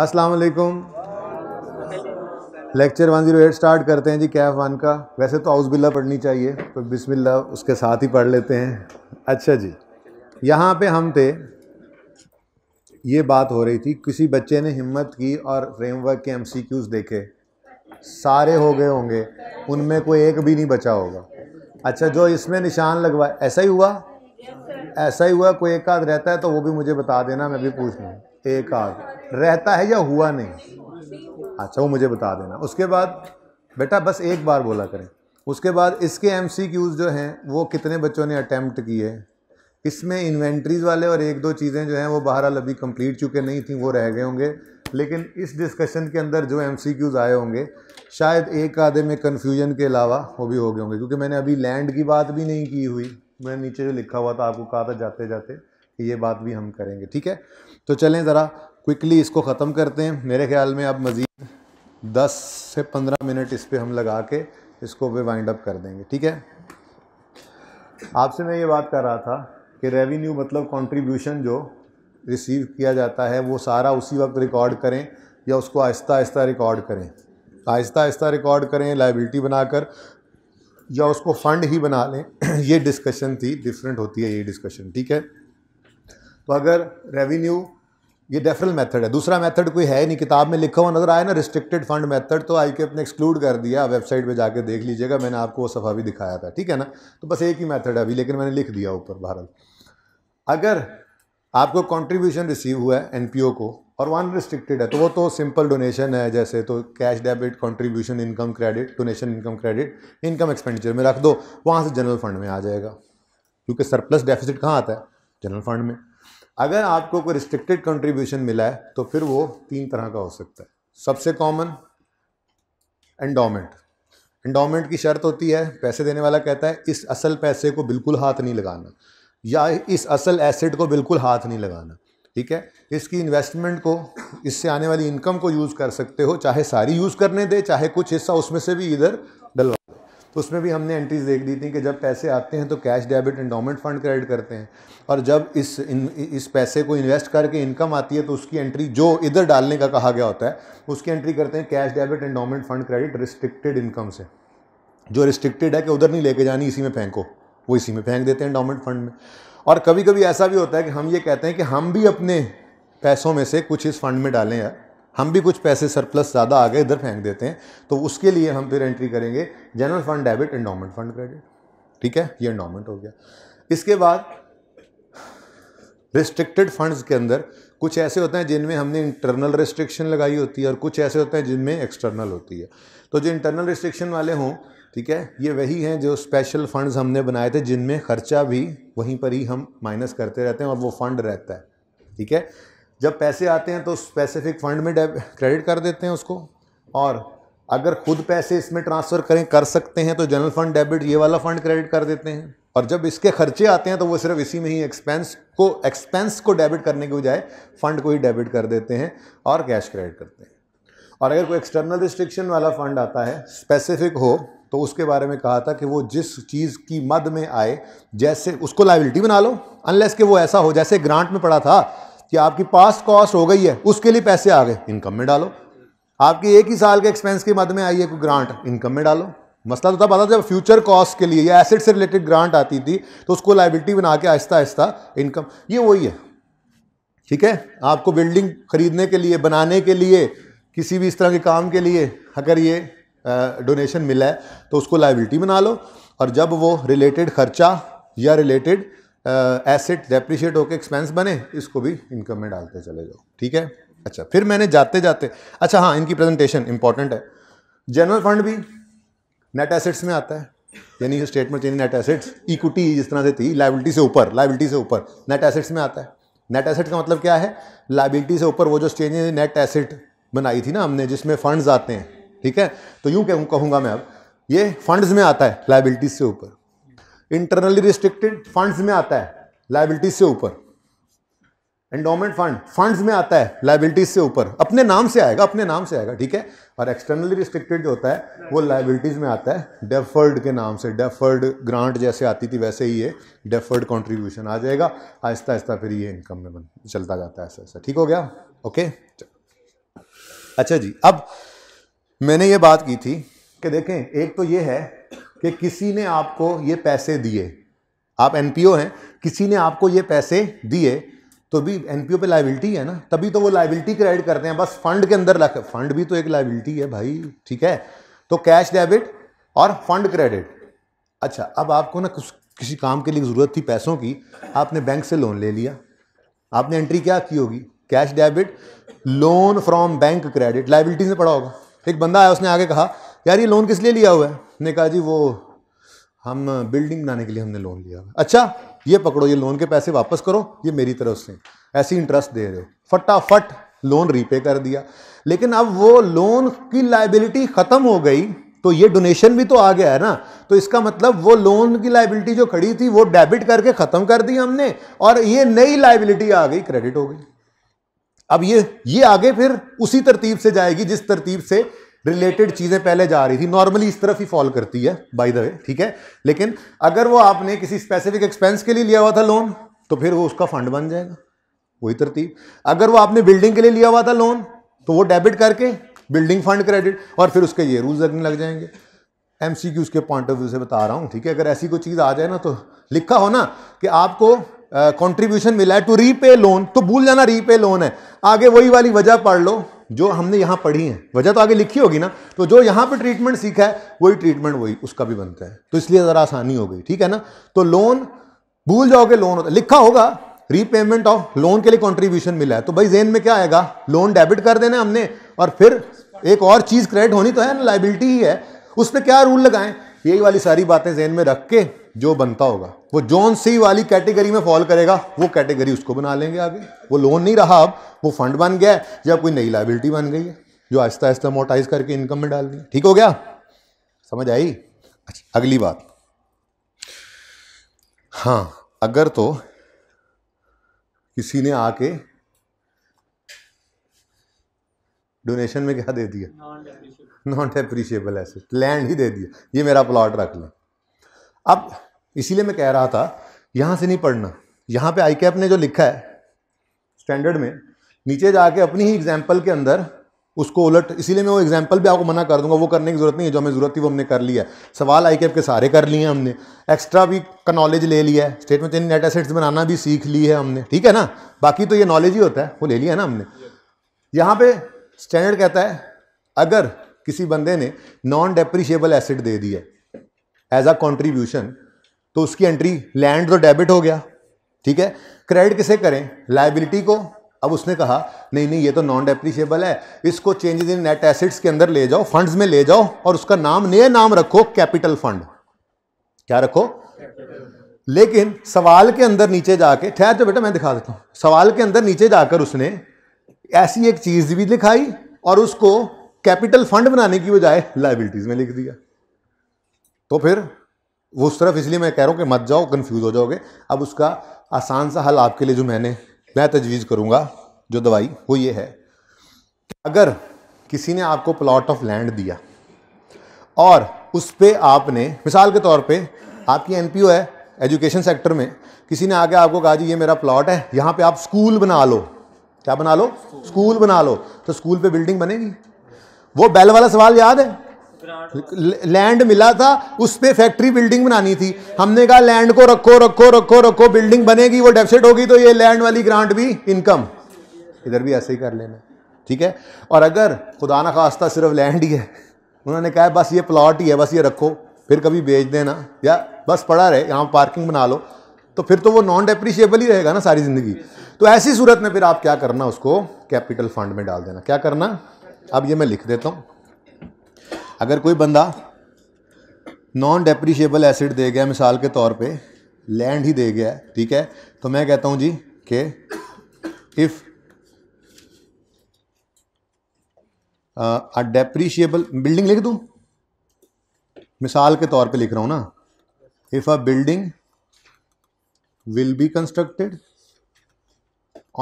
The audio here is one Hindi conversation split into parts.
अस्सलाम वालेकुम लेक्चर 108 स्टार्ट करते हैं जी कैफ वन का वैसे तो हाउस बिल्ला पढ़नी चाहिए तो बिस्मिल्ला उसके साथ ही पढ़ लेते हैं अच्छा जी यहाँ पे हम थे ये बात हो रही थी किसी बच्चे ने हिम्मत की और फ्रेमवर्क के क्यूज़ देखे सारे हो गए होंगे उनमें कोई एक भी नहीं बचा होगा अच्छा जो इसमें निशान लगवा ऐसा ही हुआ ऐसा ही हुआ कोई एक आध रहता है तो वो भी मुझे बता देना मैं भी पूछ लूँ एक आध रहता है या हुआ नहीं अच्छा वो मुझे बता देना उसके बाद बेटा बस एक बार बोला करें उसके बाद इसके एम जो हैं वो कितने बच्चों ने अटैम्प्ट किए इसमें इन्वेंट्रीज वाले और एक दो चीज़ें जो हैं वो बहरहाल अभी कंप्लीट चुके नहीं थी वो रह गए होंगे लेकिन इस डिस्कशन के अंदर जो एम आए होंगे शायद एक आधे में कन्फ्यूजन के अलावा वो भी हो गए होंगे क्योंकि मैंने अभी लैंड की बात भी नहीं की हुई मैंने नीचे जो लिखा हुआ था आपको कहा था जाते जाते कि ये बात भी हम करेंगे ठीक है तो चलें ज़रा क्विकली इसको ख़त्म करते हैं मेरे ख्याल में अब मज़ीद दस से पंद्रह मिनट इस पर हम लगा के इसको वे वाइंड अप कर देंगे ठीक है आपसे मैं ये बात कर रहा था कि रेवेन्यू मतलब कंट्रीब्यूशन जो रिसीव किया जाता है वो सारा उसी वक्त रिकॉर्ड करें या उसको आहिस्ता आहिस्ता रिकॉर्ड करें आहिस्ता आहिस्ता रिकॉर्ड करें लाइबिलिटी बनाकर या उसको फ़ंड ही बना लें ये डिस्कशन थी डिफरेंट होती है ये डिस्कशन ठीक है तो अगर रेवेन्यू ये डेफरल मेथड है दूसरा मेथड कोई है नहीं किताब में लिखा हुआ नज़र आया ना रिस्ट्रिक्टेड फंड मेथड तो आई के ने एक्सक्लूड कर दिया वेबसाइट पे जाके देख लीजिएगा मैंने आपको वो सफ़ा भी दिखाया था ठीक है ना तो बस एक ही मेथड है अभी लेकिन मैंने लिख दिया ऊपर भारत अगर आपको कॉन्ट्रीब्यूशन रिसीव हुआ है एन को और वन रिस्ट्रिक्टेड है तो वो तो सिंपल डोनेशन है जैसे तो cash debit contribution income credit donation income credit income expenditure में रख दो वहाँ से जनरल फंड में आ जाएगा क्योंकि सरप्लस डेफिसिट कहाँ आता है जनरल फंड में अगर आपको कोई रिस्ट्रिक्टेड कंट्रीब्यूशन मिला है तो फिर वो तीन तरह का हो सकता है सबसे कॉमन एंडोमेंट एंडोमेंट की शर्त होती है पैसे देने वाला कहता है इस असल पैसे को बिल्कुल हाथ नहीं लगाना या इस असल एसेट को बिल्कुल हाथ नहीं लगाना ठीक है इसकी इन्वेस्टमेंट को इससे आने वाली इनकम को यूज़ कर सकते हो चाहे सारी यूज़ करने दे चाहे कुछ हिस्सा उसमें से भी इधर डलवा तो उसमें भी हमने एंट्रीज देख दी थी कि जब पैसे आते हैं तो cash debit endowment fund credit करते हैं और जब इस इन इस पैसे को इन्वेस्ट करके इनकम आती है तो उसकी एंट्री जो इधर डालने का कहा गया होता है उसकी एंट्री करते हैं cash debit endowment fund credit restricted income से जो रिस्ट्रिक्टेड है कि उधर नहीं लेके जानी इसी में फेंको वो इसी में फेंक देते हैं एंडोमेंट फंड में और कभी कभी ऐसा भी होता है कि हम ये कहते हैं कि हम भी अपने पैसों में से कुछ इस फंड में डालें यार हम भी कुछ पैसे सरप्लस ज़्यादा आ गए इधर फेंक देते हैं तो उसके लिए हम फिर एंट्री करेंगे general fund debit endowment fund credit ठीक है ये एंडोमेंट हो गया इसके बाद रिस्ट्रिक्टेड फंड्स के अंदर कुछ ऐसे होते हैं जिनमें हमने इंटरनल रिस्ट्रिक्शन लगाई होती है और कुछ ऐसे होते हैं जिनमें एक्सटर्नल होती है तो जो इंटरनल रिस्ट्रिक्शन वाले हों ठीक है ये वही हैं जो स्पेशल फंड्स हमने बनाए थे जिनमें खर्चा भी वहीं पर ही हम माइनस करते रहते हैं और वो फंड रहता है ठीक है जब पैसे आते हैं तो स्पेसिफिक फंड में क्रेडिट कर देते हैं उसको और अगर खुद पैसे इसमें ट्रांसफ़र करें कर सकते हैं तो जनरल फंड डेबिट ये वाला फंड क्रेडिट कर देते हैं और जब इसके खर्चे आते हैं तो वो सिर्फ इसी में ही एक्सपेंस को एक्सपेंस को डेबिट करने के बजाय फंड को ही डेबिट कर देते हैं और कैश क्रेडिट करते हैं और अगर कोई एक्सटर्नल रिस्ट्रिक्शन वाला फंड आता है स्पेसिफिक हो तो उसके बारे में कहा था कि वो जिस चीज़ की मद में आए जैसे उसको लाइबिलिटी बना लो अनलेस के वो ऐसा हो जैसे ग्रांट में पड़ा था कि आपकी पास कॉस्ट हो गई है उसके लिए पैसे आ गए इनकम में डालो आपकी एक ही साल के एक्सपेंस की मद में आई है कोई ग्रांट इनकम में डालो मसला तो तब आता जब फ्यूचर कॉस्ट के लिए या एसेट से रिलेटेड ग्रांट आती थी तो उसको लाइबिलिटी बना के आहिस्ता आहिस्ता इनकम ये वही है ठीक है आपको बिल्डिंग खरीदने के लिए बनाने के लिए किसी भी इस तरह के काम के लिए अगर ये डोनेशन मिला है तो उसको लाइबिलिटी बना लो और जब वो रिलेटेड खर्चा या रिलेटेड एसेट डेप्रिशिएट होकर एक्सपेंस बने इसको भी इनकम में डालते चले जाओ ठीक है अच्छा फिर मैंने जाते जाते अच्छा हाँ इनकी प्रेजेंटेशन इंपॉर्टेंट है जनरल फंड भी नेट एसेट्स में आता है यानी statement change net assets equity जिस तरह से थी लाइबिलिटी से ऊपर लाइबिलिटी से ऊपर नेट एसेट्स में आता है नेट एसेट का मतलब क्या है लाइबिलिटी से ऊपर वो जो चेंज नेट एसेट बनाई थी ना हमने जिसमें फंड्स आते हैं ठीक है तो यूँ कहूँ कहूँगा मैं अब ये फंड्स में आता है लाइबिलिटीज से ऊपर इंटरनली रिस्ट्रिक्टेड फंड्स में आता है लाइबिलिटीज से ऊपर एंडोमेंट फंड फंड्स में आता है लाइबिलिटीज से ऊपर अपने नाम से आएगा अपने नाम से आएगा ठीक है और एक्सटर्नली रिस्ट्रिक्टेड जो होता है वो लाइबिलिटीज में आता है डेफर्ड के नाम से डेफर्ड ग्रांट जैसे आती थी वैसे ही ये डेफर्ड कॉन्ट्रीब्यूशन आ जाएगा आहिस्ता आहिस्ता फिर ये इनकम में बन चलता जाता है ऐसा ऐसा ठीक हो गया ओके अच्छा जी अब मैंने ये बात की थी कि देखें एक तो ये है कि किसी ने आपको ये पैसे दिए आप एन हैं किसी ने आपको ये पैसे दिए तो भी एनपीओ पे लाइबिलिटी है ना तभी तो वो लाइबिलिटी क्रेडिट करते हैं बस फंड के अंदर रख फंड भी तो एक लाइबिलिटी है भाई ठीक है तो कैश डेबिट और फंड क्रेडिट अच्छा अब आपको ना कुछ किसी काम के लिए ज़रूरत थी पैसों की आपने बैंक से लोन ले लिया आपने एंट्री क्या की होगी cash debit loan from bank credit liability से पड़ा होगा एक बंदा आया उसने आगे कहा यार ये लोन किस लिए लिया हुआ है ने कहा जी वो हम बिल्डिंग बनाने के लिए हमने लोन लिया हुआ अच्छा ये पकड़ो ये लोन के पैसे वापस करो ये मेरी तरफ से ऐसी इंटरेस्ट दे रहे हो फटाफट लोन रीपे कर दिया लेकिन अब वो लोन की लाइबिलिटी ख़त्म हो गई तो ये डोनेशन भी तो आ गया है ना तो इसका मतलब वो लोन की लाइबिलिटी जो खड़ी थी वो डेबिट करके ख़त्म कर दी हमने और ये नई लाइबिलिटी आ गई क्रेडिट हो गई अब ये ये आगे फिर उसी तरतीब से जाएगी जिस तरतीब से रिलेटेड चीज़ें पहले जा रही थी नॉर्मली इस तरफ ही फॉल करती है बाय द वे ठीक है लेकिन अगर वो आपने किसी स्पेसिफिक एक्सपेंस के लिए लिया हुआ था लोन तो फिर वो उसका फंड बन जाएगा वही तरतीब अगर वो आपने बिल्डिंग के लिए लिया हुआ था लोन तो वो डेबिट करके बिल्डिंग फंड क्रेडिट और फिर उसके ये रूल्स लगने लग जाएंगे एम सी की उसके पॉइंट ऑफ व्यू से बता रहा हूँ ठीक है अगर ऐसी कोई चीज़ आ जाए ना तो लिखा हो ना कि आपको कॉन्ट्रीब्यूशन मिला है टू रीपे लोन तो भूल जाना रीपे लोन है आगे वही वाली वजह पढ़ लो जो हमने यहाँ पढ़ी है वजह तो आगे लिखी होगी ना तो जो यहाँ पर ट्रीटमेंट सीखा है वही ट्रीटमेंट वही उसका भी बनता है तो इसलिए ज़रा आसानी हो गई ठीक है ना तो लोन भूल जाओगे लोन होता लिखा होगा रीपेमेंट ऑफ लोन के लिए कॉन्ट्रीब्यूशन मिला है तो भाई जेन में क्या आएगा लोन डेबिट कर देना हमने और फिर एक और चीज़ क्रेडिट होनी तो है ना लाइबिलिटी ही है उस पर क्या रूल लगाएं यही वाली सारी बातें जहन में रख के जो बनता होगा वो जोन सी वाली कैटेगरी में फॉल करेगा वो कैटेगरी उसको बना लेंगे आगे वो लोन नहीं रहा अब वो फंड बन गया है या कोई नई लाइबिलिटी बन गई है जो आहिस्ता आहिस्ता मोटाइज करके इनकम में डाल दी ठीक हो गया समझ आई अच्छा अगली बात हाँ अगर तो किसी ने आके डोनेशन में क्या दे दिया नॉन एप्रिशिएबल एसेट लैंड ही दे दिया ये मेरा प्लॉट रख लें अब इसीलिए मैं कह रहा था यहाँ से नहीं पढ़ना यहाँ पे आई कैप ने जो लिखा है स्टैंडर्ड में नीचे जाके अपनी ही एग्जाम्पल के अंदर उसको उलट इसीलिए मैं वो एग्जाम्पल भी आपको मना कर दूंगा वो करने की जरूरत नहीं है जो हमें जरूरत थी वो हमने कर लिया सवाल आई कैप के सारे कर लिए हमने एक्स्ट्रा भी का नॉलेज ले लिया है स्टेट में नेट एसेट्स बनाना भी सीख ली है हमने ठीक है ना बाकी तो ये नॉलेज ही होता है वो ले लिया है ना हमने यहाँ पे स्टैंडर्ड कहता है अगर किसी बंदे ने नॉन डेप्रिशिएबल एसेट दे दी है एज अ कॉन्ट्रीब्यूशन तो उसकी एंट्री लैंड तो डेबिट हो गया ठीक है क्रेडिट किसे करें लाइबिलिटी को अब उसने कहा नहीं नहीं ये तो नॉन डेप्रिशिएबल है इसको चेंजेस इन नेट एसेट्स के अंदर ले जाओ फंड्स में ले जाओ और उसका नाम नया नाम रखो कैपिटल फंड क्या रखो लेकिन सवाल के अंदर नीचे जाके ठहर जाओ बेटा मैं दिखा देता हूं सवाल के अंदर नीचे जाकर उसने ऐसी एक चीज भी दिखाई और उसको कैपिटल फंड बनाने की बजाय लाइबिलिटीज में लिख दिया तो फिर वो उस तरफ इसलिए मैं कह रहा हूँ कि मत जाओ कन्फ्यूज हो जाओगे अब उसका आसान सा हल आपके लिए जो मैंने मैं तजवीज़ करूँगा जो दवाई वो ये है कि अगर किसी ने आपको प्लॉट ऑफ लैंड दिया और उस पर आपने मिसाल के तौर पे आपकी ओ है एजुकेशन सेक्टर में किसी ने आगे आपको कहा जी ये मेरा प्लॉट है यहाँ पे आप स्कूल बना लो क्या बना लो स्कूल बना लो तो स्कूल पे बिल्डिंग बनेगी वो बैल वाला सवाल याद है लैंड मिला था उस पर फैक्ट्री बिल्डिंग बनानी थी हमने कहा लैंड को रखो रखो रखो रखो बिल्डिंग बनेगी वो डेफिसिट होगी तो ये लैंड वाली ग्रांट भी इनकम इधर भी ऐसे ही कर लेना ठीक है और अगर खुदा ना खास्ता सिर्फ लैंड ही है उन्होंने कहा बस ये प्लॉट ही है बस ये रखो फिर कभी बेच देना या बस पड़ा रहे यहाँ पार्किंग बना लो तो फिर तो वो नॉन डेप्रिशिएबल ही रहेगा ना सारी ज़िंदगी तो ऐसी सूरत में फिर आप क्या करना उसको कैपिटल फंड में डाल देना क्या करना अब ये मैं लिख देता हूँ अगर कोई बंदा नॉन डेप्रीशियबल एसिड दे गया मिसाल के तौर पे लैंड ही दे गया ठीक है तो मैं कहता हूँ जी के इफ़ अ डेप्रीशियबल बिल्डिंग लिख दूँ मिसाल के तौर पे लिख रहा हूँ ना if a building will be constructed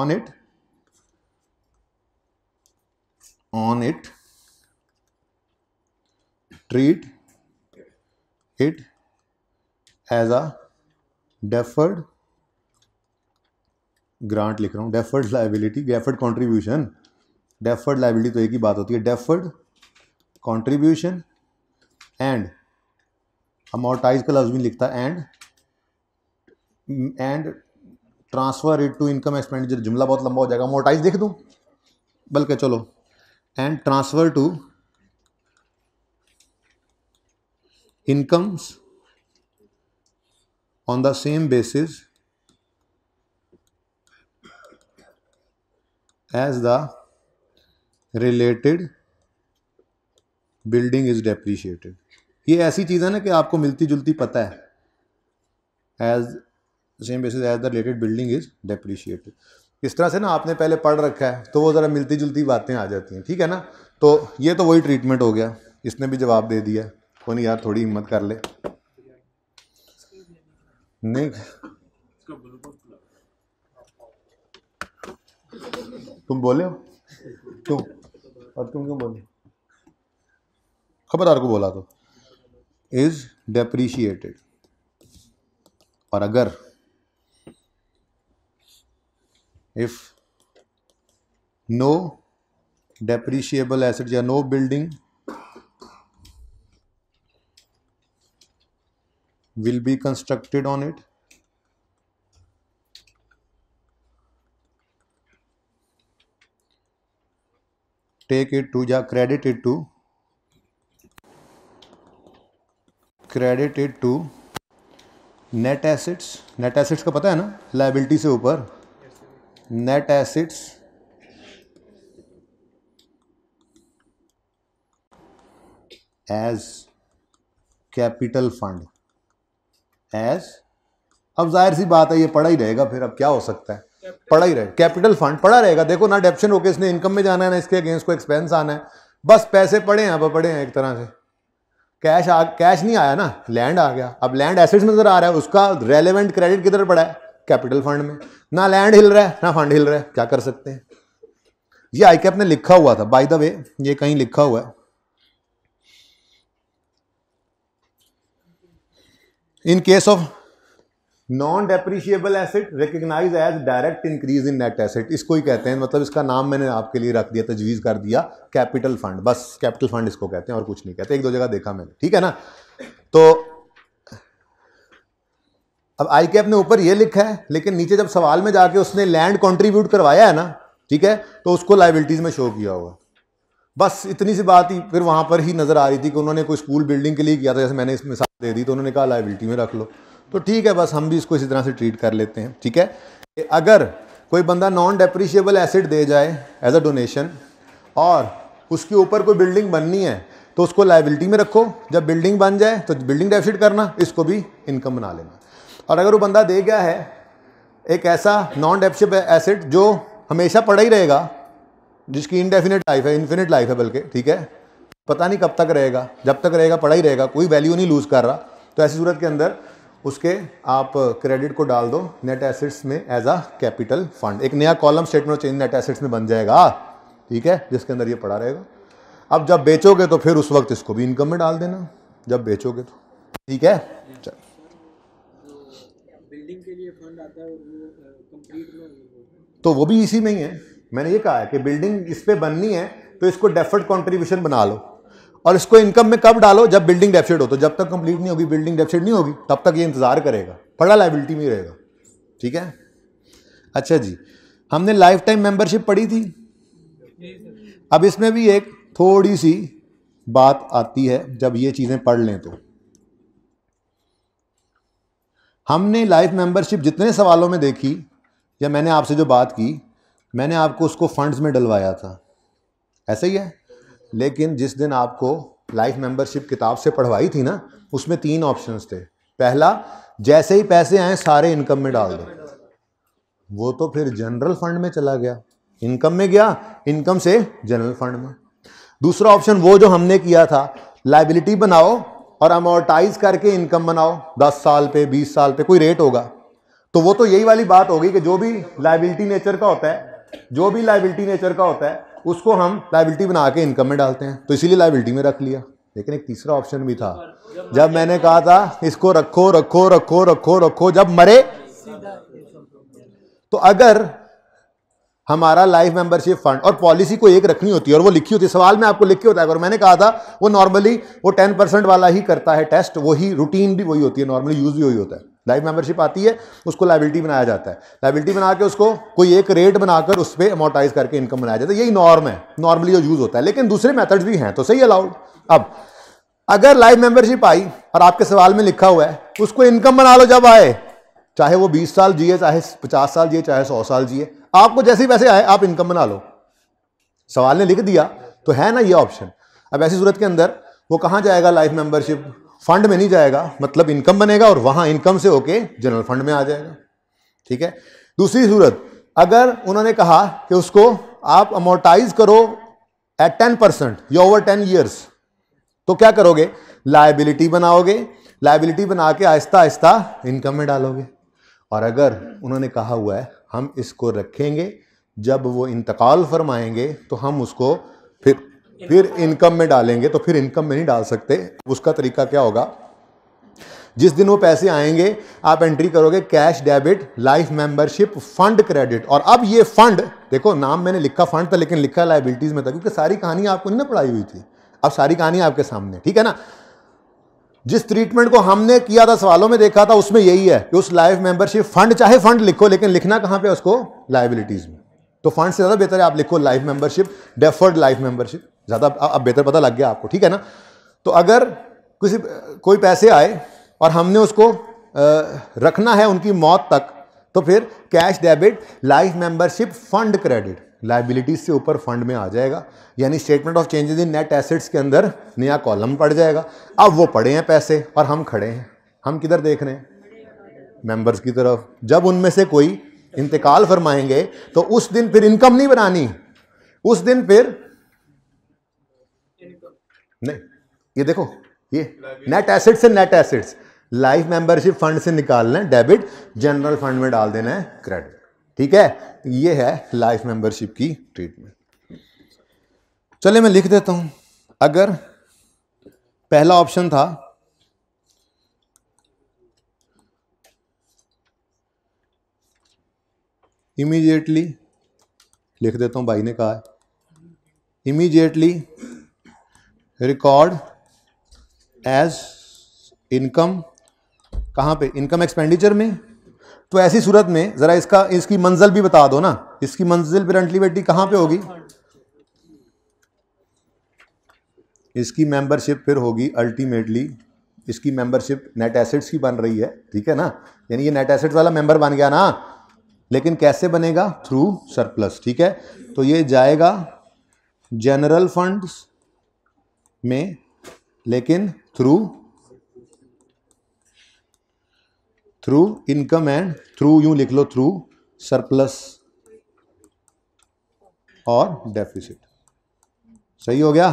on it on it treat it as a deferred grant लिख रहा हूँ deferred liability deferred contribution deferred liability तो एक ही बात होती है डेफर्ड कॉन्ट्रीब्यूशन एंड अमोटाइज का लफ्ज भी लिखता है and and transfer it to income expenditure जुमला बहुत लंबा हो जाएगा अमोटाइज देख दूँ बल्कि चलो and transfer to incomes on the same basis as the related building is depreciated ये ऐसी चीज़ है ना कि आपको मिलती जुलती पता है as same basis as the related building is depreciated इस तरह से ना आपने पहले पढ़ रखा है तो वो ज़रा मिलती जुलती बातें आ जाती हैं ठीक है ना तो ये तो वही ट्रीटमेंट हो गया इसने भी जवाब दे दिया कोई नहीं यार थोड़ी हिम्मत कर ले नहीं तुम बोले हो क्यों और तुम क्यों बोले खबरदार को बोला तो इज डेप्रीशिएटेड और अगर if no depreciable assets or no building will be constructed on it take it to या credit it to credit it to net assets net assets ka pata hai na liability se upar net assets as capital fund as अब जाहिर सी बात है ये पढ़ा ही रहेगा फिर अब क्या हो सकता है पढ़ा ही रहेगा कैपिटल फंड पढ़ा रहेगा देखो ना डेप्शन होके इसने इनकम में जाना है ना इसके अगेंस्ट को एक्सपेंस आना है बस पैसे पड़े हैं अब पड़े हैं एक तरह से कैश आ कैश नहीं आया ना लैंड आ गया अब लैंड एसेट्स में नजर आ रहा है उसका रेलिवेंट क्रेडिट किधर पड़ा है कैपिटल फंड में ना लैंड हिल रहा है ना फंड हिल रहा है क्या कर सकते हैं ये आई कैप ने लिखा हुआ था बाय द वे ये कहीं लिखा हुआ है in case of non depreciable asset recognise as direct increase in net asset इसको ही कहते हैं मतलब इसका नाम मैंने आपके लिए रख दिया तजवीज़ कर दिया कैपिटल फंड बस कैपिटल फंड इसको कहते हैं और कुछ नहीं कहते एक दो जगह देखा मैंने ठीक है ना तो अब आई कैप ने ऊपर ये लिखा है लेकिन नीचे जब सवाल में जाके उसने लैंड कंट्रीब्यूट करवाया है ना ठीक है तो उसको लाइबिलिटीज़ में शो किया होगा बस इतनी सी बात ही फिर वहाँ पर ही नज़र आ रही थी कि उन्होंने कोई स्कूल बिल्डिंग के लिए किया था जैसे मैंने इस मिसाल दे दी तो उन्होंने कहा लाइबिलिटी में रख लो तो ठीक है बस हम भी इसको इसी तरह से ट्रीट कर लेते हैं ठीक है अगर कोई बंदा नॉन डेप्रिशिएबल एसिड दे जाए एज अ डोनेशन और उसके ऊपर कोई बिल्डिंग बननी है तो उसको लाइबिलिटी में रखो जब बिल्डिंग बन जाए तो बिल्डिंग डेफिट करना इसको भी इनकम बना लेना और अगर वो बंदा दे गया है एक ऐसा नॉन डेपशिप एसेट जो हमेशा पड़ा ही रहेगा जिसकी इनडेफिनेट लाइफ है इन्फिनिट लाइफ है बल्कि ठीक है पता नहीं कब तक रहेगा जब तक रहेगा पड़ा ही रहेगा कोई वैल्यू नहीं लूज़ कर रहा तो ऐसी सूरत के अंदर उसके आप क्रेडिट को डाल दो नेट एसेट्स में एज आ कैपिटल फंड एक नया column statement change net assets में बन जाएगा ठीक है जिसके अंदर ये पड़ा रहेगा अब जब बेचोगे तो फिर उस वक्त इसको भी इनकम में डाल देना जब बेचोगे तो ठीक है चलो बिल्डिंग के लिए फंड आता है और वो कंप्लीट में तो वो भी इसी में ही है मैंने ये कहा है कि बिल्डिंग इस पर बननी है तो इसको डेफर्ड कॉन्ट्रीब्यूशन बना लो और इसको इनकम में कब डालो जब बिल्डिंग डेफिसिट हो तो जब तक कंप्लीट नहीं होगी बिल्डिंग डेफिसिट नहीं होगी तब तक ये इंतज़ार करेगा पढ़ा लाइबिलिटी में रहेगा ठीक है अच्छा जी हमने लाइफ टाइम मेंबरशिप पढ़ी थी अब इसमें भी एक थोड़ी सी बात आती है जब ये चीज़ें पढ़ लें तो हमने लाइफ मेंबरशिप जितने सवालों में देखी या मैंने आपसे जो बात की मैंने आपको उसको फंड्स में डलवाया था ऐसे ही है लेकिन जिस दिन आपको लाइफ मेंबरशिप किताब से पढ़वाई थी ना उसमें तीन ऑप्शंस थे पहला जैसे ही पैसे आए सारे इनकम में डाल दो वो तो फिर जनरल फंड में चला गया इनकम में गया इनकम से जनरल फंड में दूसरा ऑप्शन वो जो हमने किया था लाइबिलिटी बनाओ और अमोर्टाइज करके इनकम बनाओ दस साल पे बीस साल पे कोई रेट होगा तो वो तो यही वाली बात होगी कि जो भी लाइबिलिटी नेचर का होता है जो भी लाइबिलिटी नेचर का होता है उसको हम लाइबिलिटी बना के इनकम में डालते हैं तो इसीलिए लाइबिलिटी में रख लिया लेकिन एक तीसरा ऑप्शन भी था जब मैंने कहा था इसको रखो रखो रखो रखो रखो जब मरे तो अगर हमारा लाइफ मेंबरशिप फंड और पॉलिसी को एक रखनी होती है और वो लिखी होती है सवाल में आपको लिख के होता है और मैंने कहा था वो नॉर्मली वो टेन परसेंट वाला ही करता है टेस्ट वही रूटीन भी वही होती है नॉर्मली यूज भी वही होता है लाइफ मेंबरशिप आती है उसको लाइबिलिटी बनाया जाता है लाइबिलिटी बना के उसको कोई एक रेट बनाकर उस पर अमोटाइज करके इनकम बनाया जाता है यही नॉर्म है नॉर्मली जो यूज होता है लेकिन दूसरे मेथड्स भी हैं तो सही अलाउड अब अगर लाइव मेंबरशिप आई और आपके सवाल में लिखा हुआ है उसको इनकम बना लो जब आए चाहे वो 20 साल जिए चाहे 50 साल जिए चाहे 100 साल जिए आपको जैसे वैसे पैसे आए आप इनकम बना लो सवाल ने लिख दिया तो है ना ये ऑप्शन अब ऐसी सूरत के अंदर वो कहाँ जाएगा लाइफ मेंबरशिप फंड में नहीं जाएगा मतलब इनकम बनेगा और वहाँ इनकम से होके जनरल फंड में आ जाएगा ठीक है दूसरी सूरत अगर उन्होंने कहा कि उसको आप अमोटाइज करो एट टेन परसेंट या ओवर टेन ईयर्स तो क्या करोगे लाइबिलिटी बनाओगे लाइबिलिटी बना के आहिस्ता आहिस्ता इनकम में डालोगे और अगर उन्होंने कहा हुआ है हम इसको रखेंगे जब वो इंतकाल फरमाएंगे तो हम उसको फिर फिर इनकम में डालेंगे तो फिर इनकम में नहीं डाल सकते उसका तरीका क्या होगा जिस दिन वो पैसे आएंगे आप एंट्री करोगे cash debit life membership fund credit और अब ये फंड देखो नाम मैंने लिखा फंड था लेकिन लिखा लाइबिलिटीज में था क्योंकि सारी कहानी आपको नहीं ना पढ़ाई हुई थी अब सारी कहानी आपके सामने ठीक है ना जिस ट्रीटमेंट को हमने किया था सवालों में देखा था उसमें यही है कि उस लाइफ मेंबरशिप फंड चाहे फंड लिखो लेकिन लिखना कहाँ पे उसको लाइबिलिटीज में तो फंड से ज़्यादा बेहतर है आप लिखो life membership deferred life membership ज़्यादा अब बेहतर पता लग गया आपको ठीक है ना तो अगर किसी कोई पैसे आए और हमने उसको रखना है उनकी मौत तक तो फिर cash debit life membership fund credit liabilities से ऊपर फंड में आ जाएगा यानी statement of changes in net assets के अंदर नया कॉलम पड़ जाएगा अब वो पड़े हैं पैसे और हम खड़े हैं हम किधर देख रहे हैं मेंबर्स की तरफ जब उनमें से कोई इंतकाल फरमाएंगे तो उस दिन फिर इनकम नहीं बनानी उस दिन फिर नहीं ये देखो ये नेट एसेट्स से net assets life membership fund से निकालना है डेबिट जनरल फंड में डाल देना है क्रेडिट ठीक है ये है लाइफ मेंबरशिप की ट्रीटमेंट चले मैं लिख देता हूं अगर पहला ऑप्शन था इमीजिएटली लिख देता हूं भाई ने कहा इमीजिएटली रिकॉर्ड एज इनकम कहां पे इनकम एक्सपेंडिचर में तो ऐसी सूरत में ज़रा इसका इसकी मंजिल भी बता दो ना इसकी मंजिल फिर बेटी कहाँ पे होगी इसकी मेंबरशिप फिर होगी अल्टीमेटली इसकी मेंबरशिप नेट एसेट्स की बन रही है ठीक है ना यानी ये नेट एसेट्स वाला मेंबर बन गया ना लेकिन कैसे बनेगा थ्रू सरप्लस ठीक है तो ये जाएगा जनरल फंड्स में लेकिन through through income and through you लिख लो थ्रू सरप्लस और डेफिसिट सही हो गया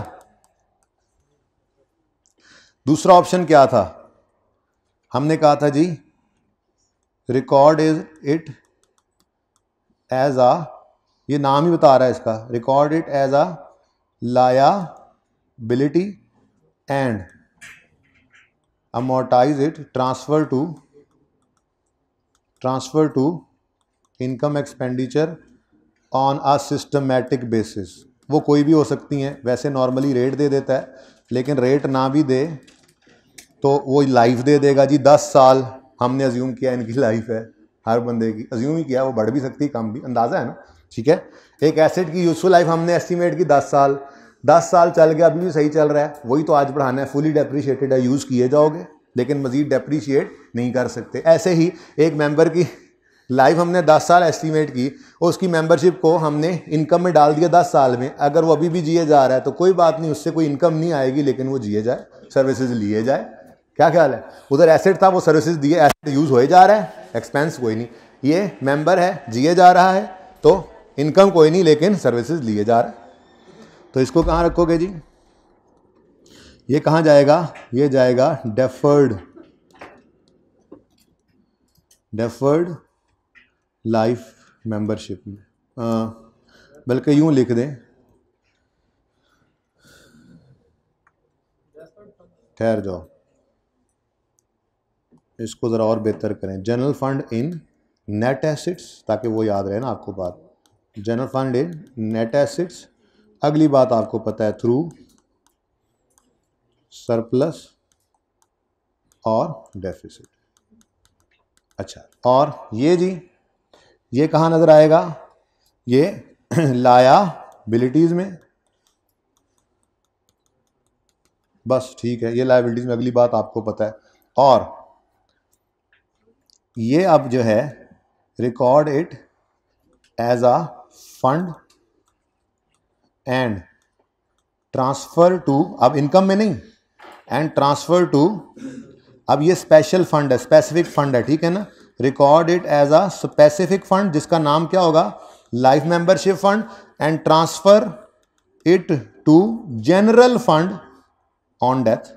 दूसरा ऑप्शन क्या था हमने कहा था जी record is it as a ये नाम ही बता रहा है इसका record it as a liability and amortise it transfer to transfer to income expenditure on a systematic basis वो कोई भी हो सकती हैं वैसे नॉर्मली रेट दे देता है लेकिन रेट ना भी दे तो वो लाइफ दे देगा जी दस साल हमने अज्यूम किया इनकी लाइफ है हर बंदे की अज्यूम ही किया वो बढ़ भी सकती है कम भी अंदाज़ा है ना ठीक है एक एसेट की यूजफुल लाइफ हमने एस्टिमेट की दस साल दस साल चल गया अभी भी सही चल रहा है वही तो आज बढ़ाना है फुली डेप्रिशिएटेड है यूज़ किए जाओगे लेकिन मज़ीद डेप्रीशिएट नहीं कर सकते ऐसे ही एक मेंबर की लाइफ हमने 10 साल एस्टीमेट की और उसकी मेंबरशिप को हमने इनकम में डाल दिया 10 साल में अगर वो अभी भी जिए जा रहा है तो कोई बात नहीं उससे कोई इनकम नहीं आएगी लेकिन वो जिए जाए सर्विसेज लिए जाए क्या ख्याल है उधर एसेट था वो सर्विसेज दिए एसेट यूज़ हो जा रहा है एक्सपेंस कोई नहीं ये मेम्बर है जिए जा रहा है तो इनकम कोई नहीं लेकिन सर्विसेज लिए जा रहा है तो इसको कहाँ रखोगे जी ये कहाँ जाएगा ये जाएगा डेफर्ड डेफर्ड लाइफ मेंबरशिप में बल्कि यूं लिख दें ठहर जाओ इसको ज़रा और बेहतर करें general fund in net assets ताकि वो याद रहे ना आपको बात general fund in net assets अगली बात आपको पता है थ्रू सरप्लस और डेफिसिट अच्छा और ये जी ये कहाँ नज़र आएगा ये लायाबिलिटीज़ में बस ठीक है ये लायाबिलिटीज में अगली बात आपको पता है और ये अब जो है record it as a fund and transfer to अब इनकम में नहीं एंड ट्रांसफ़र टू अब ये स्पेशल फंड है स्पेसिफिक फंड है ठीक है ना record it as a specific fund जिसका नाम क्या होगा life membership fund and transfer it to general fund on death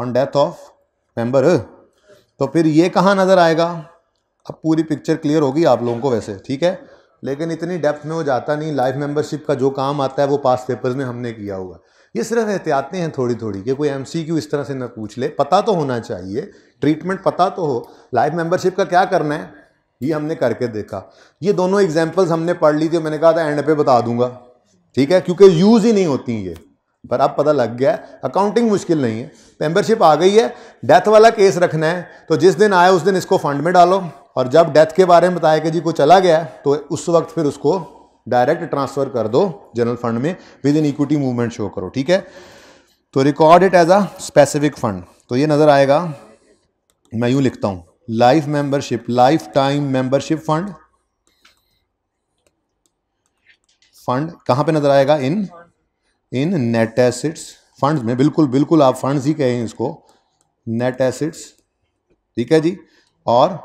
on death of member तो फिर ये कहाँ नज़र आएगा अब पूरी पिक्चर क्लियर होगी आप लोगों को वैसे ठीक है लेकिन इतनी डेप्थ में वो जाता नहीं लाइफ मेंबरशिप का जो काम आता है वो पास पेपर्स में हमने किया हुआ ये सिर्फ एहतियातें हैं थोड़ी थोड़ी कि कोई एम इस तरह से ना पूछ ले पता तो होना चाहिए ट्रीटमेंट पता तो हो लाइफ मेंबरशिप का क्या करना है ये हमने करके देखा ये दोनों एग्जाम्पल्स हमने पढ़ ली थी मैंने कहा था एंड पे बता दूंगा ठीक है क्योंकि यूज़ ही नहीं होती ये पर अब पता लग गया अकाउंटिंग मुश्किल नहीं है मेंबरशिप आ गई है डेथ वाला केस रखना है तो जिस दिन आए उस दिन इसको फंड में डालो और जब डेथ के बारे में बताया कि जी को चला गया तो उस वक्त फिर उसको डायरेक्ट ट्रांसफर कर दो जनरल फंड में within equity movement show करो ठीक है तो record it as a specific fund तो ये नज़र आएगा मैं यूं लिखता हूं life membership lifetime membership fund fund कहां पे नज़र आएगा in in net assets fund में बिल्कुल बिल्कुल आप फंड ही कहें इसको नेट एसिड्स ठीक है जी और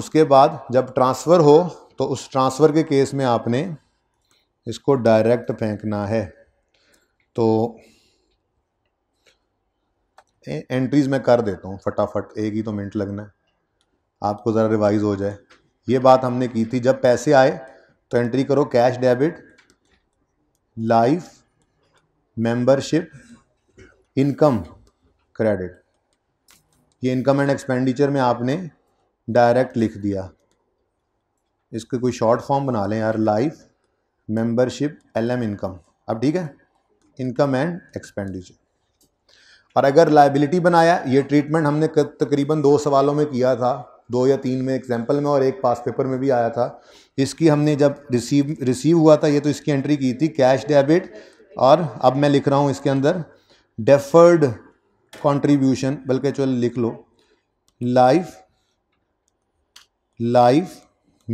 उसके बाद जब ट्रांसफ़र हो तो उस ट्रांसफ़र के केस में आपने इसको डायरेक्ट फेंकना है तो एंट्रीज मैं कर देता हूँ फटाफट एक ही तो मिनट लगना है आपको ज़रा रिवाइज हो जाए ये बात हमने की थी जब पैसे आए तो एंट्री करो cash debit life membership income credit ये इनकम एंड एक्सपेंडिचर में आपने डायरेक्ट लिख दिया इसके कोई शॉर्ट फॉर्म बना लें यार लाइफ मेंबरशिप एलएम इनकम अब ठीक है इनकम एंड एक्सपेंडिचर और अगर लाइबिलिटी बनाया ये ट्रीटमेंट हमने तकरीबन दो सवालों में किया था दो या तीन में एग्जाम्पल में और एक पास पेपर में भी आया था इसकी हमने जब रिसीव रिसीव हुआ था ये तो इसकी एंट्री की थी कैश डेबिट और अब मैं लिख रहा हूँ इसके अंदर डेफर्ड कंट्रीब्यूशन बल्कि चलो लिख लो लाइफ लाइफ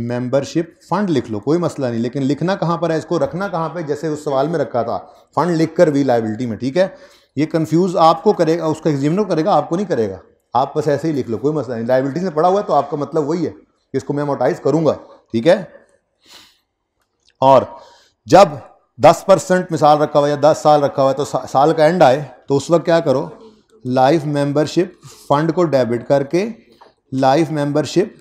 मेंबरशिप फंड लिख लो कोई मसला नहीं लेकिन लिखना कहाँ पर है इसको रखना कहाँ पर जैसे उस सवाल में रखा था फंड लिख कर भी लाइबिलिटी में ठीक है ये कन्फ्यूज़ आपको करेगा उसका एग्जामिनर करेगा आपको नहीं करेगा आप बस ऐसे ही लिख लो कोई मसला नहीं लाइबिलिटी से पड़ा हुआ है तो आपका मतलब वही है कि इसको मैं मोटाइज करूंगा ठीक है और जब 10 परसेंट मिसाल रखा हुआ या 10 साल रखा हुआ है तो सा, साल का एंड आए तो उस वक्त क्या करो लाइफ मेंबरशिप फंड को डेबिट करके लाइफ मेंबरशिप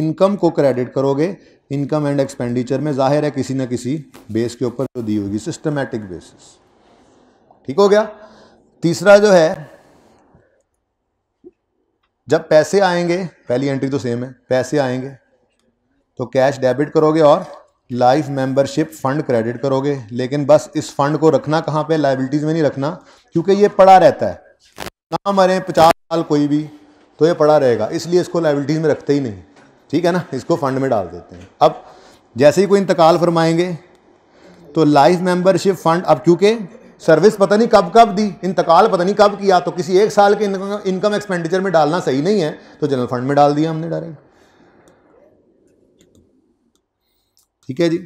इनकम को क्रेडिट करोगे इनकम एंड एक्सपेंडिचर में जाहिर है किसी ना किसी बेस के ऊपर जो तो दी होगी सिस्टमेटिक बेसिस ठीक हो गया तीसरा जो है जब पैसे आएंगे पहली एंट्री तो सेम है पैसे आएंगे तो कैश डेबिट करोगे और लाइफ मेंबरशिप फंड क्रेडिट करोगे लेकिन बस इस फंड को रखना कहाँ पे लाइबिलिटीज़ में नहीं रखना क्योंकि ये पड़ा रहता है ना मरें पचास साल कोई भी तो ये पड़ा रहेगा इसलिए इसको लाइबिलिटीज़ में रखते ही नहीं ठीक है ना इसको फंड में डाल देते हैं अब जैसे ही कोई इंतकाल फरमाएंगे तो लाइफ मेंबरशिप फंड अब क्योंकि सर्विस पता नहीं कब कब दी इंतकाल पता नहीं कब किया तो किसी एक साल के इनकम एक्सपेंडिचर में डालना सही नहीं है तो जनरल फंड में डाल दिया हमने डायरेक्ट ठीक है जी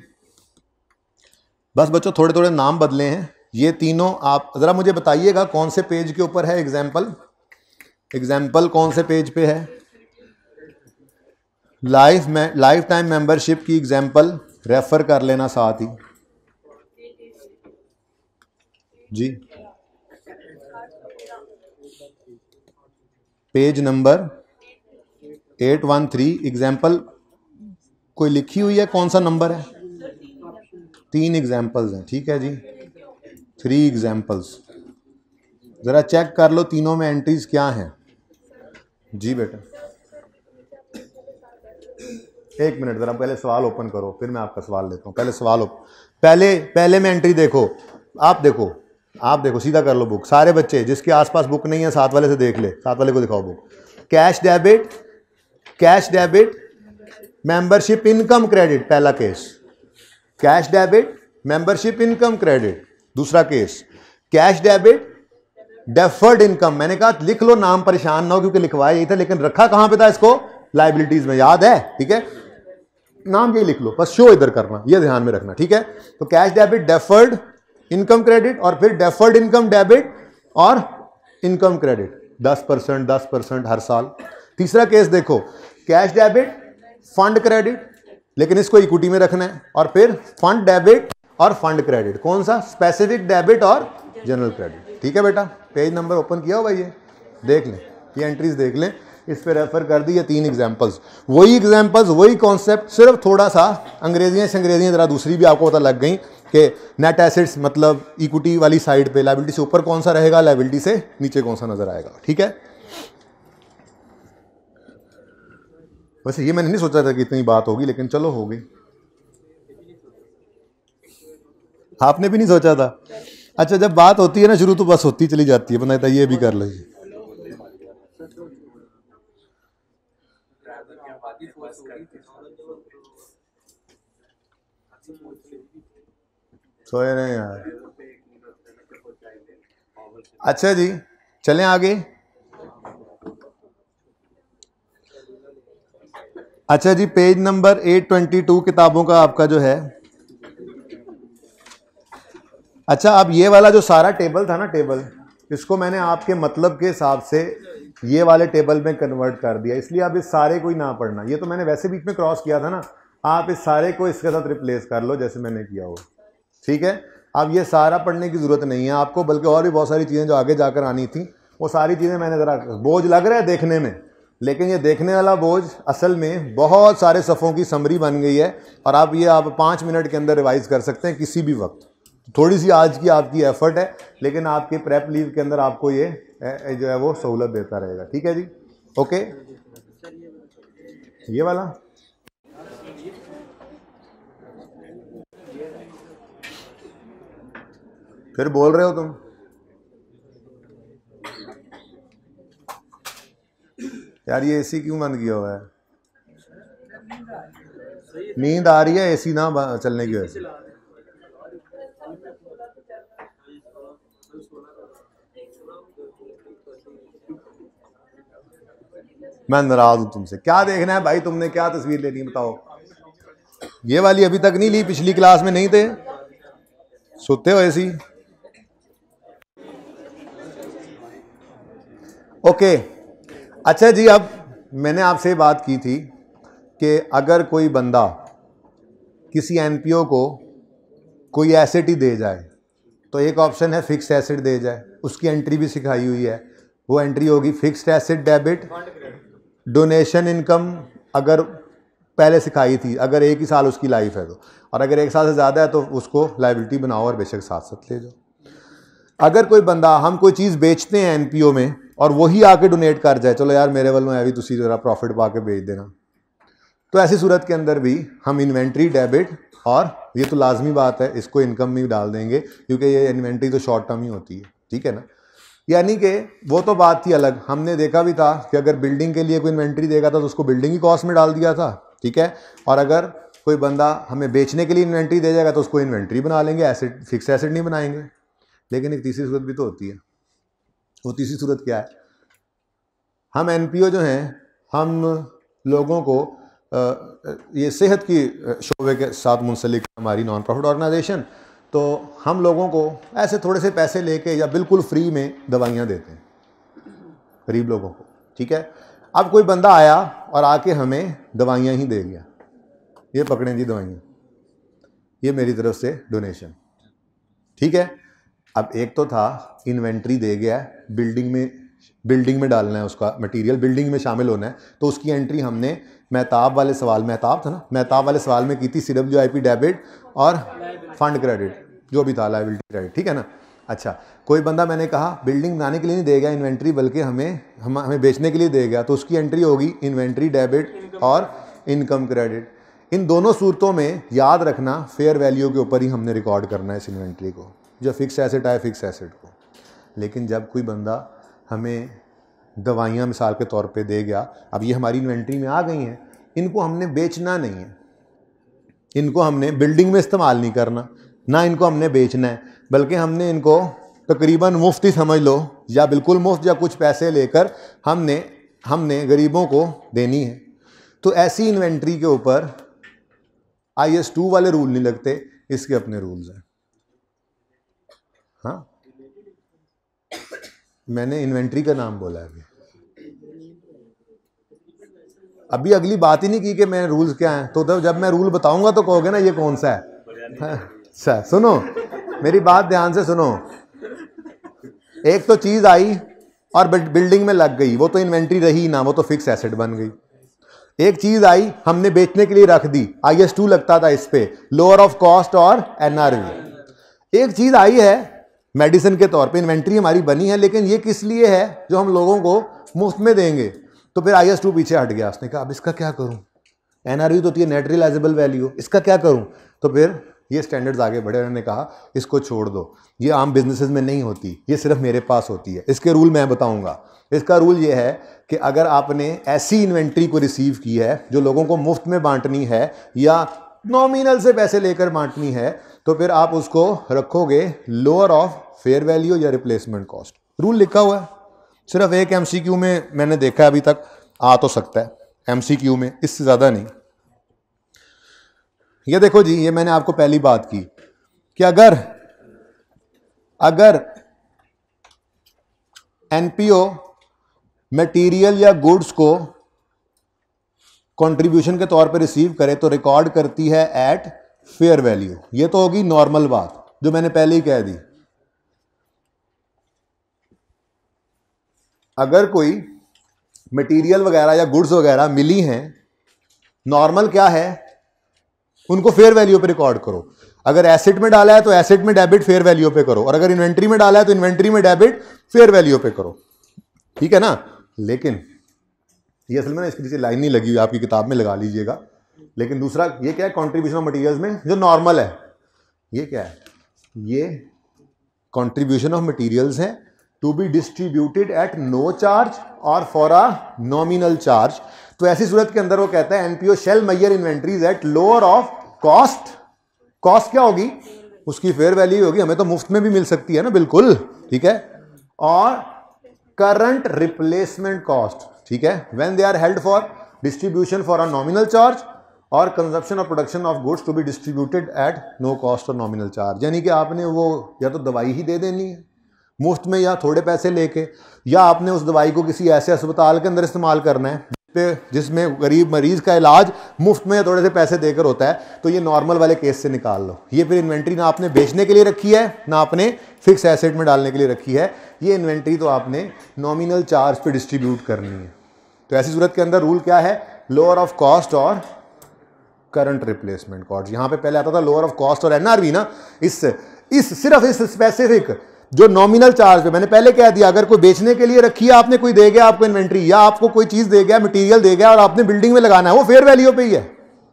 बस बच्चों थोड़े थोड़े नाम बदले हैं ये तीनों आप ज़रा मुझे बताइएगा कौन से पेज के ऊपर है एग्जाम्पल एग्जाम्पल कौन से पेज पे है लाइफ में लाइफ टाइम मेंबरशिप की एग्जांपल रेफर कर लेना साथ ही जी page number eight one three example कोई लिखी हुई है कौन सा नंबर है तीन एग्जाम्पल्स हैं ठीक है जी थ्री एग्जाम्पल्स ज़रा चेक कर लो तीनों में एंट्रीज क्या हैं जी बेटा एक मिनट ज़रा पहले सवाल ओपन करो फिर मैं आपका सवाल लेता हूँ पहले सवाल ओपन पहले पहले में एंट्री देखो आप देखो आप देखो सीधा कर लो बुक सारे बच्चे जिसके आसपास बुक नहीं है सात वाले से देख ले सात वाले को दिखाओ book cash debit cash debit membership income credit पहला case cash debit membership income credit दूसरा case cash debit deferred income मैंने कहा लिख लो नाम परेशान ना हो क्योंकि लिखवाया यही था लेकिन रखा कहां पे था इसको लाइबिलिटीज में याद है ठीक है नाम यही लिख लो बस शो इधर करना ये ध्यान में रखना ठीक है तो cash debit deferred income credit और फिर डेफर्ड इनकम डेबिट और इनकम क्रेडिट दस परसेंट दस परसेंट हर साल तीसरा केस देखो कैश डेबिट फंड क्रेडिट लेकिन इसको इक्विटी में रखना है और फिर फंड डेबिट और फंड क्रेडिट कौन सा स्पेसिफिक डेबिट और जनरल क्रेडिट ठीक है बेटा पेज नंबर ओपन किया हो भाई ये देख लें ये एंट्रीज देख लें इस पर रेफ़र कर दी ये तीन एग्जाम्पल्स वही एग्जाम्पल्स वही कॉन्सेप्ट सिर्फ थोड़ा सा अंग्रेजियाँ शंग्रेजियाँ ज़रा दूसरी भी आपको पता लग गई कि नेट एसिड्स मतलब इक्विटी वाली साइड पे लाइबिलिटी से ऊपर कौन सा रहेगा लाइबिलिटी से नीचे कौन सा नज़र आएगा ठीक है वैसे ये मैंने नहीं सोचा था कि इतनी बात होगी लेकिन चलो हो गई आपने भी नहीं सोचा था अच्छा जब बात होती है ना शुरू तो बस होती चली जाती है बनाता ये भी कर लीजिए करते सोए नहीं यार अच्छा जी चलें आगे अच्छा जी पेज नंबर 822 किताबों का आपका जो है अच्छा अब ये वाला जो सारा टेबल था ना टेबल इसको मैंने आपके मतलब के हिसाब से ये वाले टेबल में कन्वर्ट कर दिया इसलिए आप इस सारे को ही ना पढ़ना ये तो मैंने वैसे बीच में क्रॉस किया था ना आप इस सारे को इसके साथ रिप्लेस कर लो जैसे मैंने किया हो ठीक है अब ये सारा पढ़ने की ज़रूरत नहीं है आपको बल्कि और भी बहुत सारी चीज़ें जो आगे जाकर आनी थी वो सारी चीज़ें मैंने ज़रा बोझ लग रहा है देखने में लेकिन ये देखने वाला बोझ असल में बहुत सारे सफ़ों की समरी बन गई है और आप ये आप पाँच मिनट के अंदर रिवाइज कर सकते हैं किसी भी वक्त थोड़ी सी आज की आपकी एफ़र्ट है लेकिन आपके प्रेप लीव के अंदर आपको ये जो है वो सहूलत देता रहेगा ठीक है जी ओके ये वाला फिर बोल रहे हो तुम यार ये एसी क्यों बंद किया हुआ है नींद आ रही है एसी ना चलने की वजह से मैं नाराज हूँ तुमसे क्या देखना है भाई तुमने क्या तस्वीर लेनी है बताओ ये वाली अभी तक नहीं ली पिछली क्लास में नहीं थे सोते हो ऐसी ओके अच्छा जी अब मैंने आपसे बात की थी कि अगर कोई बंदा किसी एनपीओ को कोई एसेट ही दे जाए तो एक ऑप्शन है फिक्स एसेट दे जाए उसकी एंट्री भी सिखाई हुई है वो एंट्री होगी fixed asset debit donation income अगर पहले सिखाई थी अगर एक ही साल उसकी लाइफ है तो और अगर एक साल से ज़्यादा है तो उसको लाइबिलिटी बनाओ और बेशक साथ साथ ले जाओ अगर कोई बंदा हम कोई चीज़ बेचते हैं एनपीओ में और वही आके डोनेट कर जाए चलो यार मेरे वालों अभी भी तो जरा प्रॉफिट पा के बेच देना तो ऐसी सूरत के अंदर भी हम इन्वेंट्री डेबिट और ये तो लाजमी बात है इसको इनकम में डाल देंगे क्योंकि ये इन्वेंट्री तो शॉर्ट टर्म ही होती है ठीक है ना यानी कि वो तो बात थी अलग हमने देखा भी था कि अगर बिल्डिंग के लिए कोई इन्वेंट्री देगा था तो उसको बिल्डिंग ही कॉस्ट में डाल दिया था ठीक है और अगर कोई बंदा हमें बेचने के लिए इन्वेंट्री दे जाएगा तो उसको इन्वेंट्री बना लेंगे एसेट फिक्स एसेट नहीं बनाएंगे लेकिन एक तीसरी सूरत भी तो होती है वो तीसरी सूरत क्या है हम एन जो हैं हम लोगों को ये सेहत की शोबे के साथ मुंसलिक हमारी नॉन प्रॉफिट ऑर्गेनाइजेशन तो हम लोगों को ऐसे थोड़े से पैसे लेके या बिल्कुल फ्री में दवाइयाँ देते हैं गरीब लोगों को ठीक है अब कोई बंदा आया और आके हमें दवाइयाँ ही दे गया ये पकड़ें जी दवाइयाँ ये मेरी तरफ से डोनेशन ठीक है अब एक तो था इन्वेंट्री दे गया बिल्डिंग में बिल्डिंग में डालना है उसका मटेरियल बिल्डिंग में शामिल होना है तो उसकी एंट्री हमने महताब वाले सवाल महताब था ना महताब वाले सवाल में की थी सिर्फ जो आई पी डेबिट और फंड क्रेडिट जो भी था लाइबिलिटी क्रेडिट ठीक है ना अच्छा कोई बंदा मैंने कहा बिल्डिंग बनाने के लिए नहीं देगा इन्वेंट्री बल्कि हमें हम हमें बेचने के लिए देगा तो उसकी एंट्री होगी इन्वेंट्री डेबिट और इनकम क्रेडिट इन दोनों सूरतों में याद रखना फेयर वैल्यू के ऊपर ही हमने रिकॉर्ड करना है इस इन्वेंट्री को जो फिक्स एसेट आए फिक्स एसेट को लेकिन जब कोई बंदा हमें दवाइयाँ मिसाल के तौर पर दे गया अब ये हमारी इन्वेंट्री में आ गई हैं इनको हमने बेचना नहीं है इनको हमने बिल्डिंग में इस्तेमाल नहीं करना ना इनको हमने बेचना है बल्कि हमने इनको तकरीबन मुफ्त ही समझ लो या बिल्कुल मुफ्त या कुछ पैसे लेकर हमने हमने गरीबों को देनी है तो ऐसी इन्वेंट्री के ऊपर आई एस टू वाले रूल नहीं लगते इसके अपने रूल्स हैं हाँ मैंने इन्वेंट्री का नाम बोला है अभी अभी अगली बात ही नहीं की कि मैं रूल्स क्या हैं तो, तो जब मैं रूल बताऊंगा तो कहोगे ना ये कौन सा है अच्छा सुनो मेरी बात ध्यान से सुनो एक तो चीज़ आई और बिल्डिंग में लग गई वो तो इन्वेंट्री रही ना वो तो फिक्स एसेट बन गई एक चीज़ आई हमने बेचने के लिए रख दी आई एस टू लगता था इस पर लोअर ऑफ कॉस्ट और वी एक चीज़ आई है मेडिसिन के तौर पे इन्वेंट्री हमारी बनी है लेकिन ये किस लिए है जो हम लोगों को मुफ्त में देंगे तो फिर आई एस टू पीछे हट गया उसने कहा अब इसका क्या करूँ एन आर तो होती है नेट रिलाइजेबल वैल्यू इसका क्या करूँ तो फिर ये स्टैंडर्ड्स आगे बढ़े उन्होंने कहा इसको छोड़ दो ये आम बिजनेसेस में नहीं होती ये सिर्फ मेरे पास होती है इसके रूल मैं बताऊंगा इसका रूल ये है कि अगर आपने ऐसी इन्वेंट्री को रिसीव की है जो लोगों को मुफ्त में बांटनी है या नॉमिनल से पैसे लेकर बांटनी है तो फिर आप उसको रखोगे लोअर ऑफ फेयर वैल्यू या रिप्लेसमेंट कॉस्ट रूल लिखा हुआ है सिर्फ एक एम में मैंने देखा है अभी तक आ तो सकता है एम में इससे ज़्यादा नहीं ये देखो जी ये मैंने आपको पहली बात की कि अगर अगर ओ मटेरियल या गुड्स को कंट्रीब्यूशन के तौर पर रिसीव करे तो रिकॉर्ड करती है एट फेयर वैल्यू ये तो होगी नॉर्मल बात जो मैंने पहले ही कह दी अगर कोई मटेरियल वगैरह या गुड्स वगैरह मिली हैं नॉर्मल क्या है उनको फेयर वैल्यू पे रिकॉर्ड करो अगर एसेट में डाला है तो एसेट में डेबिट फेयर वैल्यू पे करो और अगर इन्वेंट्री में डाला है तो इन्वेंट्री में डेबिट फेयर वैल्यू पे करो ठीक है ना लेकिन ये असल में ना इसके पीछे लाइन नहीं लगी हुई आपकी किताब में लगा लीजिएगा लेकिन दूसरा ये क्या है कॉन्ट्रीब्यूशन ऑफ मटीरियल में जो नॉर्मल है ये क्या है ये कॉन्ट्रीब्यूशन ऑफ मटीरियल्स है to be distributed at no charge और फॉर अ नॉमिनल चार्ज तो ऐसी सूरत के अंदर वो कहता है NPO shall measure inventories at lower of cost cost क्या होगी उसकी फेयर वैल्यू होगी हमें तो मुफ्त में भी मिल सकती है ना बिल्कुल ठीक है और करंट रिप्लेसमेंट कॉस्ट ठीक है when they are held for distribution for a nominal charge और कंजप्शन और production of goods to be distributed at no cost और नॉमिनल चार्ज यानी कि आपने वो या तो दवाई ही दे देनी है मुफ्त में या थोड़े पैसे लेके या आपने उस दवाई को किसी ऐसे अस्पताल के अंदर इस्तेमाल करना है जिसमें गरीब मरीज़ का इलाज मुफ्त में या थोड़े से पैसे देकर होता है तो ये नॉर्मल वाले केस से निकाल लो ये फिर इन्वेंट्री ना आपने बेचने के लिए रखी है ना आपने फिक्स एसेट में डालने के लिए रखी है ये इन्वेंट्री तो आपने नॉमिनल चार्ज पर डिस्ट्रीब्यूट करनी है तो ऐसी सूरत के अंदर रूल क्या है लोअर ऑफ कॉस्ट और करंट रिप्लेसमेंट कॉस्ट यहाँ पे पहले आता था लोअर ऑफ कॉस्ट और एनआरवी ना इससे इस सिर्फ इस स्पेसिफिक जो नॉमिनल चार्ज पे मैंने पहले कह दिया अगर कोई बेचने के लिए रखी है आपने कोई दे गया आपको इन्वेंट्री या आपको कोई चीज़ दे गया मटेरियल दे गया और आपने बिल्डिंग में लगाना है वो फेयर वैल्यू पे ही है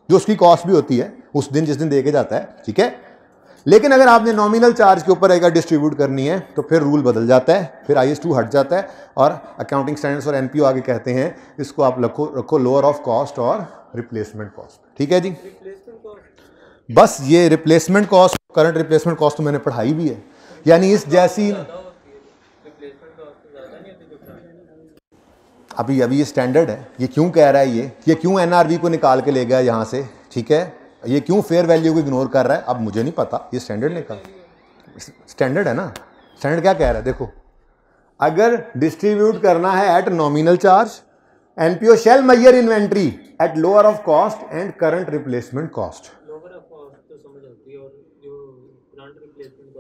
जो उसकी कॉस्ट भी होती है उस दिन जिस दिन दे के जाता है ठीक है लेकिन अगर आपने नॉमिनल चार्ज के ऊपर अगर डिस्ट्रीब्यूट करनी है तो फिर रूल बदल जाता है फिर आई टू हट जाता है और अकाउंटिंग स्टैंडर्ड्स और एनपीओ आगे कहते हैं इसको आप रखो रखो लोअर ऑफ कॉस्ट और रिप्लेसमेंट कॉस्ट ठीक है जी बस ये replacement cost current replacement cost तो मैंने पढ़ाई भी है यानी इस जैसी अभी अभी ये स्टैंडर्ड है ये क्यों कह रहा है ये ये क्यों एनआरवी को निकाल के ले गया यहाँ से ठीक है ये क्यों फेयर वैल्यू को इग्नोर कर रहा है अब मुझे नहीं पता ये स्टैंडर्ड ने कहा स्टैंडर्ड है ना स्टैंडर्ड क्या कह रहा है देखो अगर डिस्ट्रीब्यूट करना है at nominal charge NPO shall measure inventory at lower of cost and current replacement cost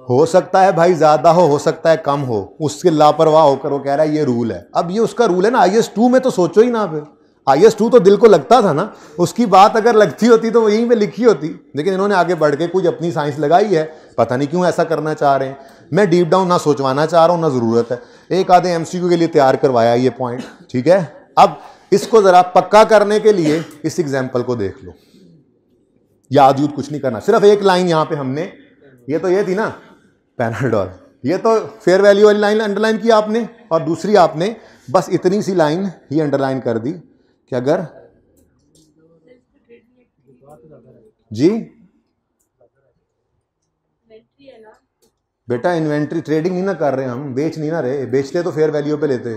हो सकता है भाई ज्यादा हो हो सकता है कम हो उसके लापरवाह होकर वो कह रहा है ये रूल है अब ये उसका रूल है ना आई एस टू में तो सोचो ही ना फिर आई एस टू तो दिल को लगता था ना उसकी बात अगर लगती होती तो यहीं पे लिखी होती लेकिन इन्होंने आगे बढ़ के कुछ अपनी साइंस लगाई है पता नहीं क्यों ऐसा करना चाह रहे हैं मैं डीप डाउन ना सोचवाना चाह रहा हूँ ना ज़रूरत है एक आधे एम के लिए तैयार करवाया ये पॉइंट ठीक है अब इसको ज़रा पक्का करने के लिए इस एग्जाम्पल को देख लो याद यूद कुछ नहीं करना सिर्फ एक लाइन यहाँ पे हमने ये तो ये थी ना डॉल ये तो फेयर वैल्यू वाली लाइन अंडरलाइन की आपने और दूसरी आपने बस इतनी सी लाइन ही अंडरलाइन कर दी कि अगर जी बेटा इन्वेंट्री ट्रेडिंग नहीं ना कर रहे हम बेच नहीं ना रहे बेचते तो फेयर वैल्यू पे लेते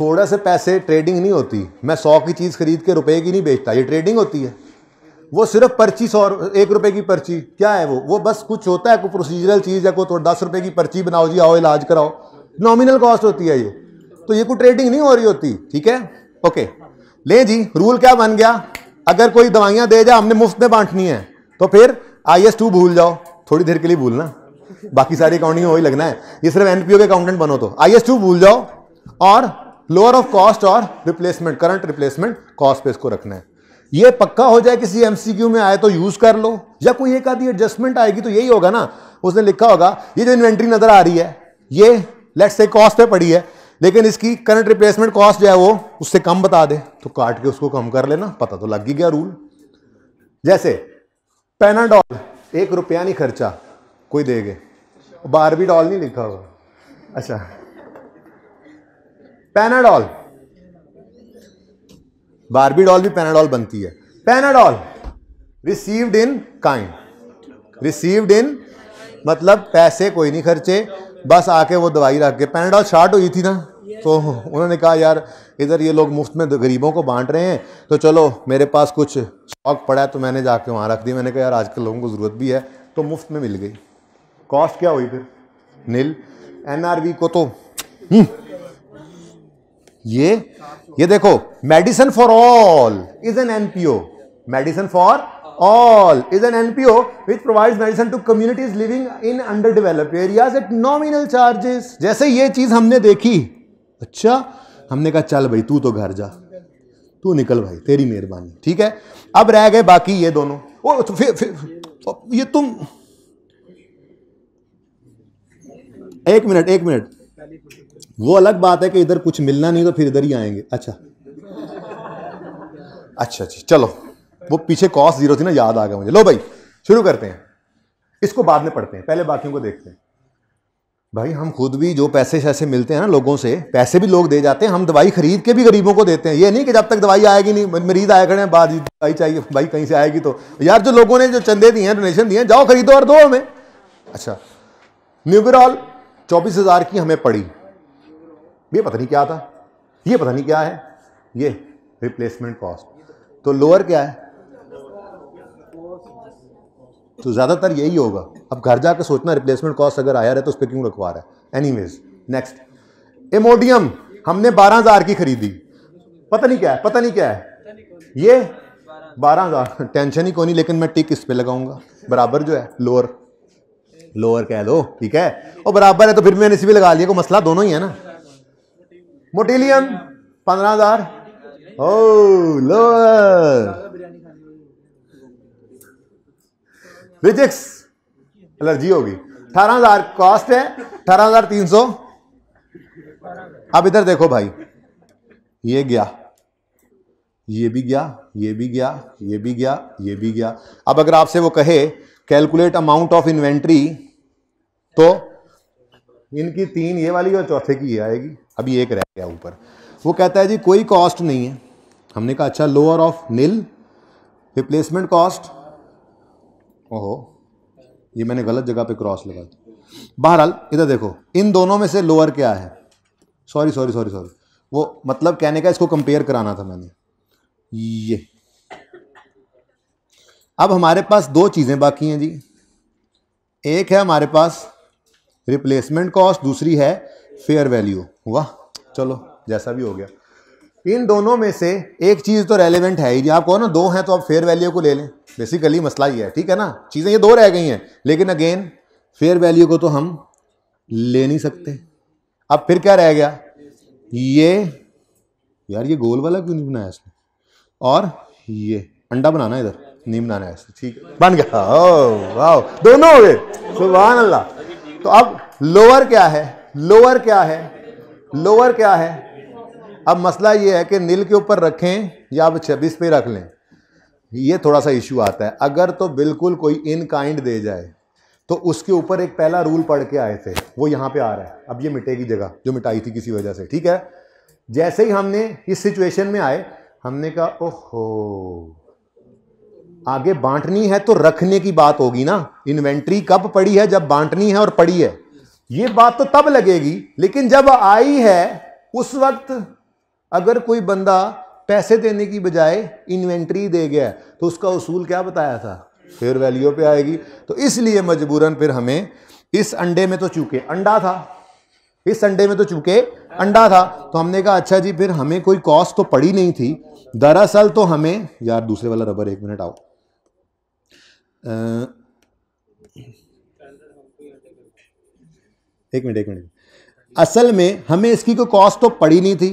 थोड़ा से पैसे ट्रेडिंग नहीं होती मैं सौ की चीज़ खरीद के रुपए की नहीं बेचता ये ट्रेडिंग होती है वो सिर्फ पर्ची सौ एक रुपए की पर्ची क्या है वो वो बस कुछ होता है कोई प्रोसीजरल चीज़ है कोई थोड़ा तो दस रुपए की पर्ची बनाओ जी आओ इलाज कराओ नॉमिनल कॉस्ट होती है ये तो ये कोई ट्रेडिंग नहीं हो रही होती ठीक है ओके ले जी रूल क्या बन गया अगर कोई दवाइयाँ दे जाए हमने मुफ्त में बांटनी है तो फिर आई एस टू भूल जाओ थोड़ी देर के लिए भूलना बाकी सारी अकाउंटिंग वही लगना है ये सिर्फ एनपीओ के अकाउंटेंट बनो तो आई एस टू भूल जाओ और लोअर ऑफ कॉस्ट और रिप्लेसमेंट करंट रिप्लेसमेंट कॉस्ट पे इसको रखना है ये पक्का हो जाए किसी एमसीक्यू में आए तो यूज कर लो या कोई एक आधी एडजस्टमेंट आएगी तो यही होगा ना उसने लिखा होगा ये जो इन्वेंट्री नजर आ रही है ये लेट से कॉस्ट पे पड़ी है लेकिन इसकी करंट रिप्लेसमेंट कॉस्ट जो है वो उससे कम बता दे तो काट के उसको कम कर लेना पता तो लग ही गया रूल जैसे पेनाडॉल एक रुपया नहीं खर्चा कोई देगे बारबी डॉल नहीं लिखा होगा अच्छा पेनाडॉल डॉल भी पेनाडॉल बनती है Panadol received in kind received in मतलब पैसे कोई नहीं खर्चे बस आके वो दवाई रख के पेनाडॉल शार्ट हुई थी ना तो उन्होंने कहा यार इधर ये लोग मुफ्त में गरीबों को बांट रहे हैं तो चलो मेरे पास कुछ स्टॉक पड़ा है तो मैंने जाके वहाँ रख दिया मैंने कहा यार आजकल लोगों को ज़रूरत भी है तो मुफ्त में मिल गई कॉस्ट क्या हुई फिर नील एन को तो हम्म, ये ये देखो medicine for all is an NPO medicine for all is an NPO which provide provides to communities living in under underdeveloped areas at nominal charges जैसे ये चीज हमने देखी अच्छा हमने कहा चल भाई तू तो घर जा तू निकल भाई तेरी मेहरबानी ठीक है अब रह गए बाकी ये दोनों ओ तो फिर फिर तो ये तुम एक मिनट एक मिनट वो अलग बात है कि इधर कुछ मिलना नहीं तो फिर इधर ही आएंगे अच्छा अच्छा जी अच्छा, चलो वो पीछे कॉस जीरो थी ना याद आ गया मुझे लो भाई शुरू करते हैं इसको बाद में पढ़ते हैं पहले बाकियों को देखते हैं भाई हम खुद भी जो पैसे शैसे मिलते हैं ना लोगों से पैसे भी लोग दे जाते हैं हम दवाई खरीद के भी गरीबों को देते हैं ये नहीं कि जब तक दवाई आएगी नहीं मरीज आए खड़े हैं बाद दवाई चाहिए भाई कहीं से आएगी तो यार जो लोगों ने जो चंदे दिए हैं डोनेशन दिए हैं जाओ खरीदो और दो हमें अच्छा न्यूबरऑल चौबीस हज़ार की हमें पड़ी ये पता नहीं क्या था ये पता नहीं क्या है ये रिप्लेसमेंट कॉस्ट तो लोअर क्या है तो ज़्यादातर यही होगा अब घर जाकर सोचना रिप्लेसमेंट कॉस्ट अगर आया रहा तो उस पर क्यों रखवा रहा है वेज नेक्स्ट इमोडियम हमने बारह हज़ार की खरीदी पता नहीं क्या है पता नहीं क्या है ये बारह हज़ार टेंशन ही कौन नहीं लेकिन मैं टिक इस पर लगाऊंगा बराबर जो है लोअर लोअर कह दो ठीक है और बराबर है तो फिर मैंने इसी भी लगा लिया को मसला दोनों ही है ना मोटिलियन पंद्रह हजार ओ फिजिक्स एलर्जी होगी अठारह हजार कॉस्ट है अठारह हजार तीन सौ अब इधर देखो भाई ये गया ये भी गया ये भी गया ये भी गया ये भी गया अब अगर आपसे वो कहे कैलकुलेट अमाउंट ऑफ इन्वेंट्री तो इनकी तीन ये वाली और चौथे की ये आएगी अभी एक रह गया ऊपर वो कहता है जी कोई कॉस्ट नहीं है हमने कहा अच्छा लोअर ऑफ नील रिप्लेसमेंट कॉस्ट ओहो ये मैंने गलत जगह पे क्रॉस लगा था बहरहाल इधर देखो इन दोनों में से लोअर क्या है सॉरी सॉरी सॉरी सॉरी वो मतलब कहने का इसको कंपेयर कराना था मैंने ये अब हमारे पास दो चीज़ें बाकी हैं जी एक है हमारे पास रिप्लेसमेंट कॉस्ट दूसरी है फेयर वैल्यू वाह चलो जैसा भी हो गया इन दोनों में से एक चीज़ तो रेलिवेंट है ही आप कहो ना दो हैं तो आप फेयर वैल्यू को ले लें बेसिकली मसला ये है ठीक है ना चीज़ें ये दो रह गई हैं लेकिन अगेन फेयर वैल्यू को तो हम ले नहीं सकते अब फिर क्या रह गया ये यार ये गोल वाला क्यों नहीं बनाया इसमें और ये अंडा बनाना इधर नहीं बनाना है ठीक बन गया ओ वाह दोनों हो गए सुबह अल्लाह तो अब लोअर क्या है लोअर क्या है लोअर क्या है अब मसला ये है कि नील के ऊपर रखें या आप छब्बीस पे रख लें ये थोड़ा सा इश्यू आता है अगर तो बिल्कुल कोई इन काइंड दे जाए तो उसके ऊपर एक पहला रूल पढ़ के आए थे वो यहाँ पे आ रहा है अब ये मिटेगी जगह जो मिटाई थी किसी वजह से ठीक है जैसे ही हमने इस सिचुएशन में आए हमने कहा ओहो आगे बांटनी है तो रखने की बात होगी ना इन्वेंट्री कब पड़ी है जब बांटनी है और पड़ी है ये बात तो तब लगेगी लेकिन जब आई है उस वक्त अगर कोई बंदा पैसे देने की बजाय इन्वेंट्री दे गया तो उसका उसूल क्या बताया था फेयर वैल्यू पे आएगी तो इसलिए मजबूरन फिर हमें इस अंडे में तो चूके अंडा था इस अंडे में तो चूके अंडा था तो हमने कहा अच्छा जी फिर हमें कोई कॉस्ट तो पड़ी नहीं थी दरअसल तो हमें यार दूसरे वाला रबर एक मिनट आओ एक मिनट एक मिनट असल में हमें इसकी कोई कॉस्ट तो पड़ी नहीं थी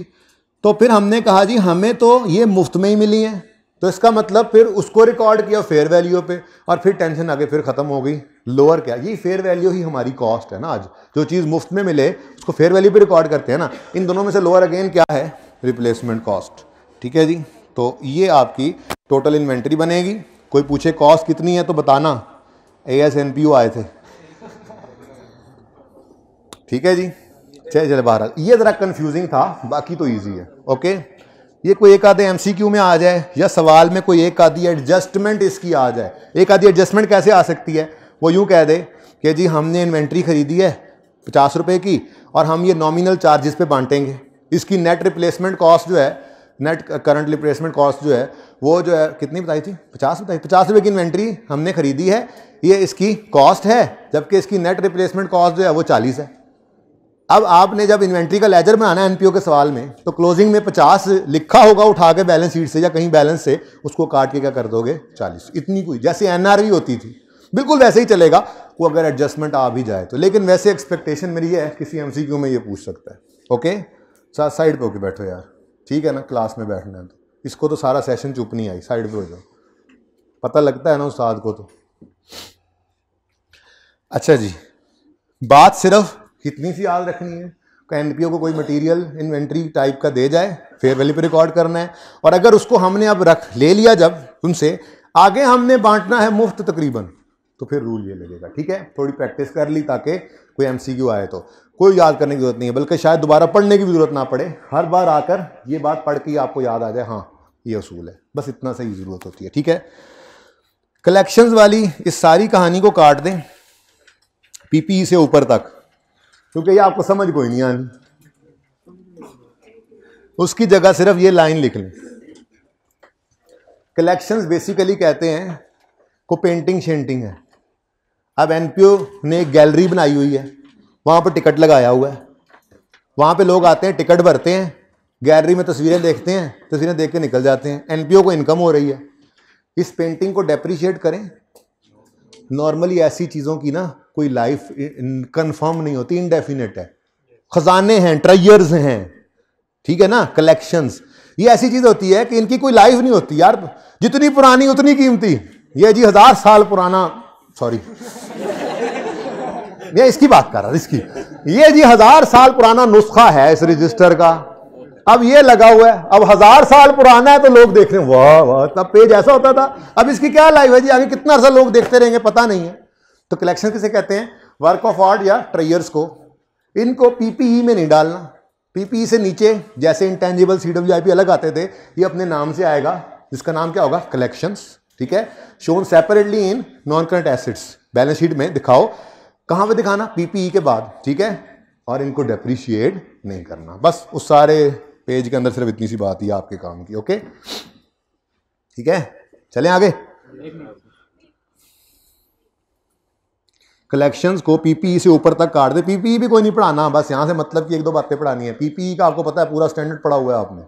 तो फिर हमने कहा जी हमें तो ये मुफ्त में ही मिली है तो इसका मतलब फिर उसको रिकॉर्ड किया फेयर वैल्यू पे और फिर टेंशन आगे फिर ख़त्म हो गई लोअर क्या ये फेयर वैल्यू ही हमारी कॉस्ट है ना आज जो चीज़ मुफ्त में मिले उसको फेयर वैल्यू पे रिकॉर्ड करते हैं ना इन दोनों में से लोअर अगेन क्या है रिप्लेसमेंट कॉस्ट ठीक है जी तो ये आपकी टोटल इन्वेंट्री बनेगी कोई पूछे कॉस्ट कितनी है तो बताना A S N P O आए थे ठीक है जी छः चले बाहर ये ज़रा कन्फ्यूजिंग था बाकी तो ईजी है ओके ये कोई एक आधे एमसीक्यू में आ जाए या सवाल में कोई एक आधी एडजस्टमेंट इसकी आ जाए एक आधी एडजस्टमेंट कैसे आ सकती है वो यूँ कह दे कि जी हमने इन्वेंट्री खरीदी है पचास रुपये की और हम ये नॉमिनल चार्जेस पे बांटेंगे इसकी नेट रिप्लेसमेंट कॉस्ट जो है नेट करंट रिप्लेसमेंट कॉस्ट जो है वो जो है कितनी बताई थी पचास बताई पचास रुपये की इन्वेंट्री हमने खरीदी है ये इसकी कॉस्ट है जबकि इसकी नेट रिप्लेसमेंट कॉस्ट जो है वो चालीस है अब आपने जब इन्वेंट्री का लेजर बनाना है एनपीओ के सवाल में तो क्लोजिंग में 50 लिखा होगा उठा के बैलेंस शीट से या कहीं बैलेंस से उसको काट के क्या कर दोगे 40 इतनी कोई जैसे एनआरवी e होती थी बिल्कुल वैसे ही चलेगा वो अगर एडजस्टमेंट आ भी जाए तो लेकिन वैसे एक्सपेक्टेशन मेरी है किसी एम में ये पूछ सकता है ओके साइड पर होके बैठो यार ठीक है ना क्लास में बैठना है तो इसको तो सारा सेशन चुप नहीं आई साइड पर हो जाओ पता लगता है ना उस को तो अच्छा जी बात सिर्फ कितनी सी आल रखनी है एन पी को कोई मटेरियल इन्वेंट्री टाइप का दे जाए फेयर वैल्यू पे रिकॉर्ड करना है और अगर उसको हमने अब रख ले लिया जब उनसे आगे हमने बांटना है मुफ्त तकरीबन तो फिर रूल ये लगेगा ठीक है थोड़ी प्रैक्टिस कर ली ताकि कोई एम आए तो कोई याद करने की जरूरत नहीं है बल्कि शायद दोबारा पढ़ने की भी जरूरत ना पड़े हर बार आकर ये बात पढ़ के आपको याद आ जाए हाँ ये असूल है बस इतना सही ज़रूरत होती है ठीक है कलेक्शंस वाली इस सारी कहानी को काट दें पीपी e से ऊपर तक क्योंकि ये आपको समझ कोई नहीं आनी उसकी जगह सिर्फ ये लाइन लिख लें कलेक्शंस बेसिकली कहते हैं को पेंटिंग शेंटिंग है अब एन ने एक गैलरी बनाई हुई है वहाँ पर टिकट लगाया हुआ है वहाँ पे लोग आते हैं टिकट भरते हैं गैलरी में तस्वीरें देखते हैं तस्वीरें देख के निकल जाते हैं एन को इनकम हो रही है इस पेंटिंग को डेप्रीशिएट करें नॉर्मली ऐसी चीज़ों की ना कोई लाइफ कंफर्म नहीं होती इनडेफिनेट है खजाने हैं ट्रायर्स हैं ठीक है ना कलेक्शंस ये ऐसी चीज होती है कि इनकी कोई लाइफ नहीं होती यार जितनी पुरानी उतनी कीमती ये जी हजार साल पुराना सॉरी मैं इसकी बात कर रहा इसकी ये जी हजार साल पुराना नुस्खा है इस रजिस्टर का अब ये लगा हुआ है अब हजार साल पुराना है तो लोग देख रहे हैं वाह वाह तब पेज ऐसा होता था अब इसकी क्या लाइफ है जी आगे कितना अर्सा लोग देखते रहेंगे पता नहीं है तो कलेक्शन किसे कहते हैं वर्क ऑफ आर्ट या ट्रेयर्स को इनको पीपीई e में नहीं डालना पीपीई e से नीचे जैसे इंटेंजिबल सी डब्ल्यू अलग आते थे ये अपने नाम से आएगा जिसका नाम क्या होगा कलेक्शंस ठीक है shown separately in non current assets balance sheet में दिखाओ कहाँ पे दिखाना पीपीई e के बाद ठीक है और इनको डेप्रिशिएट नहीं करना बस उस सारे पेज के अंदर सिर्फ इतनी सी बात ही आपके काम की ओके ठीक है चलें आगे कलेक्शंस को पीपीई e से ऊपर तक काट दे पीपीई e भी कोई नहीं पढ़ाना बस यहां से मतलब कि एक दो बातें पढ़ानी है पीपीई e का आपको पता है पूरा स्टैंडर्ड पढ़ा हुआ है आपने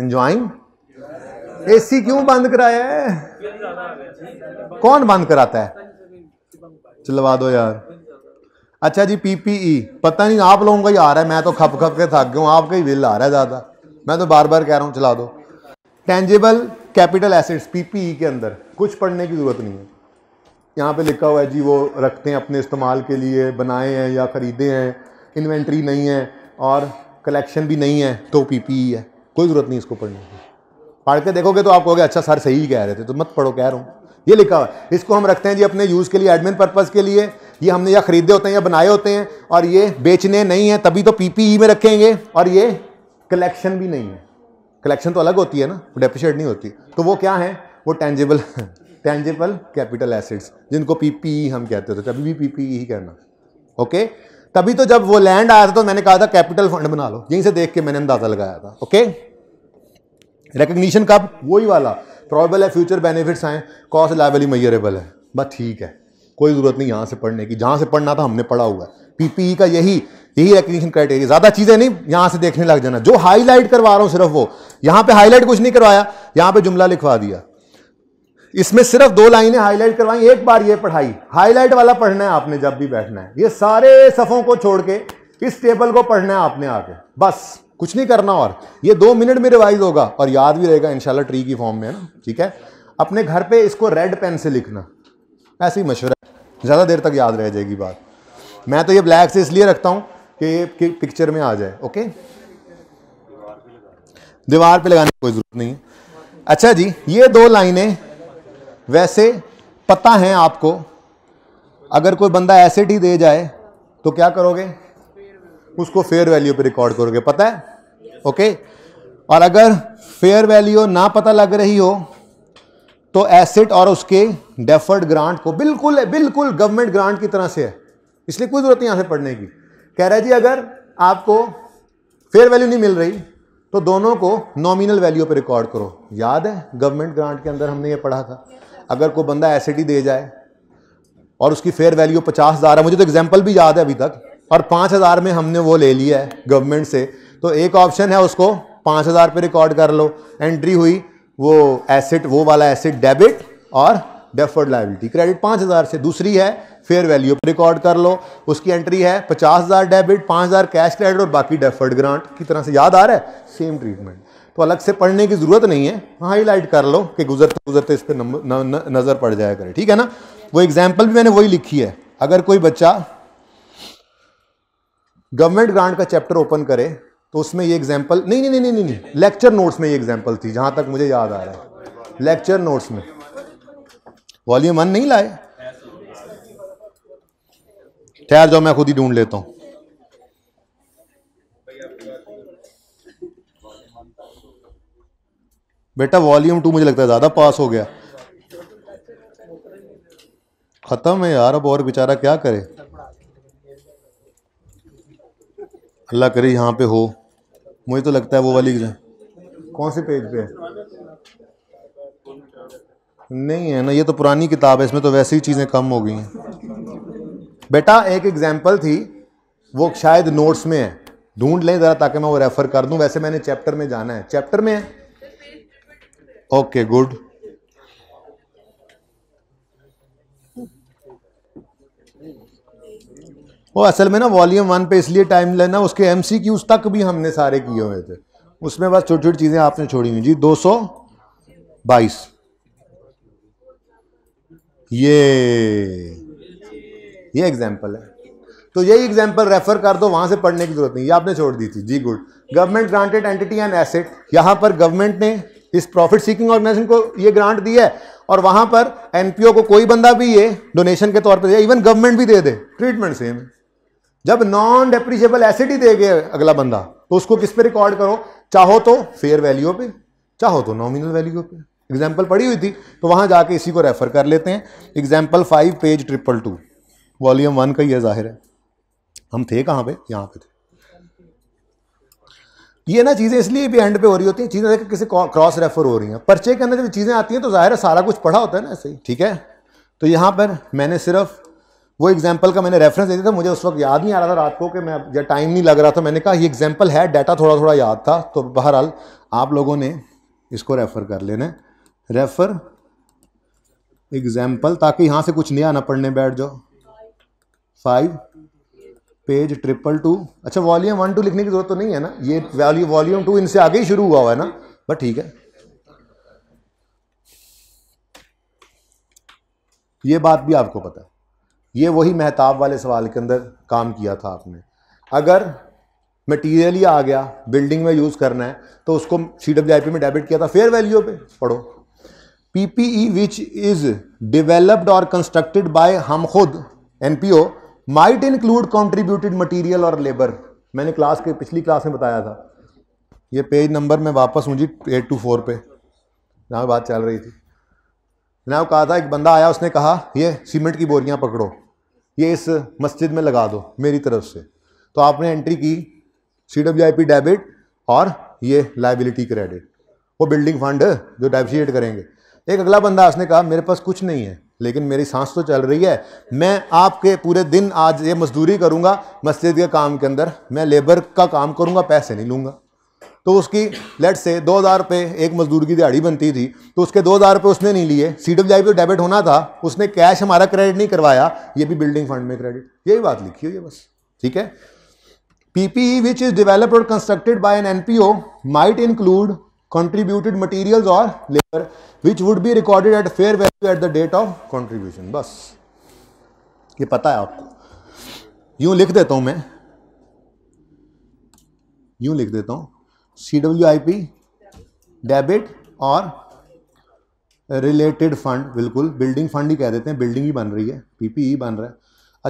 एंजॉइंग एसी क्यों बंद कराया है कौन बंद कराता है चलवा दो यार अच्छा जी पीपीई पता नहीं आप लोगों का ही आ रहा है मैं तो खप खप के थक गया हूँ आपका ही बिल आ रहा है ज़्यादा मैं तो बार बार कह रहा हूँ चला दो टेंजेबल कैपिटल एसेट्स पी के अंदर कुछ पढ़ने की ज़रूरत नहीं है यहाँ पे लिखा हुआ है जी वो रखते हैं अपने इस्तेमाल के लिए बनाए हैं या ख़रीदे हैं इन्वेंट्री नहीं है और कलेक्शन भी नहीं है तो पीपीई e है कोई ज़रूरत नहीं इसको पढ़ने की पढ़ के देखोगे तो आप कहोगे अच्छा सर सही ही कह रहे थे तो मत पढ़ो कह रहा हूँ ये लिखा हुआ है इसको हम रखते हैं जी अपने यूज़ के लिए एडमिन पर्पज़ के लिए ये हमने या ख़रीदे होते हैं या बनाए होते हैं और ये बेचने नहीं है तभी तो पी e में रखेंगे और ये कलेक्शन भी नहीं है कलेक्शन तो अलग होती है ना डेप्रिशिएट नहीं होती तो वो क्या है वो टेंजेबल टेंजेबल कैपिटल एसिड्स जिनको पीपीई e हम कहते थे कभी तो भी पीपीई e ही कहना ओके तभी तो जब वो लैंड आया था तो मैंने कहा था कैपिटल फंड बना लो यहीं से देख के मैंने अंदाजा लगाया था ओके रिकग्निशन कब वही वाला प्रॉबल है फ्यूचर बेनिफिट्स हैं कॉस्ट लाइवली मयरेबल है बस ठीक है कोई ज़रूरत नहीं यहाँ से पढ़ने की जहाँ से पढ़ना था हमने पढ़ा हुआ है पीपीई e का यही यही रिकग्निशन क्राइटेरिया ज़्यादा चीज़ें नहीं यहां से देखने लग जाना जो हाईलाइट करवा रहा हूं सिर्फ वो यहां पे हाईलाइट कुछ नहीं करवाया यहां पे जुमला लिखवा दिया इसमें सिर्फ दो लाइनें हाईलाइट करवाई एक बार ये पढ़ाई हाईलाइट वाला पढ़ना है आपने जब भी बैठना है ये सारे सफ़ों को छोड़ के इस टेबल को पढ़ना है आपने आके बस कुछ नहीं करना और ये दो मिनट में रिवाइज होगा और याद भी रहेगा इनशाला ट्री की फॉर्म में ना ठीक है अपने घर पे इसको रेड पेन से लिखना ऐसे ही मशवरा ज़्यादा देर तक याद रह जाएगी बात मैं तो ये ब्लैक से इसलिए रखता हूँ कि ये पिक्चर में आ जाए ओके दीवार पे लगाने की कोई ज़रूरत नहीं है अच्छा जी ये दो लाइनें वैसे पता हैं आपको अगर कोई बंदा एसेट ही दे जाए तो क्या करोगे उसको फेयर वैल्यू पे रिकॉर्ड करोगे पता है ओके और अगर फेयर वैल्यू ना पता लग रही हो तो एसेट और उसके डेफर्ड ग्रांट को बिल्कुल बिल्कुल गवर्नमेंट ग्रांट की तरह से है इसलिए कोई ज़रूरत नहीं यहाँ से पढ़ने की कह रहा है जी अगर आपको फेयर वैल्यू नहीं मिल रही तो दोनों को नॉमिनल वैल्यू पर रिकॉर्ड करो याद है गवर्नमेंट ग्रांट के अंदर हमने ये पढ़ा था अगर कोई बंदा एस दे जाए और उसकी फेयर वैल्यू पचास हज़ार है मुझे तो एग्जाम्पल भी याद है अभी तक और पाँच हज़ार में हमने वो ले लिया है गवर्नमेंट से तो एक ऑप्शन है उसको पाँच हज़ार पे रिकॉर्ड कर लो एंट्री हुई वो एसेट वो वाला एसेट डेबिट और डेफर्ड लाइबिलिटी क्रेडिट पाँच हज़ार से दूसरी है फेयर वैल्यू पर रिकॉर्ड कर लो उसकी एंट्री है पचास हज़ार डेबिट पाँच हज़ार कैश क्रेडिट और बाकी डेफर्ड ग्रांट की तरह से याद आ रहा है सेम ट्रीटमेंट तो अलग से पढ़ने की ज़रूरत नहीं है हाईलाइट कर लो कि गुजरते गुजरते इस पर नज़र पड़ जाया करे ठीक है ना वो एग्जाम्पल भी मैंने वही लिखी है अगर कोई बच्चा गवर्नमेंट ग्रांट का चैप्टर ओपन करे तो उसमें ये एग्जाम्पल नहीं नहीं नहीं नहीं नहीं लेक्चर नोट्स में ये एग्जाम्पल थी जहां तक मुझे याद आ रहा है लेक्चर नोट्स में वॉल्यूम वन नहीं लाए ठहर जाओ मैं खुद ही ढूंढ लेता हूं बेटा वॉल्यूम टू मुझे लगता है ज़्यादा पास हो गया ख़त्म है यार अब और बेचारा क्या करे अल्लाह करे यहाँ पे हो मुझे तो लगता है वो वाली कौन से पेज पे है नहीं है ना ये तो पुरानी किताब है इसमें तो वैसे ही चीज़ें कम हो गई हैं बेटा एक एग्जाम्पल थी वो शायद नोट्स में है ढूंढ लें ज़रा ताकि मैं वो रेफ़र कर दूं वैसे मैंने चैप्टर में जाना है चैप्टर में है ओके गुड वो असल में ना वॉल्यूम वन पे इसलिए टाइम लेना उसके एम सी क्यूज तक भी हमने सारे किए हुए थे उसमें बस छोटी छोटी चीज़ें आपने छोड़ी हुई जी दो सौ बाईस ये ये एग्जाम्पल है तो यही एग्जाम्पल रेफर कर दो वहाँ से पढ़ने की जरूरत नहीं ये आपने छोड़ दी थी जी good government granted entity and asset यहाँ पर गवर्नमेंट ने इस प्रॉफिट सीकिंग ऑर्गेनाइजेशन को ये ग्रांट दिया है और वहाँ पर एनपीओ को कोई बंदा भी ये डोनेशन के तौर पर दे इवन गवर्नमेंट भी दे दे ट्रीटमेंट सेम जब नॉन डेप्रिशिएबल एसेट ही दे गए अगला बंदा तो उसको किस पे रिकॉर्ड करो चाहो तो फेयर वैल्यू पे चाहो तो नॉमिनल वैल्यू पे एग्जाम्पल पड़ी हुई थी तो वहां जाके इसी को रेफर कर लेते हैं example five page triple two volume one का ही है जाहिर है हम थे कहाँ पे यहाँ पे थे ये ना चीज़ें इसलिए भी एंड पे हो रही होती हैं चीज़ें देखकर किसी क्रॉस रेफर हो रही हैं पर्चे के अंदर जब चीज़ें आती हैं तो जाहिर है सारा कुछ पढ़ा होता है ना ऐसे ही ठीक है तो यहाँ पर मैंने सिर्फ वो एग्जाम्पल का मैंने रेफरेंस दे दिया था मुझे उस वक्त याद नहीं आ रहा था रात को कि मैं या टाइम नहीं लग रहा था मैंने कहा ये एग्जाम्पल है डाटा थोड़ा थोड़ा याद था तो बहरहाल आप लोगों ने इसको रेफ़र कर लेना रेफ़र एग्जाम्पल ताकि यहाँ से कुछ नहीं आना पढ़ने बैठ जाओ फाइव पेज ट्रिपल टू अच्छा वॉल्यूम वन टू लिखने की जरूरत तो नहीं है ना ये वैल्यू वॉल्यूम टू इनसे आगे ही शुरू हुआ हुआ है ना बट ठीक है ये बात भी आपको पता है ये वही महताब वाले सवाल के अंदर काम किया था आपने अगर मटेरियल ही आ गया बिल्डिंग में यूज़ करना है तो उसको सी में डेबिट किया था फेयर वैल्यू पे पढ़ो P P E which is developed और कंस्ट्रक्टेड बाय हम खुद NPO might include contributed material और लेबर मैंने क्लास के पिछली क्लास में बताया था ये पेज नंबर मैं वापस हूँ जी एट टू फोर पे जहाँ बात चल रही थी मैंने कहा था एक बंदा आया उसने कहा ये सीमेंट की बोरियाँ पकड़ो ये इस मस्जिद में लगा दो मेरी तरफ से तो आपने एंट्री की C W I P debit और ये लाइबिलिटी क्रेडिट वो बिल्डिंग फंड जो डेप्रिशिएट करेंगे एक अगला बंदा उसने कहा मेरे पास कुछ नहीं है लेकिन मेरी सांस तो चल रही है मैं आपके पूरे दिन आज ये मजदूरी करूँगा मस्जिद के काम के अंदर मैं लेबर का काम करूँगा पैसे नहीं लूँगा तो उसकी लेट से दो हज़ार रुपये एक मजदूर की दिहाड़ी बनती थी तो उसके दो हज़ार रुपये उसने नहीं लिए सी डब्ल्यू आई पे डेबिट होना था उसने कैश हमारा क्रेडिट नहीं करवाया ये भी बिल्डिंग फंड में क्रेडिट यही बात लिखी हुई है बस ठीक है ई विच इज डिवेलप्ड और constructed by an NPO might include contributed material और labour which would be recorded at fair value at the date of contribution बस ये पता है आपको यूं लिख देता हूं मैं यूं लिख देता हूं C W I P debit और रिलेटेड फंड बिल्कुल बिल्डिंग फंड ही कह देते हैं बिल्डिंग ही बन रही है पीपीई e बन रहा है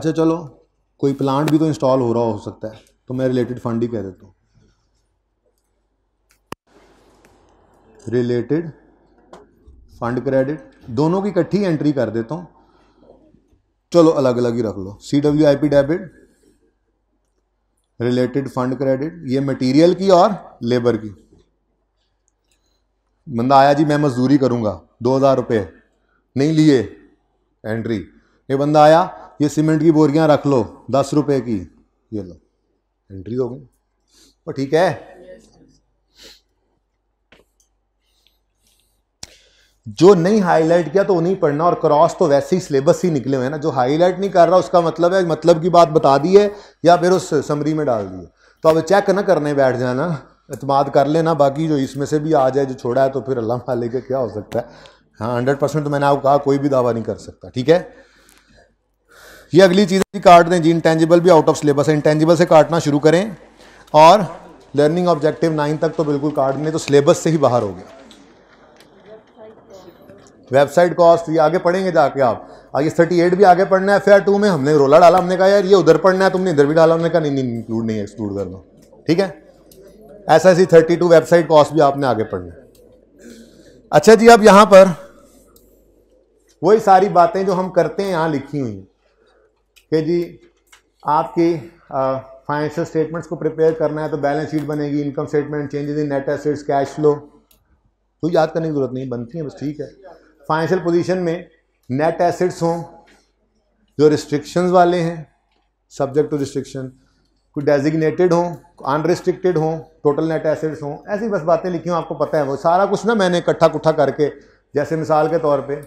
अच्छा चलो कोई प्लांट भी तो इंस्टॉल हो रहा हो सकता है तो मैं रिलेटेड फंड ही कह देता हूँ रिलेटेड फंड क्रेडिट दोनों की इकट्ठी एंट्री कर देता हूँ चलो अलग अलग ही रख लो C W I P debit related fund credit ये मटेरियल की और लेबर की बंदा आया जी मैं मजदूरी करूँगा दो हज़ार रुपये नहीं लिए एंट्री ये बंदा आया ये सीमेंट की बोरियाँ रख लो दस रुपये की ये लो एंट्री हो गई पर तो ठीक है जो नहीं हाईलाइट किया तो उन्हें पढ़ना और क्रॉस तो वैसे ही सिलेबस ही निकले हुए हैं ना जो हाईलाइट नहीं कर रहा उसका मतलब है मतलब की बात बता दी है या फिर उस समरी में डाल दी है तो अब चेक ना करने बैठ जाना अतमाद कर लेना बाकी जो इसमें से भी आ जाए जो छोड़ा है तो फिर अल्लाह मालिक का क्या हो सकता है हाँ हंड्रेड परसेंट तो मैंने आपको कहा कोई भी दावा नहीं कर सकता ठीक है ये अगली चीज़ें काट दें जी इंटेंजिबल भी आउट ऑफ सिलेबस है इंटेंजिबल से काटना शुरू करें और लर्निंग ऑब्जेक्टिव नाइन तक तो बिल्कुल काट दें तो सिलेबस से ही बाहर हो गया वेबसाइट कॉस्ट ये आगे पढ़ेंगे जाके आप आगे थर्टी एट भी आगे पढ़ना है फेयर टू में हमने रोला डाला हमने कहा यार ये उधर पढ़ना है तुमने इधर भी डाला हमने कहा नहीं इंक्लूड नहीं एक्सक्लूड करना ठीक है ऐसा ऐसी थर्टी टू वेबसाइट कॉस्ट भी आपने आगे पढ़ना अच्छा जी अब यहाँ पर वही सारी बातें जो हम करते हैं यहाँ लिखी हुई कि जी आपकी फाइनेंशियल स्टेटमेंट्स को प्रिपेयर करना है तो बैलेंस शीट बनेगी income statement changes in net assets cash flow कोई याद करने की जरूरत नहीं बनती है बस ठीक है फाइनेंशियल पोजीशन में नेट एसिड्स हों जो रिस्ट्रिक्शंस वाले हैं सब्जेक्ट टू रिस्ट्रिक्शन कोई डेजिग्नेटेड हों अनरिस्ट्रिक्टेड हों टोटल नेट एसिड्स हों ऐसी बस बातें लिखी हूँ आपको पता है वो सारा कुछ ना मैंने इकट्ठा कुट्ठा करके जैसे मिसाल के तौर पे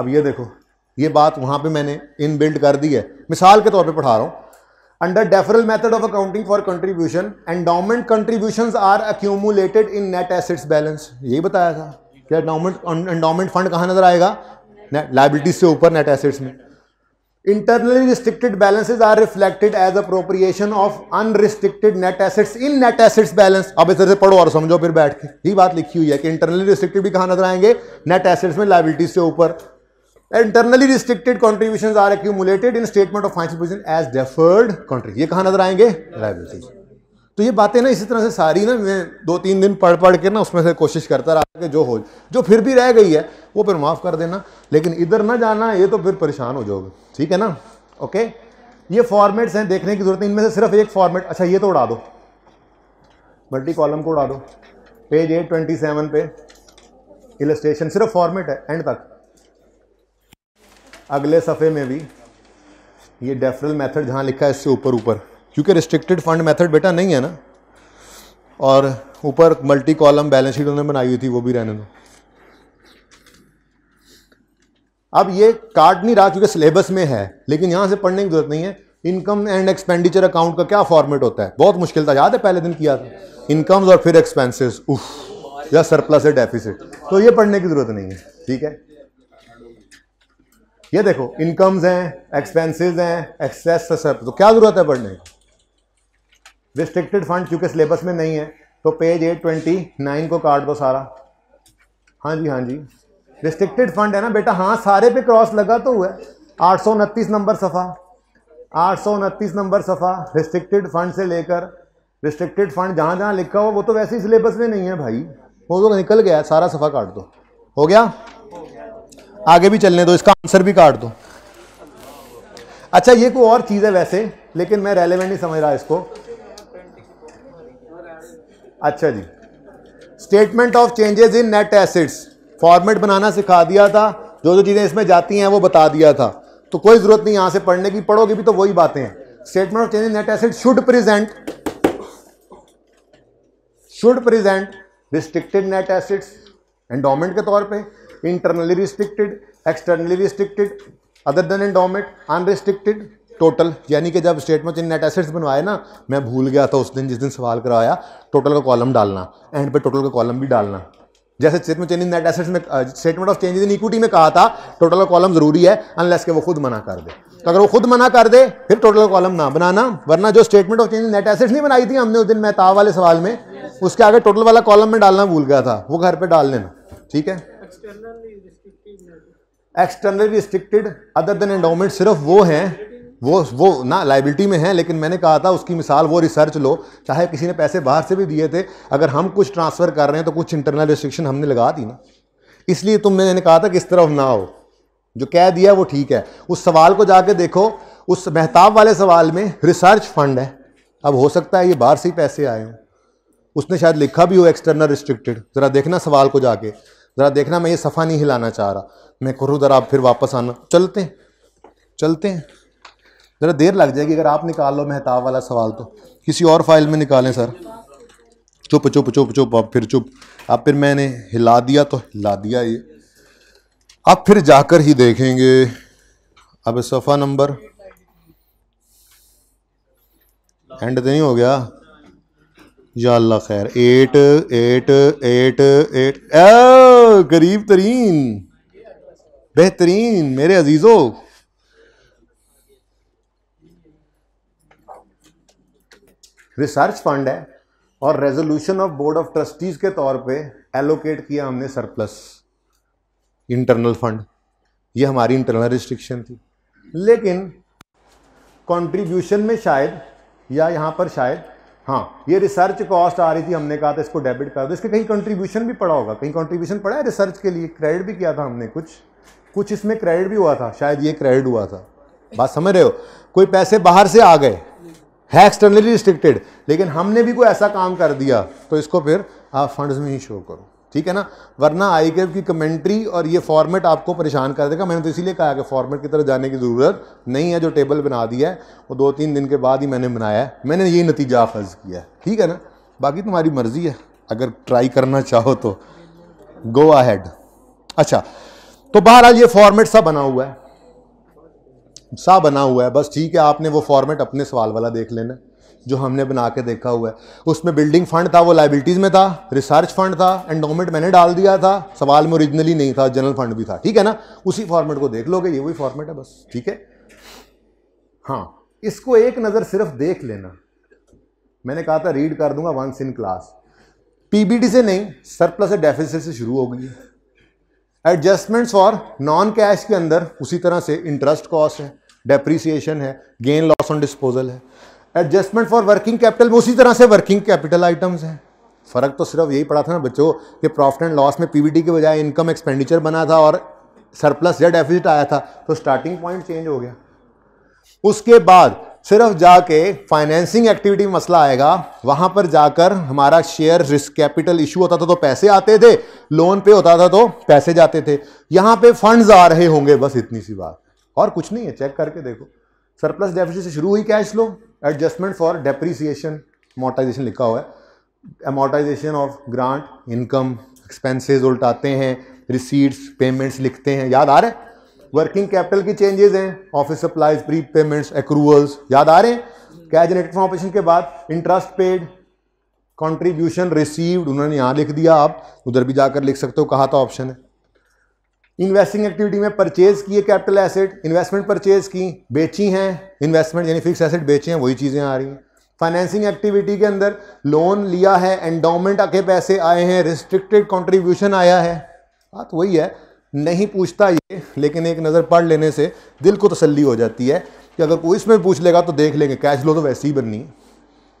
अब ये देखो ये बात वहाँ पे मैंने इन बिल्ड कर दी है मिसाल के तौर पे पढ़ा रहा हूँ under deferral method of accounting for contribution endowment contribution are accumulated in net assets balance यही बताया था क्या एंडोमेंट एंडोमेंट फंड कहाँ नजर आएगा लाइबिलिटीज से ऊपर नेट एसेट्स में internally restricted balances are reflected as appropriation of unrestricted net assets in net assets balance अब इस तरह से पढ़ो और समझो फिर बैठ के यही बात लिखी हुई है कि इंटरनली रिस्ट्रिक्टेड भी कहाँ नजर आएंगे नेट एसेट्स में लाइबिलिटीज से ऊपर internally restricted contribution are accumulated in statement of financial position as deferred contri ये कहाँ नजर आएंगे लाइबिलिटीज तो ये बातें ना इसी तरह से सारी ना मैं दो तीन दिन पढ़ पढ़ के ना उसमें से कोशिश करता रहा कि जो हो जो फिर भी रह गई है वो फिर माफ़ कर देना लेकिन इधर ना जाना ये तो फिर परेशान हो जाओगे ठीक है ना ओके ये फॉर्मेट्स हैं देखने की ज़रूरत है इनमें से सिर्फ एक फॉर्मेट अच्छा ये तो उड़ा दो मल्टी कॉलम को उड़ा दो पेज एट ट्वेंटी सेवन पे इलस्ट्रेशन सिर्फ फॉर्मेट है एंड तक अगले सफ़े में भी ये डेफरल मेथड जहाँ लिखा है इससे ऊपर ऊपर क्योंकि रिस्ट्रिक्टेड फंड मेथड बेटा नहीं है ना और ऊपर मल्टी कॉलम बैलेंस शीट उन्होंने बनाई हुई थी वो भी रहने दो अब ये काट नहीं रहा क्योंकि सिलेबस में है लेकिन यहां से पढ़ने की जरूरत नहीं है इनकम एंड एक्सपेंडिचर अकाउंट का क्या फॉर्मेट होता है बहुत मुश्किल था याद है पहले दिन किया था इनकम्स और फिर एक्सपेंसेस उफ या सरप्लस या डेफिसिट तो ये पढ़ने की जरूरत नहीं है ठीक है ये देखो इनकम्स हैं एक्सपेंसेस हैं एक्सेस तो क्या जरूरत है पढ़ने की रिस्ट्रिक्टेड फंड चूँकि सिलेबस में नहीं है तो पेज एट ट्वेंटी नाइन को काट दो सारा हाँ जी हाँ जी रिस्ट्रिक्टेड फंड है ना बेटा हाँ सारे पे क्रॉस लगा तो हुआ है आठ सौ उनतीस नंबर सफ़ा आठ सौ उनतीस नंबर सफ़ा रिस्ट्रिक्टेड फंड से लेकर रिस्ट्रिक्टेड फंड जहाँ जहाँ लिखा हो वो तो वैसे ही सिलेबस में नहीं है भाई वो तो निकल गया है सारा सफ़ा काट दो हो गया आगे भी चलने दो इसका आंसर भी काट दो अच्छा ये कोई और चीज़ है वैसे लेकिन मैं रेलिवेंट नहीं समझ रहा इसको अच्छा जी statement of changes in net assets format बनाना सिखा दिया था जो जो चीज़ें इसमें जाती हैं वो बता दिया था तो कोई ज़रूरत नहीं यहाँ से पढ़ने की पढ़ोगे भी तो वही बातें हैं statement of change in net asset should present should present restricted net assets endowment के तौर पे internally restricted externally restricted other than endowment unrestricted total यानी कि जब स्टेटमेंट इन नेट एसेट्स बनवाए ना मैं भूल गया था उस दिन जिस दिन सवाल कराया टोटल का कॉलम डालना एंड पे टोटल का कॉलम भी डालना जैसे statement change in net assets में statement of change in equity में कहा था टोटल का कॉलम जरूरी है अनलेस के वो खुद मना कर दे तो अगर वो खुद मना कर दे फिर टोटल का कॉलम ना बनाना वरना जो statement of change in net assets नहीं बनाई थी हमने उस दिन मेहताब वाले सवाल में उसके आगे टोटल वाला कॉलम में डालना भूल गया था वो घर पर डाल लेना ठीक है externally restricted other than endowment सिर्फ वो हैं वो वो ना लाइबिलिटी में है लेकिन मैंने कहा था उसकी मिसाल वो रिसर्च लो चाहे किसी ने पैसे बाहर से भी दिए थे अगर हम कुछ ट्रांसफ़र कर रहे हैं तो कुछ इंटरनल रिस्ट्रिक्शन हमने लगा दी ना इसलिए तुम मैंने कहा था कि इस तरफ ना हो जो कह दिया वो ठीक है उस सवाल को जाके देखो उस मेहताब वाले सवाल में रिसर्च फंड है अब हो सकता है ये बाहर से ही पैसे आए हों उसने शायद लिखा भी हो एक्सटर्नल रिस्ट्रिक्टेड ज़रा देखना सवाल को जाके ज़रा देखना मैं ये सफ़ा नहीं हिलाना चाह रहा मैं करूँ ज़रा आप फिर वापस आना चलते हैं चलते हैं ज़रा देर लग जाएगी अगर आप निकाल लो मेहताब वाला सवाल तो किसी और फाइल में निकालें सर चुप चुप चुप चुप अब फिर चुप अब फिर मैंने हिला दिया तो हिला दिया ये अब फिर जाकर ही देखेंगे अब सफ़ा नंबर एंड तो नहीं हो गया या खैर एट एट एट एट, ए गरीब तरीन बेहतरीन मेरे अजीज़ों रिसर्च फंड है और resolution of board of trustees के तौर पे एलोकेट किया हमने सरप्लस इंटरनल फंड ये हमारी इंटरनल रिस्ट्रिक्शन थी लेकिन कंट्रीब्यूशन में शायद या यहाँ पर शायद हाँ ये रिसर्च कॉस्ट आ रही थी हमने कहा था इसको डेबिट कर दो इसके कहीं कंट्रीब्यूशन भी पड़ा होगा कहीं कंट्रीब्यूशन पड़ा है रिसर्च के लिए क्रेडिट भी किया था हमने कुछ कुछ इसमें क्रेडिट भी हुआ था शायद ये क्रेडिट हुआ था बात समझ रहे हो कोई पैसे बाहर से आ गए है एक्सटर्नली रिस्ट्रिक्टेड लेकिन हमने भी कोई ऐसा काम कर दिया तो इसको फिर आप फंड्स में ही शो करो ठीक है ना वरना आई की कमेंट्री और ये फॉर्मेट आपको परेशान कर देगा मैंने तो इसीलिए कहा कि फॉर्मेट की तरफ जाने की ज़रूरत नहीं है जो टेबल बना दिया है वो दो तीन दिन के बाद ही मैंने बनाया है मैंने यही नतीजा फर्ज किया है ठीक है ना बाकी तुम्हारी मर्ज़ी है अगर ट्राई करना चाहो तो गो अहेड अच्छा तो बहरहाल ये फॉर्मेट सा बना हुआ है सा बना हुआ है बस ठीक है आपने वो फॉर्मेट अपने सवाल वाला देख लेना जो हमने बना के देखा हुआ है उसमें बिल्डिंग फंड था वो लाइबिलिटीज़ में था रिसर्च फंड था एंडोमेंट मैंने डाल दिया था सवाल में ओरिजिनली नहीं था जनरल फंड भी था ठीक है ना उसी फॉर्मेट को देख लोगे ये वही फॉर्मेट है बस ठीक है हाँ इसको एक नज़र सिर्फ देख लेना मैंने कहा था रीड कर दूंगा वंस इन क्लास पीबीटी से नहीं सरप्लस डेफिसिट से शुरू होगी एडजस्टमेंट्स और नॉन कैश के अंदर उसी तरह से इंटरेस्ट कॉस्ट है डेप्रीसिएशन है गेन लॉस ऑन डिस्पोजल है एडजस्टमेंट फॉर वर्किंग कैपिटल में उसी तरह से वर्किंग कैपिटल आइटम्स हैं फ़र्क तो सिर्फ यही पड़ा था ना बच्चों कि प्रॉफिट एंड लॉस में पीबीटी के बजाय इनकम एक्सपेंडिचर बना था और सरप्लस या डेफिजिट आया था तो स्टार्टिंग पॉइंट चेंज हो गया उसके बाद सिर्फ जाके फाइनेंसिंग एक्टिविटी मसला आएगा वहां पर जाकर हमारा शेयर रिस्क कैपिटल इशू होता था तो पैसे आते थे लोन पे होता था तो पैसे जाते थे यहां पे फंड्स आ रहे होंगे बस इतनी सी बात और कुछ नहीं है चेक करके देखो सरप्लस डेफिसिट से शुरू हुई cash flow adjustment for depreciation amortisation लिखा हुआ है amortisation of grant income expenses उल्टाते हैं रिसीट्स पेमेंट्स लिखते हैं याद आ रहे हैं वर्किंग कैपिटल की चेंजेस हैं office supplies prepayments accruals याद आ रहे हैं कैश जनरेटेड फ्रॉम ऑपरेशन के बाद इंटरेस्ट पेड कॉन्ट्रीब्यूशन रिसीव्ड उन्होंने यहाँ लिख दिया आप उधर भी जाकर लिख सकते हो कहा था ऑप्शन है इन्वेस्टिंग एक्टिविटी में परचेज किए कैपिटल एसेट इन्वेस्टमेंट परचेज की बेची हैं इन्वेस्टमेंट यानी फिक्स एसेट बेचे हैं वही चीज़ें आ रही हैं फाइनेंसिंग एक्टिविटी के अंदर लोन लिया है एंडोमेंट आके पैसे आए हैं रिस्ट्रिक्टेड कॉन्ट्रीब्यूशन आया है बात वही है नहीं पूछता ये लेकिन एक नज़र पढ़ लेने से दिल को तसल्ली हो जाती है कि अगर कोई इसमें पूछ लेगा तो देख लेंगे कैश लो तो वैसे ही बननी है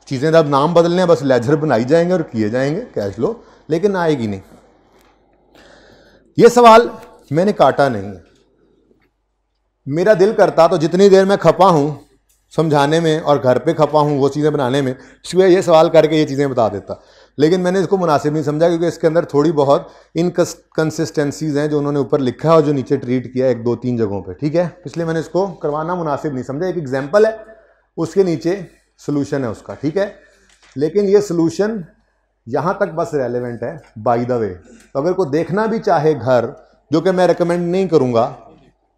चीज़ें तो अब नाम बदलने हैं बस लेजर बनाई जाएंगे और किए जाएंगे कैश लो लेकिन आएगी नहीं ये सवाल मैंने काटा नहीं मेरा दिल करता तो जितनी देर मैं खपा हूँ समझाने में और घर पे खपा हूँ वो चीज़ें बनाने में शिवाय ये सवाल करके ये चीज़ें बता देता लेकिन मैंने इसको मुनासिब नहीं समझा क्योंकि इसके अंदर थोड़ी बहुत इनकन्सिस्टेंसीज हैं जो उन्होंने ऊपर लिखा है और जो नीचे ट्रीट किया एक दो तीन जगहों पे ठीक है इसलिए मैंने इसको करवाना मुनासिब नहीं समझा एक एग्जाम्पल है उसके नीचे सोल्यूशन है उसका ठीक है लेकिन ये सोल्यूशन यहाँ तक बस रेलिवेंट है बाई द वे तो अगर कोई देखना भी चाहे घर जो कि मैं रिकमेंड नहीं करूँगा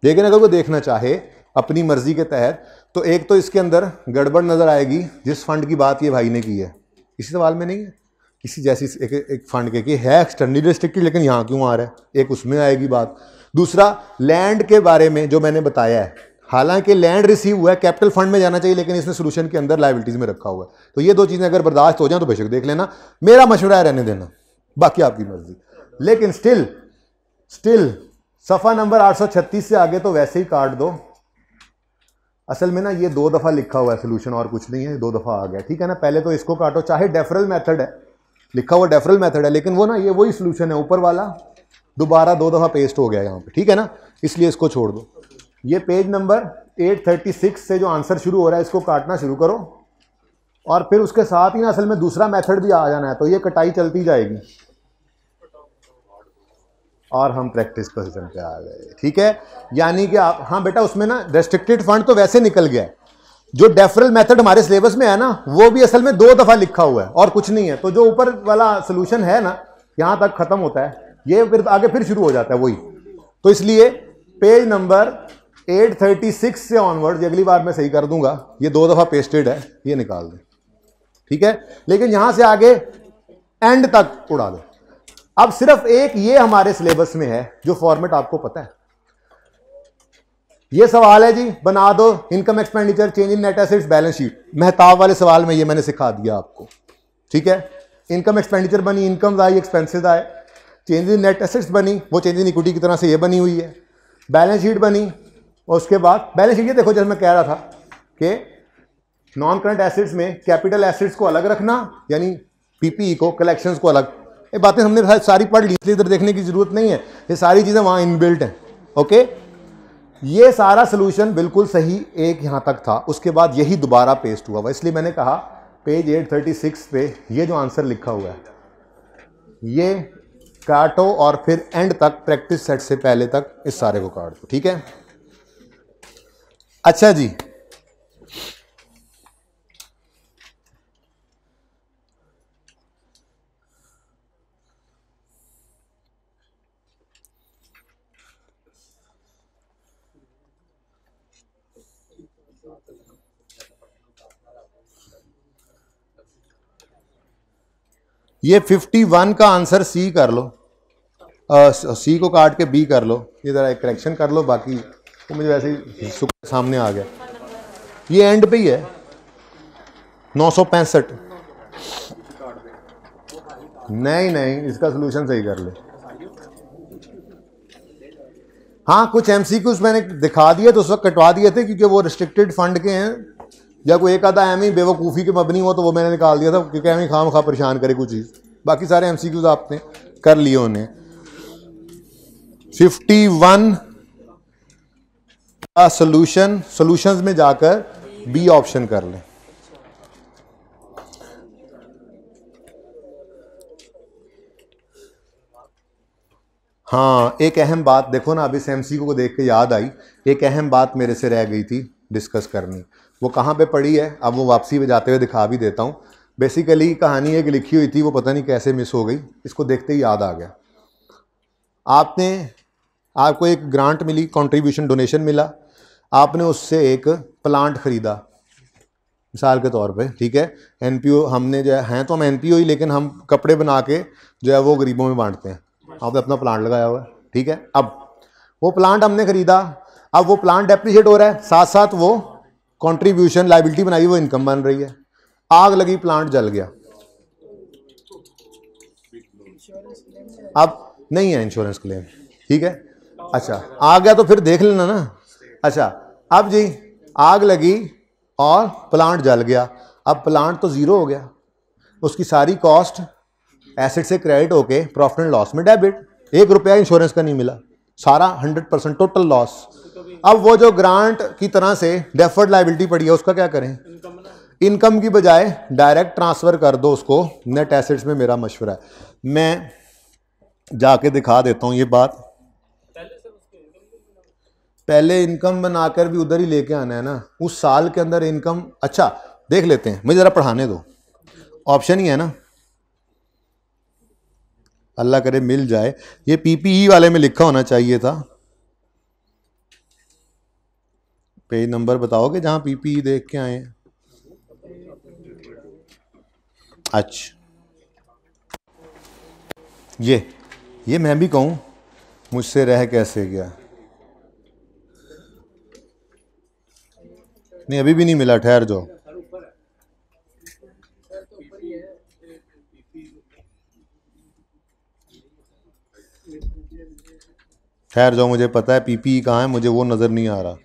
लेकिन अगर वो देखना चाहे अपनी मर्जी के तहत तो एक तो इसके अंदर गड़बड़ नज़र आएगी जिस फंड की बात ये भाई ने की है इसी सवाल में नहीं है किसी जैसी एक एक फंड के कि है एक्सटर्नली रिस्ट्रिक्टेड लेकिन यहाँ क्यों आ रहा है एक उसमें आएगी बात दूसरा लैंड के बारे में जो मैंने बताया है हालांकि लैंड रिसीव हुआ है कैपिटल फंड में जाना चाहिए लेकिन इसने सोल्यूशन के अंदर लाइबिलिटीज़ में रखा हुआ है तो ये दो चीज़ें अगर बर्दाश्त हो जाए तो बेशक देख लेना मेरा मशवरा है रहने देना बाकी आपकी मर्जी लेकिन स्टिल स्टिल सफ़ा नंबर 836 से आगे तो वैसे ही काट दो असल में ना ये दो दफ़ा लिखा हुआ है सोल्यूशन और कुछ नहीं है दो दफ़ा आ गया ठीक है ना पहले तो इसको काटो चाहे डेफरल मेथड है लिखा हुआ डेफरल मेथड है लेकिन वो ना ये वही सोल्यूशन है ऊपर वाला दोबारा दो दफ़ा पेस्ट हो गया यहाँ पे ठीक है ना इसलिए इसको छोड़ दो ये पेज नंबर 836 से जो आंसर शुरू हो रहा है इसको काटना शुरू करो और फिर उसके साथ ही ना असल में दूसरा मेथड भी आ जाना है तो ये कटाई चलती जाएगी और हम प्रैक्टिस क्वेश्चन पे आ गए ठीक है यानी कि आप हाँ बेटा उसमें ना रेस्ट्रिक्टेड फंड तो वैसे निकल गया है जो डेफरल मेथड हमारे सिलेबस में है ना वो भी असल में दो दफा लिखा हुआ है और कुछ नहीं है तो जो ऊपर वाला सोल्यूशन है ना यहाँ तक खत्म होता है ये फिर आगे फिर शुरू हो जाता है वही तो इसलिए पेज नंबर 836 से ऑनवर्ड अगली बार मैं सही कर दूंगा ये दो दफा पेस्टेड है ये निकाल दें ठीक है लेकिन यहां से आगे एंड तक उड़ा दें अब सिर्फ एक ये हमारे सिलेबस में है जो फॉर्मेट आपको पता है ये सवाल है जी बना दो income expenditure change in net assets balance sheet Mahtab वाले सवाल में ये मैंने सिखा दिया आपको ठीक है इनकम एक्सपेंडिचर बनी इनकम आई एक्सपेंसेस आए चेंज इन नेट एसेट्स बनी वो चेंज इन इक्विटी की तरह से ये बनी हुई है बैलेंस शीट बनी और उसके बाद बैलेंस शीट ये देखो जैसे मैं कह रहा था कि नॉन करंट एसेट्स में कैपिटल एसेट्स को अलग रखना यानी पीपीई e को कलेक्शंस को अलग ये बातें हमने सारी पढ़ ली इसलिए इधर देखने की ज़रूरत नहीं है ये सारी चीज़ें वहाँ इनबिल्ट हैं ओके ये सारा सोल्यूशन बिल्कुल सही एक यहाँ तक था उसके बाद यही दोबारा पेस्ट हुआ हुआ इसलिए मैंने कहा पेज 836 पे ये जो आंसर लिखा हुआ है ये काटो और फिर एंड तक प्रैक्टिस सेट से पहले तक इस सारे को काट दो ठीक है अच्छा जी ये 51 का आंसर सी कर लो आ, सी को काट के बी कर लो ये ज़रा एक करेक्शन कर लो बाकी तो मुझे वैसे ही सामने आ गया ये एंड पे ही है नौ सौ पैंसठ नहीं नहीं इसका सोल्यूशन सही कर ले हाँ कुछ एमसीक्यूज मैंने दिखा दिए तो उस वक्त कटवा दिए थे क्योंकि वो रिस्ट्रिक्टेड फंड के हैं या कोई एक आधा एम ही बेवकूफ़ी के मबनी हुआ तो वो मैंने निकाल दिया था क्योंकि एम ही खाम खा परेशान करे कुछ चीज़ बाकी सारे एम सी क्यूज आपने कर लिए उन्हें फिफ्टी वन का सोल्यूशन सोल्यूशन में जाकर बी ऑप्शन कर लें हाँ एक अहम बात देखो ना अब इस एम को देख के याद आई एक अहम बात मेरे से रह गई थी डिस्कस करनी वो कहाँ पे पड़ी है अब वो वापसी में जाते हुए दिखा भी देता हूँ बेसिकली कहानी एक लिखी हुई थी वो पता नहीं कैसे मिस हो गई इसको देखते ही याद आ गया आपने आपको एक ग्रांट मिली कंट्रीब्यूशन डोनेशन मिला आपने उससे एक प्लांट ख़रीदा मिसाल के तौर पे ठीक है एनपीओ हमने जो है हैं तो हम एन ही लेकिन हम कपड़े बना के जो है वो गरीबों में बांटते हैं आपने अपना प्लांट लगाया हुआ है ठीक है अब वो प्लांट हमने ख़रीदा अब वो प्लांट डेप्रिशिएट हो रहा है साथ साथ वो कंट्रीब्यूशन लाइबिलिटी बनाई वो इनकम बन रही है आग लगी प्लांट जल गया अब नहीं है इंश्योरेंस क्लेम ठीक है अच्छा आ गया तो फिर देख लेना ना अच्छा अब जी आग लगी और प्लांट जल गया अब प्लांट तो ज़ीरो हो गया उसकी सारी कॉस्ट एसेट से क्रेडिट होके प्रॉफिट एंड लॉस में डेबिट एक रुपया इंश्योरेंस का नहीं मिला सारा हंड्रेड परसेंट टोटल लॉस अब वो जो ग्रांट की तरह से डेफर्ड लाइबिलिटी पड़ी है उसका क्या करें इनकम की बजाय डायरेक्ट ट्रांसफ़र कर दो उसको नेट एसेट्स में मेरा मशवरा है मैं जाके दिखा देता हूँ ये बात पहले इनकम बनाकर भी उधर ही लेके आना है ना उस साल के अंदर इनकम अच्छा देख लेते हैं मुझे ज़रा पढ़ाने दो ऑप्शन ही है ना अल्लाह करे मिल जाए ये पीपीई e वाले में लिखा होना चाहिए था पेज नंबर बताओगे जहाँ पीपीई e देख के आए हैं अच्छा ये ये मैं भी कहूँ मुझसे रह कैसे गया नहीं अभी भी नहीं मिला ठहर जाओ ठहर जाओ मुझे पता है पीपी e कहाँ है मुझे वो नज़र नहीं आ रहा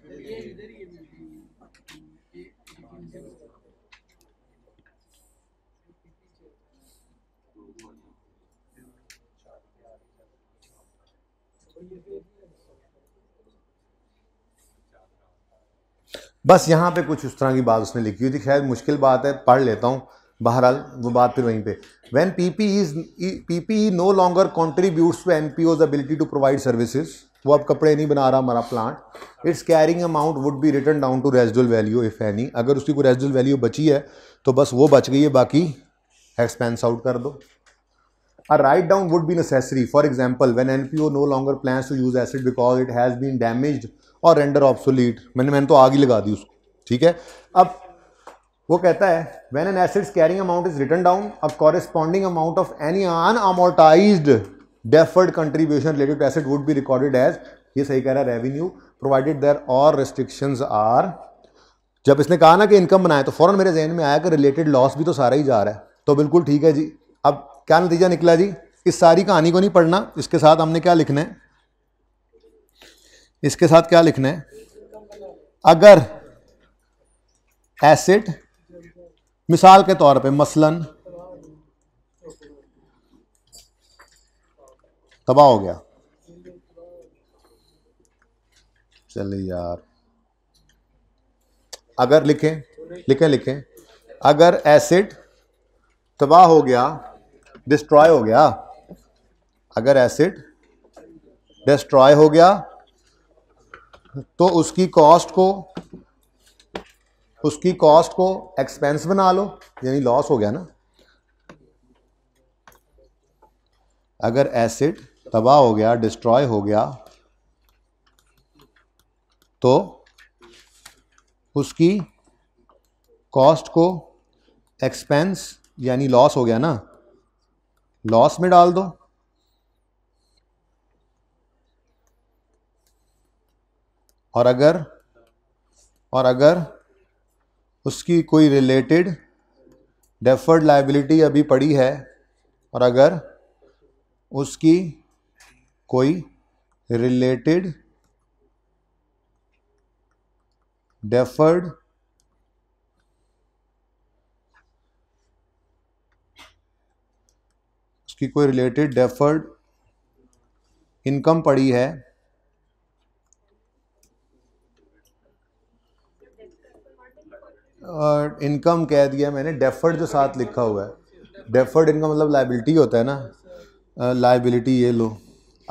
बस यहाँ पे कुछ उस तरह की बात उसने लिखी हुई थी खैर मुश्किल बात है पढ़ लेता हूँ बहरहाल वो बात फिर वहीं पे when P P is P P no longer contributes to N P O's ability to provide services वो अब कपड़े नहीं बना रहा हमारा plant its carrying amount would be written down to residual value if any अगर उसकी कोई रेजिडुअल वैल्यू बची है तो बस वो बच गई है बाकी एक्सपेंस आउट कर दो write down would be necessary for example when N P O no longer plan to use asset because it has been damaged और रेंडर ऑप्सोलीट मैंने मैंने तो आग ही लगा दी उसको ठीक है अब वो कहता है when an asset's carrying amount is written down a corresponding amount of any unamortised deferred contribution related to asset would be recorded as ये सही कह रहा है रेवेन्यू प्रोवाइडेड देर और रिस्ट्रिक्शंस आर जब इसने कहा ना कि इनकम बनाए तो फ़ौरन मेरे जहन में आया कि रिलेटेड लॉस भी तो सारा ही जा रहा है तो बिल्कुल ठीक है जी अब क्या नतीजा निकला जी इस सारी कहानी को नहीं पढ़ना इसके साथ हमने क्या लिखना है इसके साथ क्या लिखना है अगर एसिड मिसाल के तौर पे मसलन तबाह हो गया चलिए यार अगर लिखें लिखें लिखें अगर एसिड तबाह हो गया डिस्ट्रॉय हो गया अगर एसिड डिस्ट्रॉय हो गया तो उसकी कॉस्ट को उसकी कॉस्ट को एक्सपेंस बना लो यानी लॉस हो गया ना अगर एसिड तबाह हो गया डिस्ट्रॉय हो गया तो उसकी कॉस्ट को एक्सपेंस यानी लॉस हो गया ना लॉस में डाल दो और अगर और अगर उसकी कोई रिलेटेड डेफर्ड लाइबिलिटी अभी पड़ी है और अगर उसकी कोई रिलेटेड डेफर्ड उसकी कोई रिलेटेड डेफर्ड इनकम पड़ी है इनकम कह दिया मैंने डेफर्ड जो साथ लिखा हुआ है डेफर्ड इनकम मतलब लाइबिलिटी होता है ना लाइबिलिटी ये लो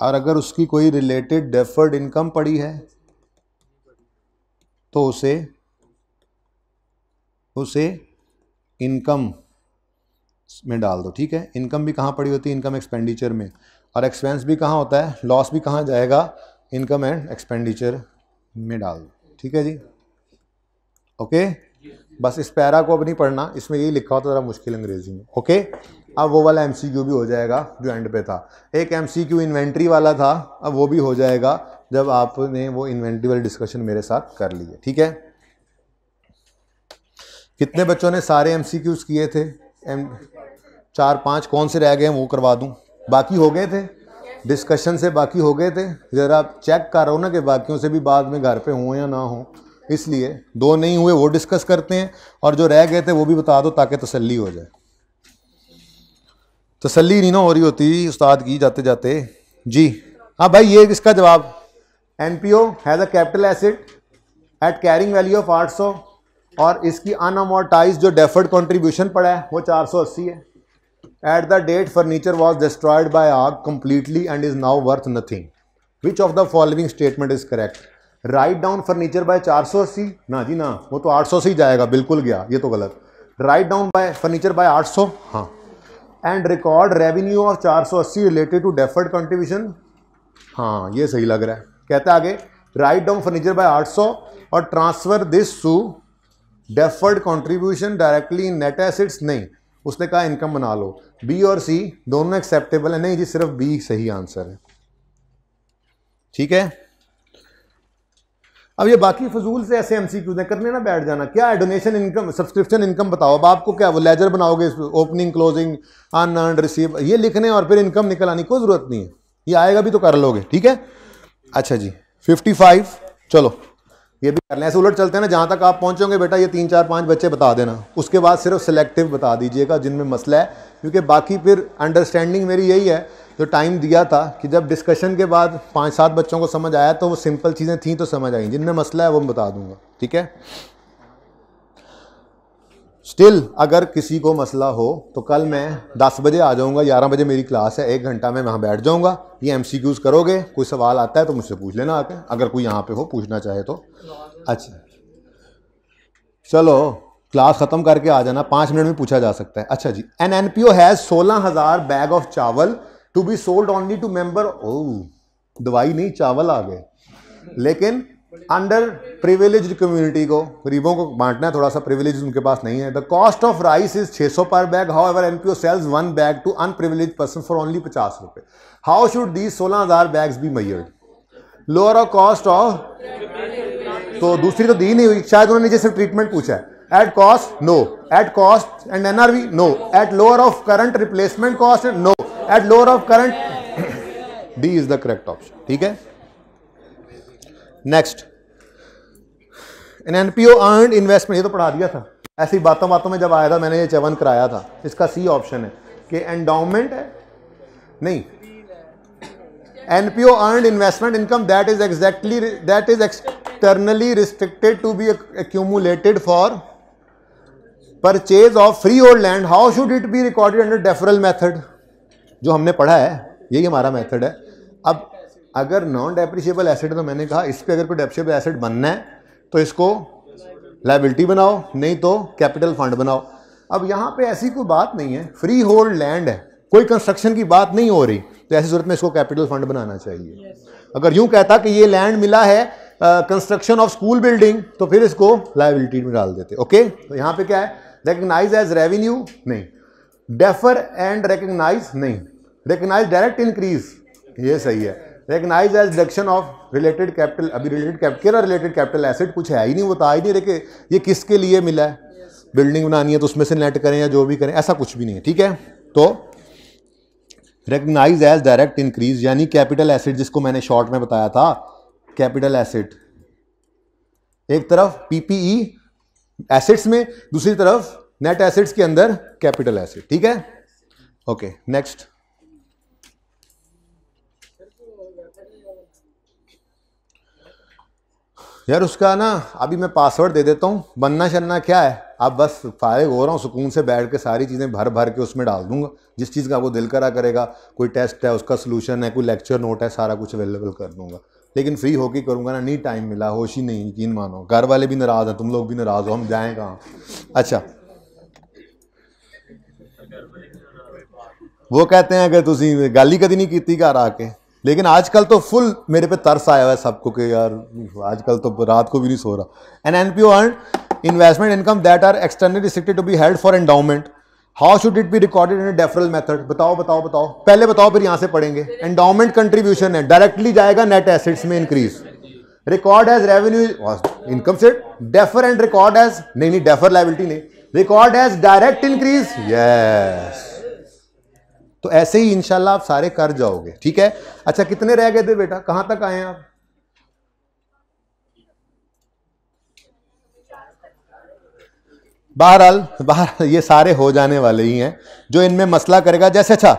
और अगर उसकी कोई रिलेटेड डेफर्ड इनकम पड़ी है तो उसे उसे इनकम में डाल दो ठीक है इनकम भी कहाँ पड़ी होती है इनकम एक्सपेंडिचर में और एक्सपेंस भी कहाँ होता है लॉस भी कहाँ जाएगा इनकम एंड एक्सपेंडिचर में डाल दो ठीक है जी ओके बस इस पैरा को अब नहीं पढ़ना इसमें यही लिखा होता ज़रा मुश्किल अंग्रेजी में ओके अब वो वाला एम भी हो जाएगा जो एंड पे था एक एम इन्वेंट्री वाला था अब वो भी हो जाएगा जब आपने वो इन्वेंट्री वाली डिस्कशन मेरे साथ कर ली है ठीक है कितने बच्चों ने सारे एम किए थे एम चार पाँच कौन से रह गए हैं वो करवा दूँ बाकी हो गए थे डिस्कशन से बाकी हो गए थे ज़रा चेक करो ना कि बाकियों से भी बाद में घर पे हों या ना हों इसलिए दो नहीं हुए वो डिस्कस करते हैं और जो रह गए थे वो भी बता दो ताकि तसल्ली हो जाए तसल्ली नहीं ना हो रही होती उस्ताद की जाते जाते जी हाँ भाई ये इसका जवाब N P O has a capital asset at carrying value of आठ सौ और इसकी अनअमोटाइज जो डेफर्ड कॉन्ट्रीब्यूशन पड़ा है वो चार सौ अस्सी है at the date furniture was destroyed by आग completely and is now worth nothing which of the following statement is correct write down furniture by 480 ना जी ना वो तो 800 से ही जाएगा बिल्कुल गया ये तो गलत write down by furniture by 800 हाँ and record revenue of 480 related to deferred contribution हाँ ये सही लग रहा है कहते आगे राइट डाउन फर्नीचर बाय 800 और transfer this to deferred contribution directly in net assets नहीं उसने कहा इनकम बना लो बी और सी दोनों एक्सेप्टेबल है नहीं जी सिर्फ बी सही आंसर है ठीक है अब ये बाकी फजूल से ऐसे एम सी क्यूजें करने ना बैठ जाना क्या डोनेशन इनकम सब्सक्रिप्शन इनकम बताओ अब आपको क्या वो लेजर बनाओगे opening closing un unreceived ये लिखने और फिर इनकम निकल आने कोई ज़रूरत नहीं है ये आएगा भी तो कर लोगे ठीक है अच्छा जी फिफ्टी फाइव चलो ये भी कर लें ऐसे उलट चलते हैं ना जहाँ तक आप पहुँचोगे बेटा ये तीन चार पाँच बच्चे बता देना उसके बाद सिर्फ सेलेक्टिव बता दीजिएगा जिनमें मसला है क्योंकि बाकी फिर अंडरस्टैंडिंग मेरी यही है जो टाइम दिया था कि जब डिस्कशन के बाद पाँच सात बच्चों को समझ आया तो वो सिंपल चीज़ें थी तो समझ आई जिनमें मसला है वो मैं बता दूंगा ठीक है स्टिल अगर किसी को मसला हो तो कल मैं 10 बजे आ जाऊंगा 11 बजे मेरी क्लास है एक घंटा मैं वहाँ बैठ जाऊंगा ये एम करोगे कोई सवाल आता है तो मुझसे पूछ लेना आके अगर कोई यहाँ पे हो पूछना चाहे तो अच्छा चलो क्लास ख़त्म करके आ जाना पाँच मिनट में पूछा जा सकता है अच्छा जी N N P O has सोलह हज़ार bag of chawal to be sold only to member ओ दवाई नहीं चावल आ गए लेकिन अंडर प्रिविलेज कम्युनिटी को गरीबों को बांटना है थोड़ा सा प्रिविलेज उनके पास नहीं है the cost of rice is 600 per bag however NPO sells one bag to unprivileged person for only पचास रुपए हाउ शुड दीज सोलह हजार bags be measured lower of cost of तो दूसरी तो दी नहीं हुई शायद उन्होंने जैसे ट्रीटमेंट पूछा है at cost no at cost and nrv no at lower of current replacement cost no at lower of current D is the correct option ठीक है next an NPO earn investment ये तो पढ़ा दिया था ऐसी बातों बातों में जब आया था मैंने ये चवन कराया था इसका सी ऑप्शन है कि एंडाउमेंट है नहीं NPO earn investment income that is exactly that is externally restricted to be accumulated for purchase of free freehold land how should it be recorded under deferral method जो हमने पढ़ा है यही हमारा मेथड है अब अगर नॉन डेप्रिशिएबल एसेट तो मैंने कहा इस पर अगर कोई डेप्रिशिएबल एसेट बनना है तो इसको लाइबिलिटी बनाओ नहीं तो कैपिटल फंड बनाओ अब यहाँ पे ऐसी कोई बात नहीं है फ्री होल्ड लैंड है कोई कंस्ट्रक्शन की बात नहीं हो रही तो ऐसी सूरत में इसको कैपिटल फंड बनाना चाहिए अगर यूं कहता कि ये लैंड मिला है कंस्ट्रक्शन ऑफ स्कूल बिल्डिंग तो फिर इसको लाइबिलिटी में डाल देते ओके तो यहाँ पे क्या है रेकग्नाइज एज रेवेन्यू नहीं डेफर एंड रेकग्नाइज नहीं रिकनाइज डायरेक्ट इंक्रीज ये सही है recognise as deduction of related capital अभी related capital related capital asset कुछ है ही नहीं वो तो ही नहीं रहे कि ये किसके लिए मिला है बिल्डिंग बनानी है तो उसमें से नेट करें या जो भी करें ऐसा कुछ भी नहीं है ठीक है तो रिकनाइज एज डायरेक्ट इंक्रीज यानी कैपिटल एसिड जिसको मैंने शॉर्ट में बताया था कैपिटल एसिड एक तरफ पीपीई एसेट्स e में दूसरी तरफ नेट एसेट्स के अंदर कैपिटल एसिड ठीक है ओके नेक्स्ट यार उसका ना अभी मैं पासवर्ड दे देता हूँ बनना शनना क्या है अब बस फारिग हो रहा हूँ सुकून से बैठ के सारी चीज़ें भर भर के उसमें डाल दूंगा जिस चीज़ का आपको दिल करा करेगा कोई टेस्ट है उसका सोलूशन है कोई लेक्चर नोट है सारा कुछ अवेलेबल कर दूंगा लेकिन फ्री होके करूँगा ना नहीं टाइम मिला होश ही नहीं यकीन मानो घर वाले भी नाराज़ हैं तुम लोग भी नाराज़ हो हम जाएँ कहाँ अच्छा वो कहते हैं अगर तुम गाली कभी नहीं की घर आके लेकिन आजकल तो फुल मेरे पे तरस आया हुआ है सबको कि यार आजकल तो रात को भी नहीं सो रहा an N P O earn investment income that are externally restricted to be held for endowment how should it be recorded in deferral method बताओ बताओ बताओ पहले बताओ फिर यहाँ से पढ़ेंगे एंडाउमेंट कंट्रीब्यूशन है डायरेक्टली जाएगा नेट एसिड्स में increase record as revenue income set defer and record as नहीं नहीं डेफर लाइबिलिटी नहीं record as direct increase yes तो ऐसे ही इनशाला आप सारे कर जाओगे ठीक है अच्छा कितने रह गए थे बेटा कहां तक आए आप बहरहाल बहर ये सारे हो जाने वाले ही हैं जो इनमें मसला करेगा जैसे अच्छा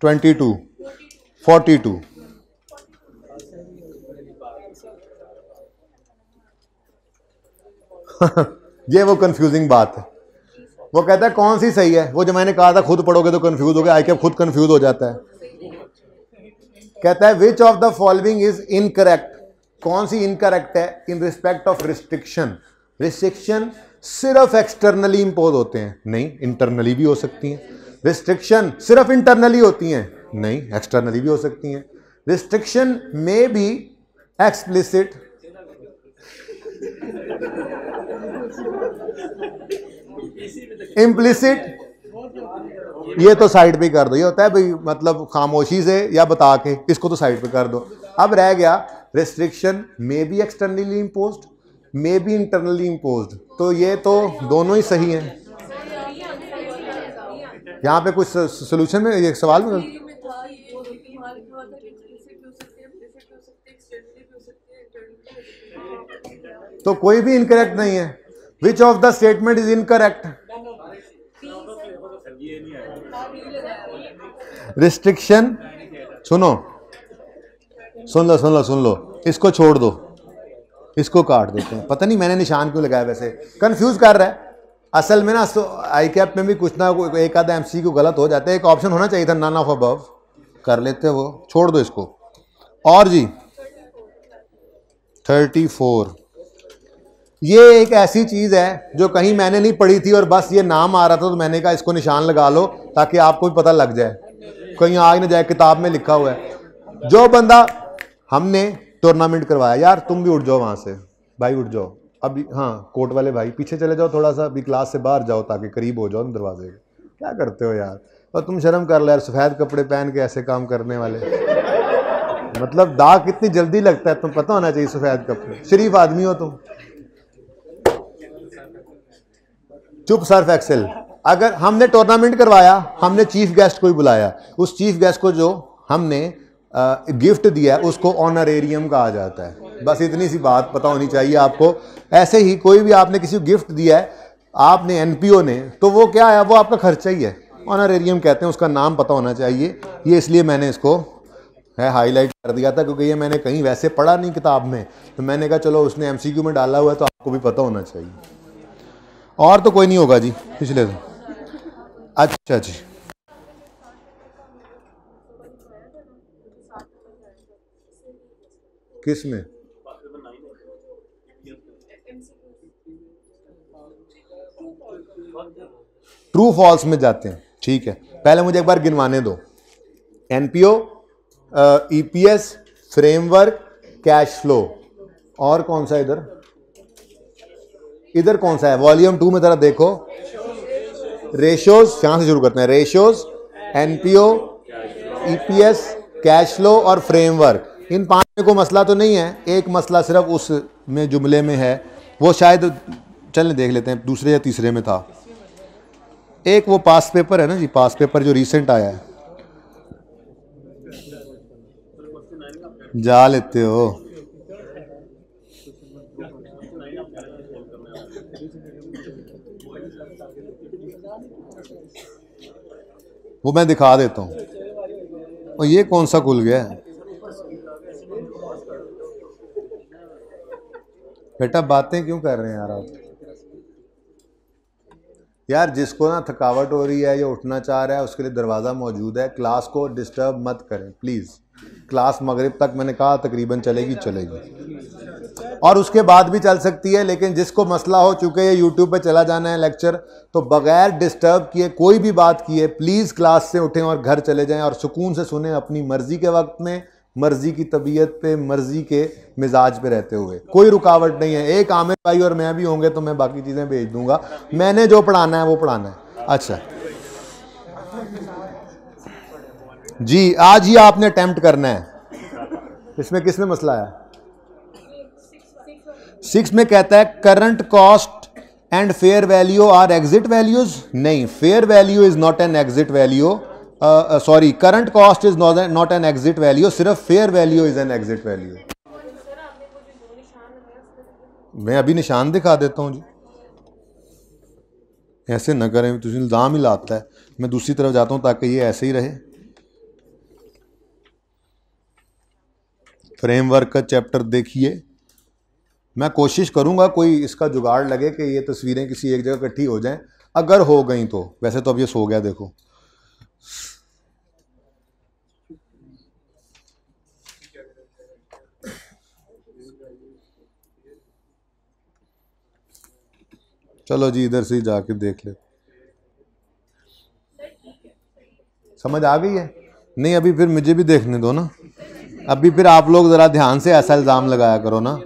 ट्वेंटी टू फोर्टी टू ये वो कंफ्यूजिंग बात है वो कहता है कौन सी सही है वो जो मैंने कहा था खुद पढ़ोगे तो कन्फ्यूज हो गया आई कैप खुद कन्फ्यूज हो जाता है कहता है which of the following is incorrect कौन सी इनकरेक्ट है in respect of restriction restriction सिर्फ एक्सटर्नली इंपोज होते हैं नहीं इंटरनली भी हो सकती हैं रिस्ट्रिक्शन सिर्फ इंटरनली होती हैं नहीं एक्सटर्नली भी हो सकती हैं रिस्ट्रिक्शन में भी एक्सप्लिसिट इम्प्लिसिट ये तो साइड पे कर दो ये होता है भाई मतलब खामोशी से या बता के इसको तो साइड पे कर दो अब रह गया restriction may be externally impose may be internally impose तो ये तो दोनों ही सही हैं यहाँ पे कुछ सोल्यूशन में ये सवाल में तो कोई भी इनकरेक्ट नहीं है which of the statement is incorrect restriction सुनो सुन लो सुन लो सुन लो इसको छोड़ दो इसको काट देते हैं पता नहीं मैंने निशान क्यों लगाया वैसे कंफ्यूज कर रहा है असल में ना आई कैप में भी कुछ ना एक आधा एम सी क्यू गलत हो जाता है एक ऑप्शन होना चाहिए था नन ऑफ अबव कर लेते वो छोड़ दो इसको और जी थर्टी फोर ये एक ऐसी चीज़ है जो कहीं मैंने नहीं पढ़ी थी और बस ये नाम आ रहा था तो मैंने कहा इसको निशान लगा लो ताकि आपको भी पता लग जाए कहीं आग ना जाए किताब में लिखा हुआ है जो बंदा हमने टूर्नामेंट करवाया यार तुम भी उठ जाओ वहां से भाई उठ जाओ अभी हाँ कोर्ट वाले भाई पीछे चले जाओ थोड़ा सा अभी क्लास से बाहर जाओ ताकि करीब हो जाओ दरवाजे के क्या करते हो यार और तुम शर्म कर लो यार सफ़ेद कपड़े पहन के ऐसे काम करने वाले मतलब दाग कितनी जल्दी लगता है तुम पता होना चाहिए सफ़ेद कपड़े शरीफ आदमी हो तुम चुप सर्फ एक्सेल अगर हमने टूर्नामेंट करवाया हमने चीफ गेस्ट को ही बुलाया उस चीफ गेस्ट को जो हमने गिफ्ट दिया उसको ऑनरेरियम कहा जाता है बस इतनी सी बात पता होनी चाहिए आपको ऐसे ही कोई भी आपने किसी को गिफ्ट दिया है आपने एनपीओ ने तो वो क्या है वो आपका खर्चा ही है ऑनरेरियम कहते हैं उसका नाम पता होना चाहिए ये इसलिए मैंने इसको है हाईलाइट कर दिया था क्योंकि ये मैंने कहीं वैसे पढ़ा नहीं किताब में तो मैंने कहा चलो उसने एमसीक्यू में डाला हुआ है तो आपको भी पता होना चाहिए और तो कोई नहीं होगा जी पिछले तो अच्छा जी किस में ट्रू फॉल्स में जाते हैं ठीक है पहले मुझे एक बार गिनवाने दो NPO EPS framework cash flow और कौन सा इधर इधर कौन सा है वॉल्यूम टू में जरा देखो रेशियोज यहां से शुरू करते हैं ratios NPO EPS cash flow और फ्रेमवर्क इन पांच में को मसला तो नहीं है एक मसला सिर्फ उस में जुमले में है वो शायद चल देख लेते हैं दूसरे या तीसरे में था एक वो पास पेपर है ना जी पास पेपर जो रिसेंट आया है जा लेते हो वो मैं दिखा देता हूँ और ये कौन सा खुल गया है बेटा बातें क्यों कर रहे हैं यार आप यार जिसको ना थकावट हो रही है या उठना चाह रहा है उसके लिए दरवाज़ा मौजूद है क्लास को डिस्टर्ब मत करें प्लीज़ क्लास मगरिब तक मैंने कहा तकरीबन चलेगी चलेगी और उसके बाद भी चल सकती है लेकिन जिसको मसला हो चुके ये यूट्यूब पर चला जाना है लेक्चर तो बगैर डिस्टर्ब किए कोई भी बात किए प्लीज़ क्लास से उठें और घर चले जाएं और सुकून से सुने अपनी मर्ज़ी के वक्त में मर्ज़ी की तबीयत पे मर्ज़ी के मिजाज पे रहते हुए कोई रुकावट नहीं है एक आमिर भाई और मैं भी होंगे तो मैं बाकी चीज़ें भेज दूंगा मैंने जो पढ़ाना है वो पढ़ाना है अच्छा जी आज ही आपने अटैम्प्ट करना है इसमें किसमें मसला आया सिक्स में कहता है current cost and fair value are exit values नहीं fair value is not an exit value sorry current cost is not an exit value सिर्फ fair value is an exit value मैं अभी निशान दिखा देता हूँ जी ऐसे ना करें तुझे इल्ज़ाम ही लाता है मैं दूसरी तरफ जाता हूं ताकि ये ऐसे ही रहे फ्रेमवर्क का चैप्टर देखिए मैं कोशिश करूंगा कोई इसका जुगाड़ लगे कि ये तस्वीरें किसी एक जगह इकट्ठी हो जाएं अगर हो गई तो वैसे तो अब ये सो गया देखो चलो जी इधर से ही जाके देख ले समझ आ गई है नहीं अभी फिर मुझे भी देखने दो ना अभी फिर आप लोग ज़रा ध्यान से ऐसा इल्ज़ाम लगाया करो ना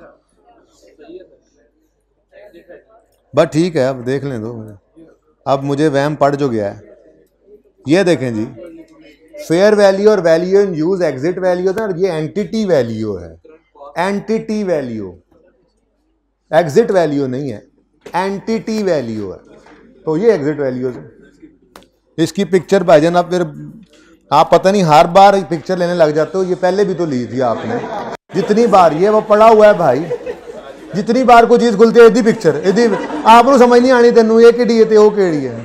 बस ठीक है अब देख लें दो अब मुझे वहम पड़ जो गया है ये देखें जी फेयर वैल्यू और value in use exit value था ये एंटिटी वैल्यू है एंटिटी वैल्यू एग्जिट वैल्यू नहीं है एंटिटी वैल्यू है तो ये एग्जिट वैल्यूज है इसकी पिक्चर भाईजान आप फिर आप पता नहीं हर बार पिक्चर लेने लग जाते हो ये पहले भी तो ली थी आपने जितनी बार ये वो पड़ा हुआ है भाई जितनी बार कोई चीज खुलती है पिक्चर आप ਇਹਦੀ ਆਪ ਨੂੰ ਸਮਝ ਨਹੀਂ ਆਣੀ है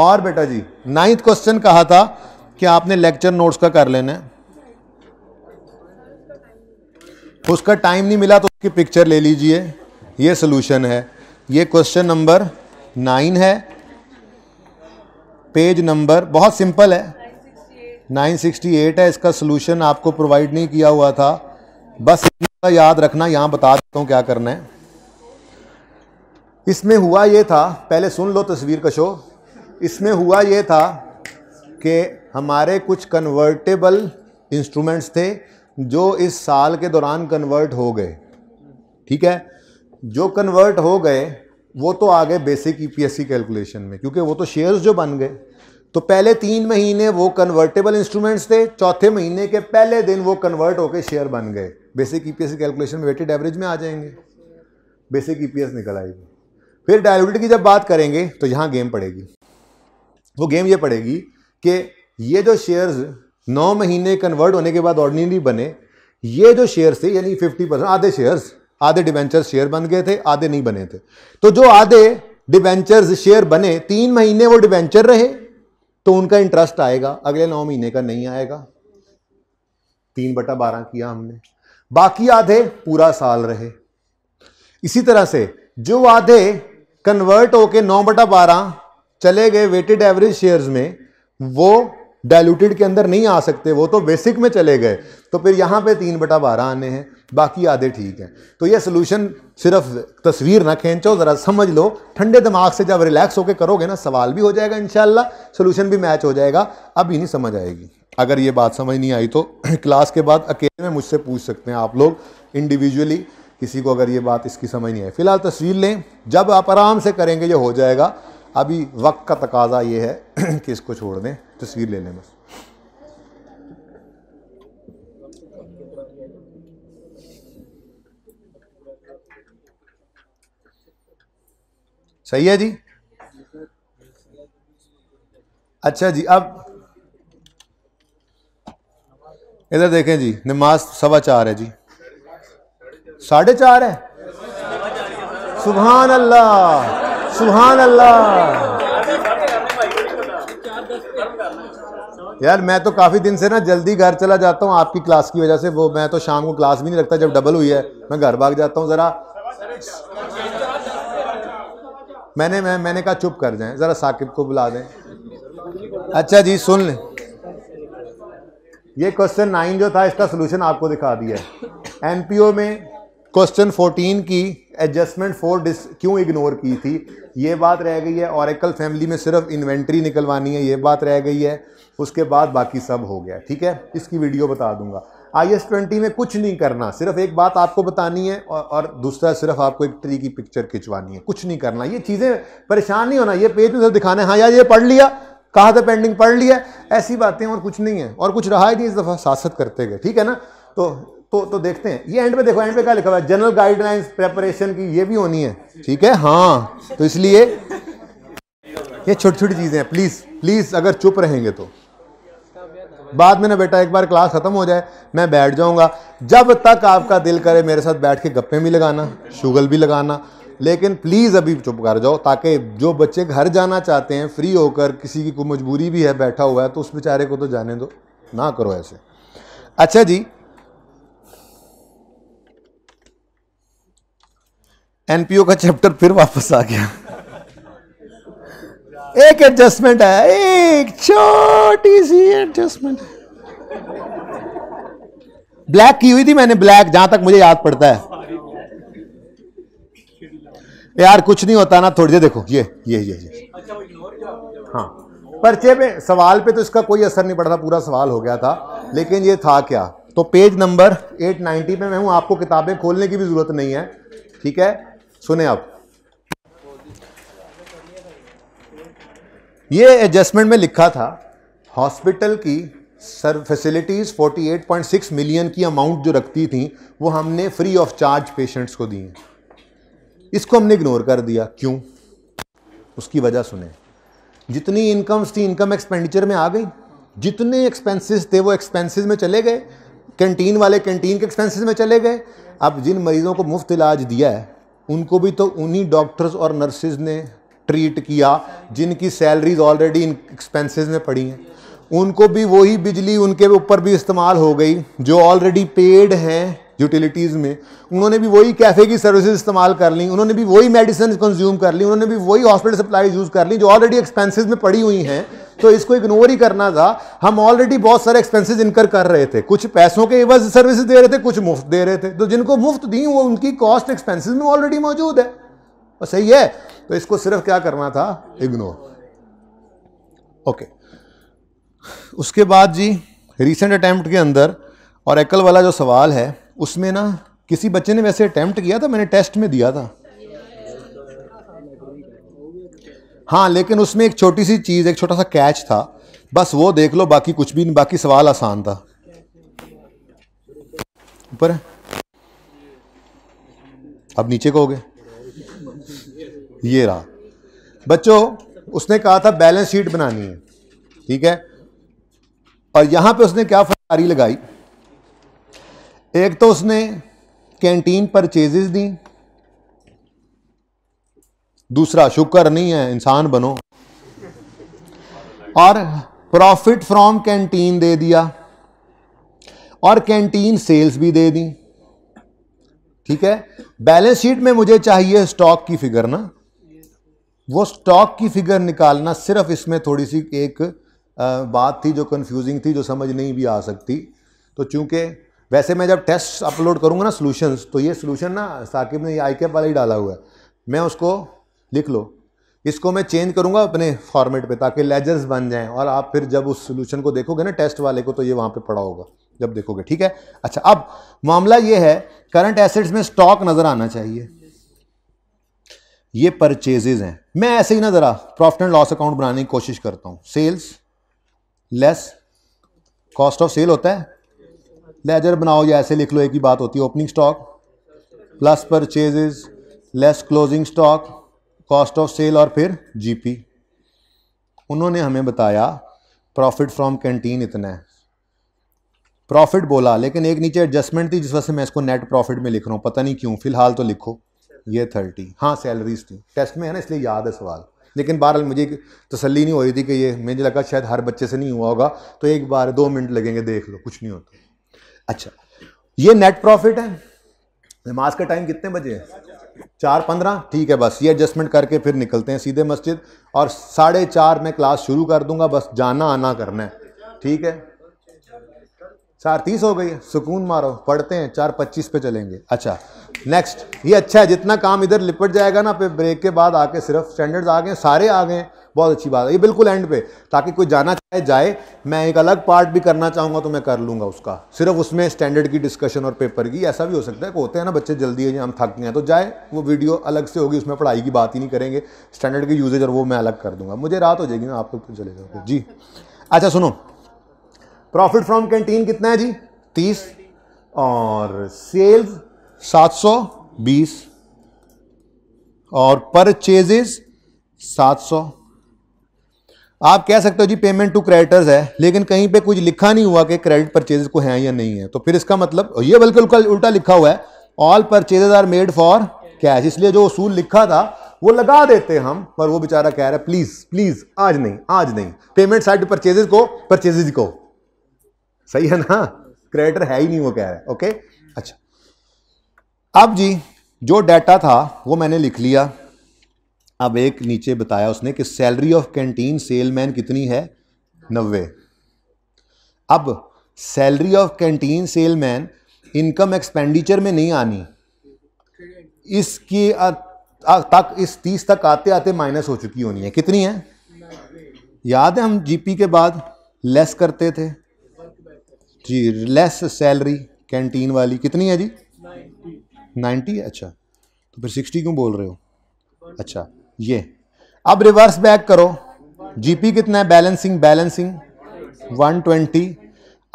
और बेटा जी नाइन्थ क्वेश्चन कहा था कि आपने लेक्चर नोट्स का कर लेना उसका टाइम नहीं मिला तो उसकी पिक्चर ले लीजिए ये सोल्यूशन है ये क्वेश्चन नंबर नाइन है पेज नंबर बहुत सिंपल है 968 है इसका सोल्यूशन आपको प्रोवाइड नहीं किया हुआ था बस याद रखना यहाँ बता देता हूँ क्या करना है इसमें हुआ ये था पहले सुन लो तस्वीर का शो इसमें हुआ ये था कि हमारे कुछ कन्वर्टेबल इंस्ट्रूमेंट्स थे जो इस साल के दौरान कन्वर्ट हो गए ठीक है जो कन्वर्ट हो गए वो तो आ गए बेसिक ईपीएससी कैलकुलेशन में क्योंकि वो तो शेयर्स जो बन गए तो पहले तीन महीने वो कन्वर्टेबल इंस्ट्रूमेंट्स थे चौथे महीने के पहले दिन वो कन्वर्ट होकर शेयर बन गए बेसिक ई e कैलकुलेशन में वेटेड एवरेज में आ जाएंगे बेसिक ई e निकल आएगी फिर डायबिटीज की जब बात करेंगे तो यहाँ गेम पड़ेगी वो गेम ये पड़ेगी कि ये जो शेयर्स नौ महीने कन्वर्ट होने के बाद ऑर्डिनरी बने ये जो शेयर थे यानी फिफ्टी परसेंट आधे शेयर्स आधे डिवेंचर शेयर बन गए थे आधे नहीं बने थे तो जो आधे डिवेंचर्स शेयर बने तीन महीने वो डिवेंचर रहे तो उनका इंटरेस्ट आएगा अगले नौ महीने का नहीं आएगा तीन बटा बारह किया हमने बाकी आधे पूरा साल रहे इसी तरह से जो आधे कन्वर्ट होके नौ बटा बारह चले गए वेटेड एवरेज शेयर्स में वो डायलूटेड के अंदर नहीं आ सकते वो तो बेसिक में चले गए तो फिर यहाँ पे तीन बटा बारह आने हैं बाकी आधे ठीक हैं तो ये सोल्यूशन सिर्फ तस्वीर ना खींचो ज़रा समझ लो ठंडे दिमाग से जब रिलैक्स होकर करोगे ना सवाल भी हो जाएगा इन सोल्यूशन भी मैच हो जाएगा अब इन्हीं समझ आएगी अगर ये बात समझ नहीं आई तो क्लास के बाद अकेले में मुझसे पूछ सकते हैं आप लोग इंडिविजुअली किसी को अगर ये बात इसकी समझ नहीं आई फिलहाल तस्वीर लें जब आप आराम से करेंगे ये हो जाएगा अभी वक्त का तकाजा ये है कि इसको छोड़ दें तस्वीर ले लें बस सही है जी अच्छा जी अब इधर देखें जी नमाज सवा चार है जी साढ़े चार है सुबहान अल्लाह सुबहान अल्लाह यार मैं तो काफ़ी दिन से ना जल्दी घर चला जाता हूँ आपकी क्लास की वजह से वो मैं तो शाम को क्लास भी नहीं रखता जब डबल हुई है मैं घर भाग जाता हूँ ज़रा मैंने मैं मैंने कहा चुप कर जाएं ज़रा साकिब को बुला दें अच्छा जी सुन लें ये क्वेश्चन नाइन जो था इसका सोल्यूशन आपको दिखा दिया है एनपीओ में क्वेश्चन फोर्टीन की एडजस्टमेंट फोर डिस क्यों इग्नोर की थी ये बात रह गई है औरकल फैमिली में सिर्फ इन्वेंट्री निकलवानी है ये बात रह गई है उसके बाद बाकी सब हो गया ठीक है इसकी वीडियो बता दूंगा आई एस ट्वेंटी में कुछ नहीं करना सिर्फ एक बात आपको बतानी है और, और दूसरा सिर्फ आपको एक ट्री की पिक्चर खिंचवानी है कुछ नहीं करना ये चीज़ें परेशान नहीं होना ये पेज में सिर्फ दिखाना है हाँ यार ये पढ़ लिया कहा था पेंडिंग पढ़ लिया ऐसी बातें और कुछ नहीं है और कुछ रहा ही नहीं इस दफ़ा सासत करते गए ठीक है ना तो तो तो देखते हैं ये एंड में देखो एंड में क्या लिखा हुआ है जनरल गाइडलाइंस प्रेपरेशन की ये भी होनी है ठीक है हाँ तो इसलिए ये छोटी छोटी चीज़ें हैं प्लीज़ प्लीज़ अगर चुप रहेंगे तो बाद में ना बेटा एक बार क्लास ख़त्म हो जाए मैं बैठ जाऊंगा जब तक आपका दिल करे मेरे साथ बैठ के गप्पे भी लगाना शुगल भी लगाना लेकिन प्लीज़ अभी चुप कर जाओ ताकि जो बच्चे घर जाना चाहते हैं फ्री होकर किसी की कोई मजबूरी भी है बैठा हुआ है तो उस बेचारे को तो जाने दो ना करो ऐसे अच्छा जी एनपीओ का चैप्टर फिर वापस आ गया एक एडजस्टमेंट है एक छोटी सी एडजस्टमेंट ब्लैक की हुई थी मैंने ब्लैक जहां तक मुझे याद पड़ता है यार कुछ नहीं होता ना थोड़ी देर देखो ये ये ये ये अच्छा, हाँ पर्चे पे सवाल पे तो इसका कोई असर नहीं पड़ता पूरा सवाल हो गया था लेकिन ये था क्या तो पेज नंबर 890 पे मैं हूँ आपको किताबें खोलने की भी ज़रूरत नहीं है ठीक है सुने आप ये एडजस्टमेंट में लिखा था हॉस्पिटल की सर फैसिलिटीज़ 48.6 मिलियन की अमाउंट जो रखती थी वो हमने फ्री ऑफ चार्ज पेशेंट्स को दी है इसको हमने इग्नोर कर दिया क्यों उसकी वजह सुने जितनी इनकम्स थी इनकम एक्सपेंडिचर में आ गई जितने एक्सपेंसेस थे वो एक्सपेंसेस में चले गए कैंटीन वाले कैंटीन के एक्सपेंसेस में चले गए अब जिन मरीज़ों को मुफ्त इलाज दिया है उनको भी तो उन्हीं डॉक्टर्स और नर्सेज ने ट्रीट किया जिनकी सैलरीज ऑलरेडी इन एक्सपेंसिस में पड़ी हैं उनको भी वही बिजली उनके ऊपर भी इस्तेमाल हो गई जो ऑलरेडी पेड हैं यूटिलिटीज़ में उन्होंने भी वही कैफ़े की सर्विसेज इस्तेमाल कर ली उन्होंने भी वही मेडिसिन कंज्यूम कर ली उन्होंने भी वही हॉस्पिटल सप्लाईज यूज़ कर ली जो ऑलरेडी एक्सपेंसिस में पड़ी हुई हैं तो इसको इग्नोर ही करना था हम ऑलरेडी बहुत सारे एक्सपेंसेस इनकर कर रहे थे कुछ पैसों के एवज सर्विसेज दे रहे थे कुछ मुफ्त दे रहे थे तो जिनको मुफ्त दी वो उनकी कॉस्ट एक्सपेंसिस में ऑलरेडी मौजूद है और सही है तो इसको सिर्फ क्या करना था इग्नोर ओके उसके बाद जी रिसेंट अटैम्प्ट के अंदर और एकल वाला जो सवाल है उसमें ना किसी बच्चे ने वैसे अटैम्प्ट किया था मैंने टेस्ट में दिया था हाँ लेकिन उसमें एक छोटी सी चीज़ एक छोटा सा कैच था बस वो देख लो बाकी कुछ भी नहीं बाकी सवाल आसान था ऊपर अब नीचे को हो गए ये रहा बच्चों उसने कहा था बैलेंस शीट बनानी है ठीक है और यहां पे उसने क्या फटकारी लगाई एक तो उसने कैंटीन पर चेजेस दी दूसरा शुक्र नहीं है इंसान बनो और प्रॉफिट फ्रॉम कैंटीन दे दिया और कैंटीन सेल्स भी दे दी ठीक है बैलेंस शीट में मुझे चाहिए स्टॉक की फिगर ना वो स्टॉक की फिगर निकालना सिर्फ इसमें थोड़ी सी एक बात थी जो कंफ्यूजिंग थी जो समझ नहीं भी आ सकती तो चूंकि वैसे मैं जब टेस्ट अपलोड करूँगा ना सोल्यूशंस तो ये सोल्यूशन ना साकिब ने आई कैप वाला ही डाला हुआ है मैं उसको लिख लो इसको मैं चेंज करूँगा अपने फॉर्मेट पे ताकि लेजर्स बन जाएं और आप फिर जब उस सोल्यूशन को देखोगे ना टेस्ट वाले को तो ये वहाँ पे पड़ा होगा जब देखोगे ठीक है अच्छा अब मामला ये है करंट एसेट्स में स्टॉक नज़र आना चाहिए ये परचेजेज हैं मैं ऐसे ही ना ज़रा प्रॉफिट एंड लॉस अकाउंट बनाने की कोशिश करता हूँ sales less cost of sale होता है लेजर बनाओ या ऐसे लिख लो एक ही बात होती है opening stock plus purchases less closing stock cost of sale और फिर जीपी उन्होंने हमें बताया प्रॉफिट फ्रॉम कैंटीन इतना है प्रॉफिट बोला लेकिन एक नीचे एडजस्टमेंट थी जिस वजह से मैं इसको नेट प्रॉफिट में लिख रहा हूँ पता नहीं क्यों फिलहाल तो लिखो ये थर्टी हाँ सैलरीज थी टेस्ट में है ना इसलिए याद है सवाल लेकिन बहरहाल मुझे तसली नहीं हुई थी कि ये मुझे लगा शायद हर बच्चे से नहीं हुआ होगा तो एक बार दो मिनट लगेंगे देख लो कुछ नहीं होता अच्छा ये नेट प्रॉफिट है नमाज का टाइम कितने बजे है चार पंद्रह ठीक है बस ये एडजस्टमेंट करके फिर निकलते हैं सीधे मस्जिद और साढ़े चार में क्लास शुरू कर दूंगा बस जाना आना करना है ठीक है चार तीस हो गई है सुकून मारो पढ़ते हैं चार पच्चीस पे चलेंगे अच्छा नेक्स्ट ये अच्छा है जितना काम इधर लिपट जाएगा ना फिर ब्रेक के बाद आके सिर्फ स्टैंडर्ड्स आ गए सारे आ गए बहुत अच्छी बात है ये बिल्कुल एंड पे ताकि कोई जाना चाहे जाए मैं एक अलग पार्ट भी करना चाहूँगा तो मैं कर लूँगा उसका सिर्फ उसमें स्टैंडर्ड की डिस्कशन और पेपर की ऐसा भी हो सकता है कि होते हैं ना बच्चे जल्दी हम थक गए हैं तो जाए वो वीडियो अलग से होगी उसमें पढ़ाई की बात ही नहीं करेंगे स्टैंडर्ड की यूजेज और वो मैं अलग कर दूंगा मुझे रात हो जाएगी ना आप तो चले जाओगे जी अच्छा सुनो प्रॉफिट फ्रॉम कैंटीन कितना है जी तीस और सेल्स सात सौ बीस और परचेजेस सात सौ आप कह सकते हो जी पेमेंट टू क्रेडिटर्स है लेकिन कहीं पे कुछ लिखा नहीं हुआ कि क्रेडिट परचेज को है या नहीं है तो फिर इसका मतलब ये बल्कि उल्टा लिखा हुआ है all purchases are made for cash इसलिए जो उसूल लिखा था वो लगा देते हम पर वो बेचारा कह रहा है प्लीज प्लीज आज नहीं आज नहीं पेमेंट साइड परचेजेज को परचेजेज को सही है ना क्रेडिटर है ही नहीं वो कह रहा है ओके अच्छा अब जी जो डाटा था वो मैंने लिख लिया अब एक नीचे बताया उसने कि सैलरी ऑफ कैंटीन सेलमैन कितनी है नब्बे अब salary of canteen salesman income expenditure में नहीं आनी इसकी तक इस तीस तक आते आते माइनस हो चुकी होनी है कितनी है याद है हम जीपी के बाद लेस करते थे जी लेस सैलरी कैंटीन वाली कितनी है जी नाइन्टी अच्छा तो फिर सिक्सटी क्यों बोल रहे हो अच्छा ये अब रिवर्स बैक करो जीपी कितना है बैलेंसिंग बैलेंसिंग 120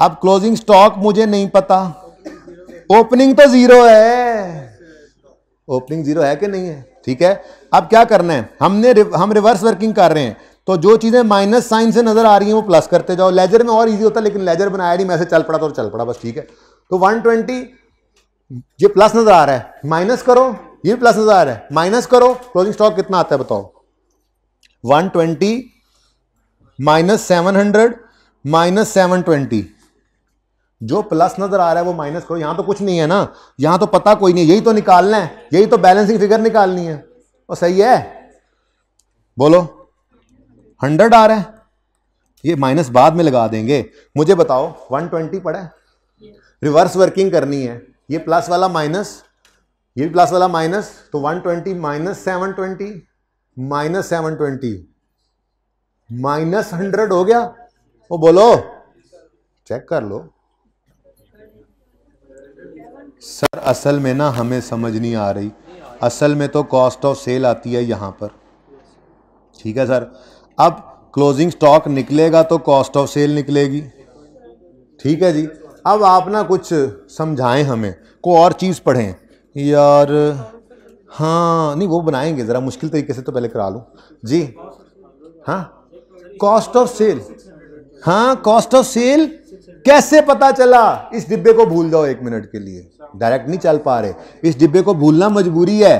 अब क्लोजिंग स्टॉक मुझे नहीं पता ओपनिंग तो जीरो है ओपनिंग जीरो है कि नहीं है ठीक है अब क्या करना है हमने हम रिवर्स वर्किंग कर रहे हैं तो जो चीज़ें माइनस साइन से नजर आ रही हैं वो प्लस करते जाओ लेजर में और इजी होता है लेकिन लेजर बनाया नहीं मैसेज चल पड़ा तो चल पड़ा बस ठीक है तो 120 ये प्लस नजर आ रहा है माइनस करो ये भी प्लस नजर आ रहा है माइनस करो क्लोजिंग स्टॉक कितना आता है बताओ 120 minus seven hundred minus seven twenty जो प्लस नजर आ रहा है वो माइनस करो यहां तो कुछ नहीं है ना यहां तो पता कोई नहीं यही तो निकालना है यही तो बैलेंसिंग फिगर निकालनी है और सही है बोलो हंड्रेड आ रहा है ये माइनस बाद में लगा देंगे मुझे बताओ वन ट्वेंटी पड़ा है रिवर्स वर्किंग करनी है ये प्लस वाला माइनस ये भी प्लस वाला माइनस तो 120 twenty minus seven twenty minus seven twenty minus hundred हो गया वो बोलो चेक कर लो सर असल में ना हमें समझ नहीं आ रही असल में तो कॉस्ट ऑफ सेल आती है यहां पर ठीक है सर अब क्लोजिंग स्टॉक निकलेगा तो कॉस्ट ऑफ सेल निकलेगी ठीक है जी अब आप ना कुछ समझाएं हमें को और चीज़ पढ़ें यार हाँ नहीं वो बनाएंगे ज़रा मुश्किल तरीके से तो पहले करा लूँ जी हाँ कॉस्ट ऑफ सेल हाँ कॉस्ट ऑफ सेल कैसे पता चला इस डिब्बे को भूल जाओ एक मिनट के लिए डायरेक्ट नहीं चल पा रहे इस डिब्बे को भूलना मजबूरी है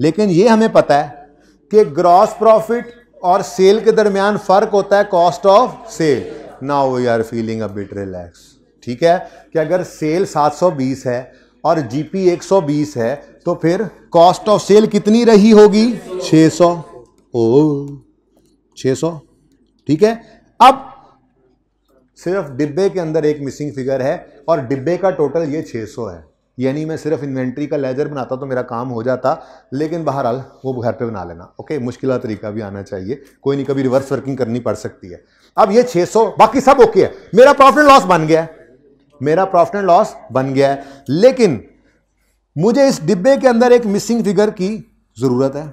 लेकिन ये हमें पता है कि ग्रॉस प्रॉफिट और सेल के दरमियान फर्क होता है cost of sale now we are feeling a bit relax ठीक है कि अगर सेल 720 है और जीपी 120 है तो फिर कॉस्ट ऑफ सेल कितनी रही होगी 600 ओ 600 ठीक है अब सिर्फ डिब्बे के अंदर एक मिसिंग फिगर है और डिब्बे का टोटल ये 600 है यानी मैं सिर्फ इन्वेंट्री का लेजर बनाता तो मेरा काम हो जाता लेकिन बहरहाल वो घर पे बना लेना ओके मुश्किल तरीका भी आना चाहिए कोई नहीं कभी रिवर्स वर्किंग करनी पड़ सकती है अब ये 600 बाकी सब ओके है मेरा प्रॉफिट लॉस बन गया है मेरा प्रॉफिट एंड लॉस बन गया है लेकिन मुझे इस डिब्बे के अंदर एक मिसिंग फिगर की ज़रूरत है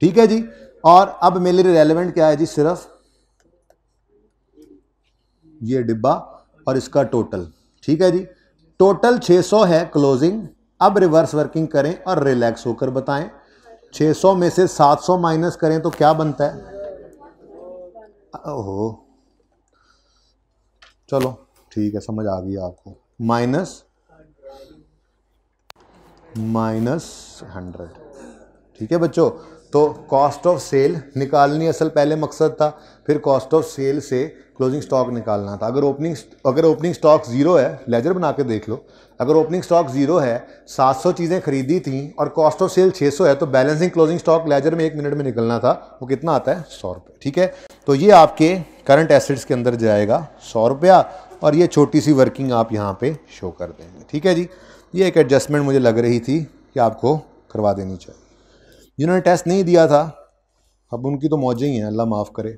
ठीक है जी और अब मेरे लिए रेलिवेंट क्या है जी सिर्फ ये डिब्बा और इसका टोटल ठीक है जी टोटल 600 है क्लोजिंग अब रिवर्स वर्किंग करें और रिलैक्स होकर बताएं 600 में से 700 माइनस करें तो क्या बनता है ओहो चलो ठीक है समझ आ गई आपको माइनस माइनस हंड्रेड ठीक है बच्चों तो कॉस्ट ऑफ सेल निकालनी असल पहले मकसद था फिर कॉस्ट ऑफ सेल से क्लोजिंग स्टॉक निकालना था अगर ओपनिंग अगर ओपनिंग स्टॉक ज़ीरो है लेजर बना के देख लो अगर ओपनिंग स्टॉक ज़ीरो है 700 चीज़ें खरीदी थी और कॉस्ट ऑफ सेल 600 है तो बैलेंसिंग क्लोजिंग स्टॉक लेजर में एक मिनट में निकलना था वो कितना आता है सौ रुपये ठीक है तो ये आपके करंट एसेट्स के अंदर जाएगा सौ रुपया और ये छोटी सी वर्किंग आप यहाँ पे शो कर देंगे ठीक है जी ये एक एडजस्टमेंट मुझे लग रही थी कि आपको करवा देनी चाहिए जिन्होंने टेस्ट नहीं दिया था अब उनकी तो मौजें ही हैं अल्लाह माफ़ करे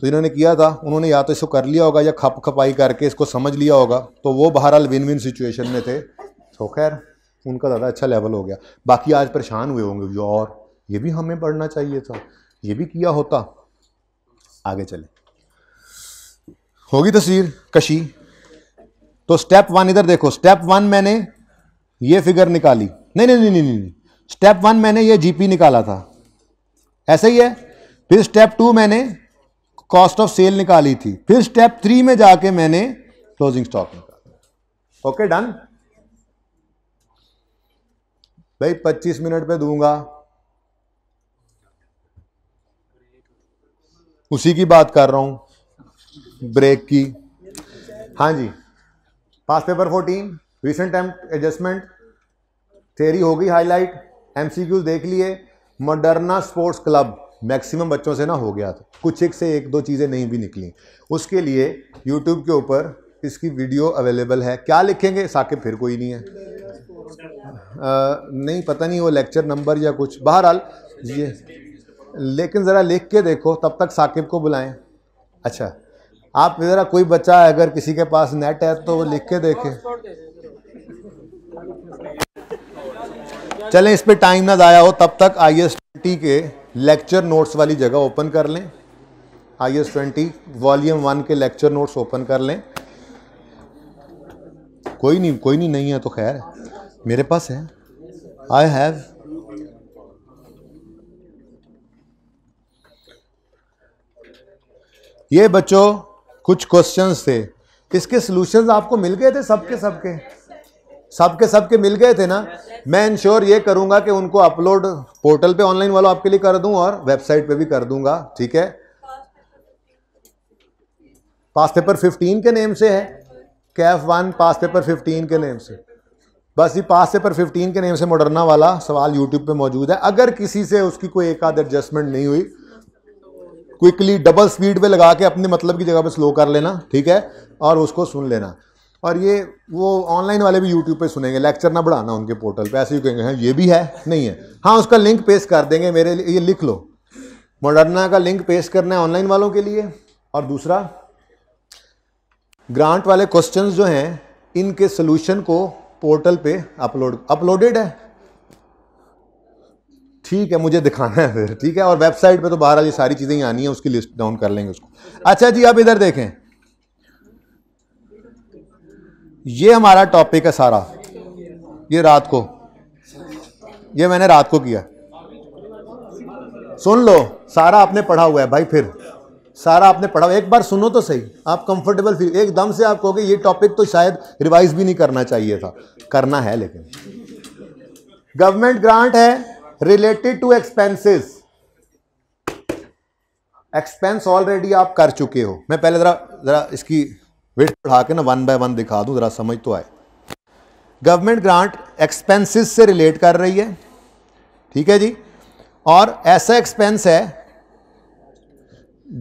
तो जिन्होंने किया था उन्होंने या तो इसको कर लिया होगा या खप खपाई करके इसको समझ लिया होगा तो वो बहरहाल विन विन सिचुएशन में थे तो खैर उनका ज़्यादा अच्छा लेवल हो गया बाकी आज परेशान हुए होंगे और ये भी हमें पढ़ना चाहिए था ये भी किया होता आगे चले होगी तस्वीर कशी तो स्टेप वन इधर देखो स्टेप वन मैंने ये फिगर निकाली नहीं नहीं नहीं नहीं नहीं स्टेप वन मैंने ये जीपी निकाला था ऐसा ही है फिर स्टेप टू मैंने कॉस्ट ऑफ सेल निकाली थी फिर स्टेप थ्री में जाके मैंने क्लोजिंग स्टॉक निकाला ओके डन भाई 25 मिनट पे दूंगा उसी की बात कर रहा हूं ब्रेक की हाँ जी past paper fourteen recent time adjustment theory हो गई हाईलाइट एम देख लिए मडरना स्पोर्ट्स क्लब मैक्सिमम बच्चों से ना हो गया था कुछ एक से एक दो चीज़ें नहीं भी निकली उसके लिए यूट्यूब के ऊपर इसकी वीडियो अवेलेबल है क्या लिखेंगे साकिब फिर कोई नहीं है आ, नहीं पता नहीं वो लेक्चर नंबर या कुछ बहरहाल ये लेकिन ज़रा लिख के देखो तब तक साकिब को बुलाएं अच्छा आप मेरा कोई बच्चा है अगर किसी के पास नेट है तो वो लिख के देखे चले इस पे टाइम ना ज़ाया हो तब तक आई एस ट्वेंटी के लेक्चर नोट्स वाली जगह ओपन कर लें I S twenty volume one के लेक्चर नोट्स ओपन कर लें कोई नहीं कोई नहीं नहीं है तो खैर मेरे पास है आई हैव ये बच्चों कुछ क्वेश्चंस थे इसके सोल्यूशन आपको मिल गए थे सबके सबके सबके सबके मिल गए थे ना मैं इंश्योर ये करूँगा कि उनको अपलोड पोर्टल पे ऑनलाइन वालों आपके लिए कर दूँ और वेबसाइट पे भी कर दूंगा ठीक है पास पेपर फिफ्टीन के नेम से है CAF one past paper fifteen के नेम से बस ये पास पेपर फिफ्टीन के नेम से मोडरना वाला सवाल यूट्यूब पे मौजूद है अगर किसी से उसकी कोई एक आध एडजस्टमेंट नहीं हुई क्विकली डबल स्पीड पे लगा के अपने मतलब की जगह पे स्लो कर लेना ठीक है और उसको सुन लेना और ये वो ऑनलाइन वाले भी यूट्यूब पे सुनेंगे लेक्चर ना बढ़ाना उनके पोर्टल पे ऐसे ही कहेंगे हैं हाँ, ये भी है नहीं है हाँ उसका लिंक पेश कर देंगे मेरे लिए ये लिख लो मॉडर्ना का लिंक पेश करना है ऑनलाइन वालों के लिए और दूसरा ग्रांट वाले क्वेश्चन जो हैं इनके सोल्यूशन को पोर्टल पर अपलोड अपलोडेड है ठीक है मुझे दिखाना है फिर ठीक है और वेबसाइट पे तो बाहर ये सारी चीज़ें ही आनी है उसकी लिस्ट डाउन कर लेंगे उसको अच्छा जी आप इधर देखें ये हमारा टॉपिक है सारा ये रात को ये मैंने रात को किया सुन लो सारा आपने पढ़ा हुआ है भाई फिर सारा आपने पढ़ा हुआ एक बार सुनो तो सही आप कंफर्टेबल फील एकदम से आप कहोगे ये टॉपिक तो शायद रिवाइज भी नहीं करना चाहिए था करना है लेकिन गवर्नमेंट ग्रांट है related to expenses expense already आप कर चुके हो मैं पहले ज़रा ज़रा इसकी वेट बढ़ा के ना वन बाय वन दिखा दूं ज़रा समझ तो आए गवर्नमेंट ग्रांट एक्सपेंसेस से रिलेट कर रही है ठीक है जी और ऐसा एक्सपेंस है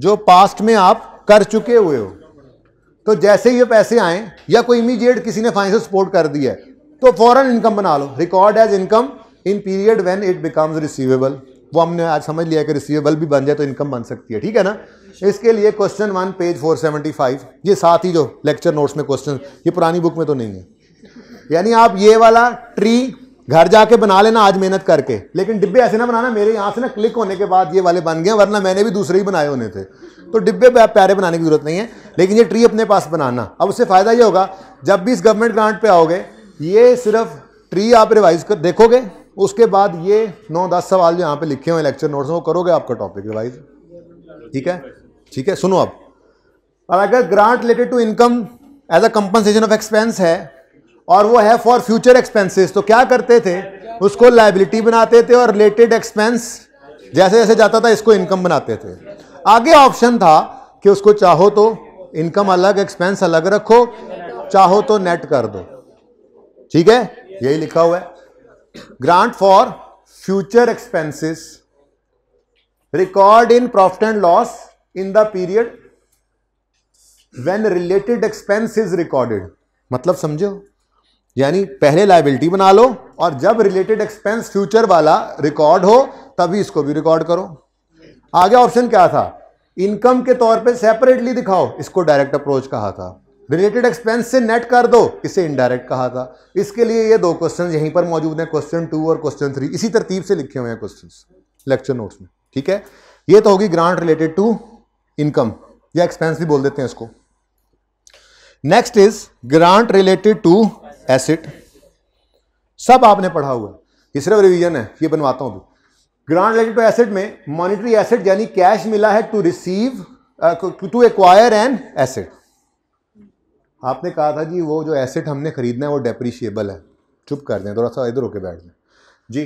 जो पास्ट में आप कर चुके हुए हो तो जैसे ही ये पैसे आए या कोई इमीजिएट किसी ने फाइनेंशियल सपोर्ट कर दिया है तो फॉरन इनकम बना लो record as income in period when it becomes receivable वो हमने आज समझ लिया कि रिसीवेबल भी बन जाए तो इनकम बन सकती है ठीक है ना इसके लिए क्वेश्चन वन पेज 475 ये साथ ही जो लेक्चर नोट्स में क्वेश्चन ये पुरानी बुक में तो नहीं है यानी आप ये वाला ट्री घर जाके बना लेना आज मेहनत करके लेकिन डिब्बे ऐसे ना बनाना मेरे यहाँ से ना क्लिक होने के बाद ये वाले बन गए वरना मैंने भी दूसरे ही बनाए होने थे तो डिब्बे प्यारे बनाने की जरूरत नहीं है लेकिन ये ट्री अपने पास बनाना अब उससे फ़ायदा ये होगा जब भी इस गवर्नमेंट ग्रांट पे आओगे ये सिर्फ ट्री आप रिवाइज कर देखोगे उसके बाद ये नौ दस सवाल जो यहाँ पे लिखे हुए हैं लेक्चर नोट्स वो करोगे आपका टॉपिक रिवाइज ठीक है ठीक है सुनो अब और अगर grant related to income as a compensation of expense है और वो है फॉर फ्यूचर एक्सपेंसेस तो क्या करते थे उसको लाइबिलिटी बनाते थे और रिलेटेड एक्सपेंस जैसे जैसे जाता था इसको इनकम बनाते थे आगे ऑप्शन था कि उसको चाहो तो इनकम अलग एक्सपेंस अलग रखो चाहो तो नेट कर दो ठीक है यही लिखा हुआ है grant for future expenses record in profit and loss in the period when related expense is recorded मतलब समझो यानी पहले लाइबिलिटी बना लो और जब रिलेटेड एक्सपेंस फ्यूचर वाला रिकॉर्ड हो तभी इसको भी रिकॉर्ड करो आगे ऑप्शन क्या था इनकम के तौर पे सेपरेटली दिखाओ इसको डायरेक्ट अप्रोच कहा था रिलेटेड एक्सपेंस से नेट कर दो इसे इनडायरेक्ट कहा था इसके लिए ये दो क्वेश्चन यहीं पर मौजूद हैं क्वेश्चन टू और क्वेश्चन थ्री इसी तरतीब से लिखे हुए हैं क्वेश्चन लेक्चर नोट्स में ठीक है ये तो होगी ग्रांट रिलेटेड टू इनकम या एक्सपेंस भी बोल देते हैं इसको next is grant related to asset सब आपने पढ़ा हुआ ये सिर्फ रिविजन है ये बनवाता हूँ ग्रांट रिलेटेड टू एसेट में मॉनिटरी एसेट यानी कैश मिला है to receive to acquire an asset आपने कहा था जी वो जो एसेट हमने ख़रीदना है वो डेप्रिशिएबल है चुप कर दें थोड़ा सा इधर होके बैठ जाए जी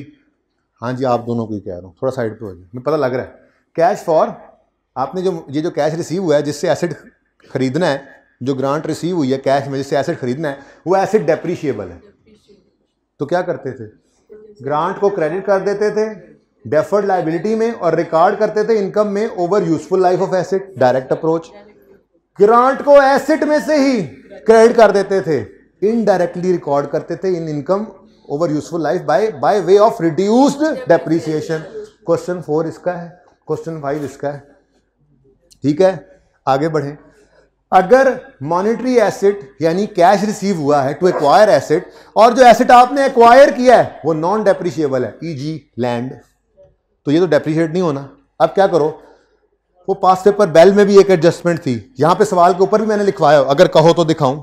हाँ जी आप दोनों को ही कह रहा हूँ थोड़ा साइड पे हो जाए मैं पता लग रहा है कैश फॉर आपने जो ये जो कैश रिसीव हुआ है जिससे एसेट खरीदना है जो ग्रांट रिसीव हुई है कैश में जिससे एसेट खरीदना है वो एसेट डेप्रिशिएबल है तो क्या करते थे ग्रांट को क्रेडिट कर देते थे डेफर्ड लाइबिलिटी में और रिकॉर्ड करते थे इनकम में over useful life of asset direct approach grant को एसेट में से ही क्रेडिट कर देते थे इनडायरेक्टली रिकॉर्ड करते थे in income over useful life by by way of reduced depreciation question four इसका है क्वेश्चन फाइव इसका है ठीक है आगे बढ़े अगर मॉनिटरी एसेट यानी कैश रिसीव हुआ है टू एक्वायर एसेट और जो एसेट आपने एक्वायर किया है वो नॉन डेप्रिशिएबल है ई जी लैंड तो ये तो डेप्रिशिएट नहीं होना अब क्या करो वो पास पेपर बेल में भी एक एडजस्टमेंट थी यहां पे सवाल के ऊपर भी मैंने लिखवाया अगर कहो तो दिखाऊं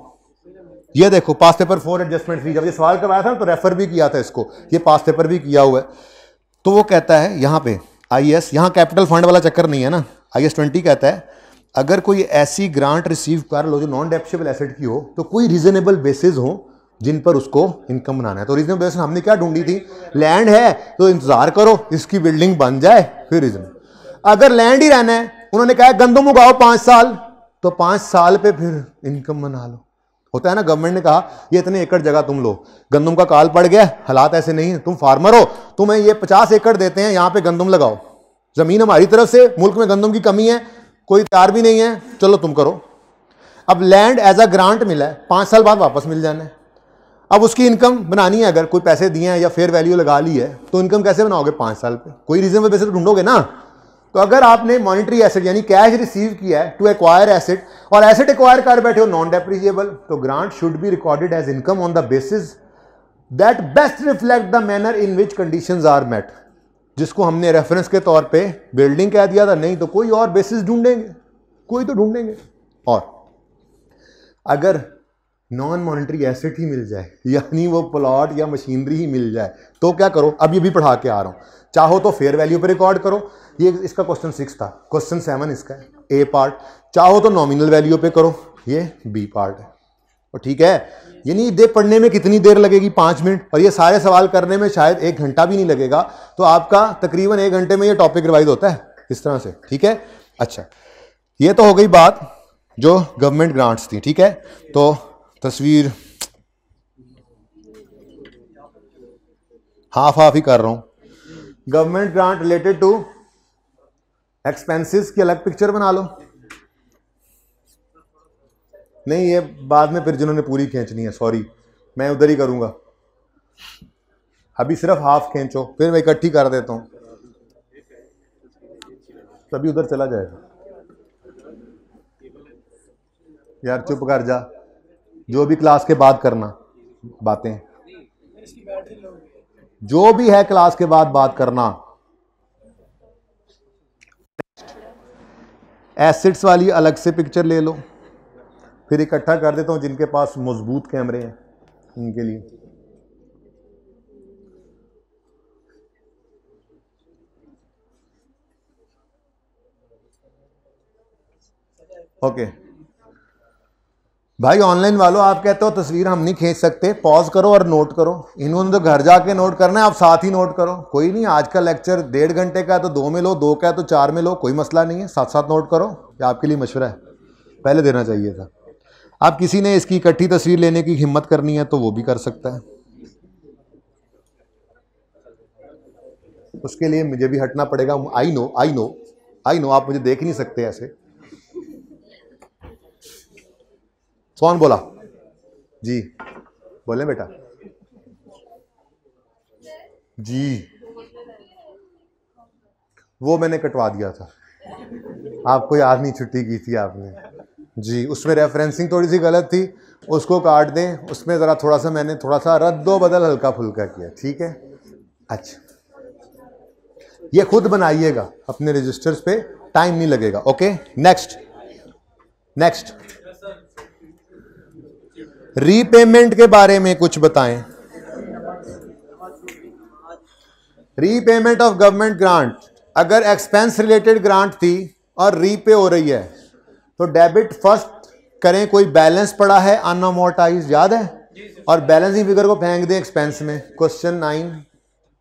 ये देखो पास पेपर फोर एडजस्टमेंट थी जब ये सवाल करवाया था तो रेफर भी किया था इसको ये पास पेपर भी किया हुआ है तो वो कहता है यहां पे आई एस e यहाँ कैपिटल फंड वाला चक्कर नहीं है ना आई एस ट्वेंटी कहता है अगर कोई ऐसी ग्रांट रिसीव कर लो जो नॉन डेप्शेबल एसेट की हो तो कोई रीजनेबल बेसिस हो जिन पर उसको इनकम बनाना है तो रीजनेबल बेसिस हमने क्या ढूंढी थी लैंड है तो इंतजार करो इसकी बिल्डिंग बन जाए फिर रीजनेबल अगर लैंड ही रहना है उन्होंने कहा गंदम उगाओ पांच साल तो पांच साल पे फिर इनकम बना लो होता है ना गवर्नमेंट ने कहा ये इतने एकड़ जगह तुम लो गंदम का काल पड़ गया हालात ऐसे नहीं है तुम फार्मर हो तुम्हें ये पचास एकड़ देते हैं यहां पे गंदम लगाओ जमीन हमारी तरफ से मुल्क में गंदम की कमी है कोई तैयार भी नहीं है चलो तुम करो अब लैंड एज अ ग्रांट मिला है पांच साल बाद वापस मिल जाना है अब उसकी इनकम बनानी है अगर कोई पैसे दिए हैं या फेयर वैल्यू लगा ली है तो इनकम कैसे बनाओगे पांच साल पे कोई रीजनेबल तो ढूंढोगे ना तो अगर आपने मॉनिटरी एसेट यानी कैश रिसीव किया है टू एक्वायर एसेट और एसेट एक्वायर कर बैठे हो नॉन डेप्रिजिएबल तो grant should be recorded as income on the basis that best reflect the manner in which condition are met जिसको हमने रेफरेंस के तौर पे बिल्डिंग कह दिया था नहीं तो कोई और बेसिस ढूंढेंगे कोई तो ढूंढेंगे और अगर नॉन मॉनिटरी एसेट ही मिल जाए यानी वो प्लॉट या मशीनरी ही मिल जाए तो क्या करो अब ये भी पढ़ा के आ रहा हूं चाहो तो फेयर वैल्यू पे रिकॉर्ड करो ये इसका क्वेश्चन सिक्स था क्वेश्चन सेवन इसका है ए पार्ट चाहो तो नॉमिनल वैल्यू पे करो ये बी पार्ट है और ठीक है नहीं दे पढ़ने में कितनी देर लगेगी पाँच मिनट और ये सारे सवाल करने में शायद एक घंटा भी नहीं लगेगा तो आपका तकरीबन एक घंटे में ये टॉपिक रिवाइज होता है इस तरह से ठीक है अच्छा ये तो हो गई बात जो गवर्नमेंट ग्रांट्स थी ठीक है तो तस्वीर हाफ हाफ ही कर रहा हूँ government grant related to expenses की अलग पिक्चर बना लो नहीं ये बाद में फिर जिन्होंने पूरी खींचनी है सॉरी मैं उधर ही करूँगा अभी सिर्फ हाफ खींचो फिर मैं इकट्ठी कर देता हूँ तभी तो उधर चला जाएगा यार चुप कर जा जो भी क्लास के बाद करना बातें जो भी है क्लास के बाद बात करना एसिड्स वाली अलग से पिक्चर ले लो फिर इकट्ठा कर देता हूँ जिनके पास मजबूत कैमरे हैं उनके लिए ओके okay. भाई ऑनलाइन वालों आप कहते हो तस्वीर हम नहीं खींच सकते पॉज करो और नोट करो इन्होंने तो घर जाके नोट करना है आप साथ ही नोट करो कोई नहीं आज का लेक्चर डेढ़ घंटे का है तो दो में लो दो का है तो चार में लो कोई मसला नहीं है साथ साथ नोट करो ये आपके लिए मशवरा है पहले देना चाहिए था आप किसी ने इसकी इकट्ठी तस्वीर लेने की हिम्मत करनी है तो वो भी कर सकता है उसके लिए मुझे भी हटना पड़ेगा I know I know I know आप मुझे देख नहीं सकते ऐसे कौन बोला जी बोले बेटा जी वो मैंने कटवा दिया था आपको याद नहीं छुट्टी की थी आपने जी उसमें रेफरेंसिंग थोड़ी सी गलत थी उसको काट दें उसमें ज़रा थोड़ा सा मैंने थोड़ा सा रद्दो बदल हल्का फुल्का किया ठीक है अच्छा ये खुद बनाइएगा अपने रजिस्टर्स पे टाइम नहीं लगेगा ओके नेक्स्ट नेक्स्ट रीपेमेंट के बारे में कुछ बताएं रीपेमेंट ऑफ गवर्नमेंट ग्रांट अगर एक्सपेंस रिलेटेड ग्रांट थी और रीपे हो रही है तो डेबिट फर्स्ट करें कोई बैलेंस पड़ा है अनमोटाइज याद है और बैलेंसिंग फिगर को फेंक दें एक्सपेंस में question nine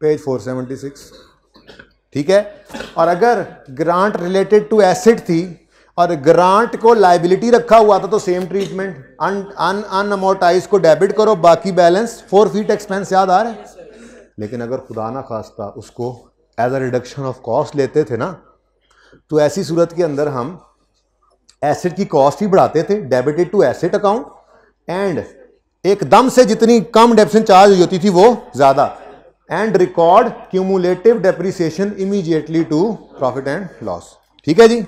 page four seventy six ठीक है और अगर ग्रांट रिलेटेड टू एसिड थी और ग्रांट को लाइबिलिटी रखा हुआ था तो सेम ट्रीटमेंट अन अमोटाइज को डेबिट करो बाकी बैलेंस फोर फीट एक्सपेंस याद आ रहा है लेकिन अगर खुदा ना खास्ता उसको as a reduction of cost लेते थे ना तो ऐसी सूरत के अंदर हम एसेट की कॉस्ट ही बढ़ाते थे debited to asset account and एकदम से जितनी कम डेप्सन चार्ज हुई होती थी वो ज़्यादा and record cumulative depreciation immediately to profit and loss ठीक है जी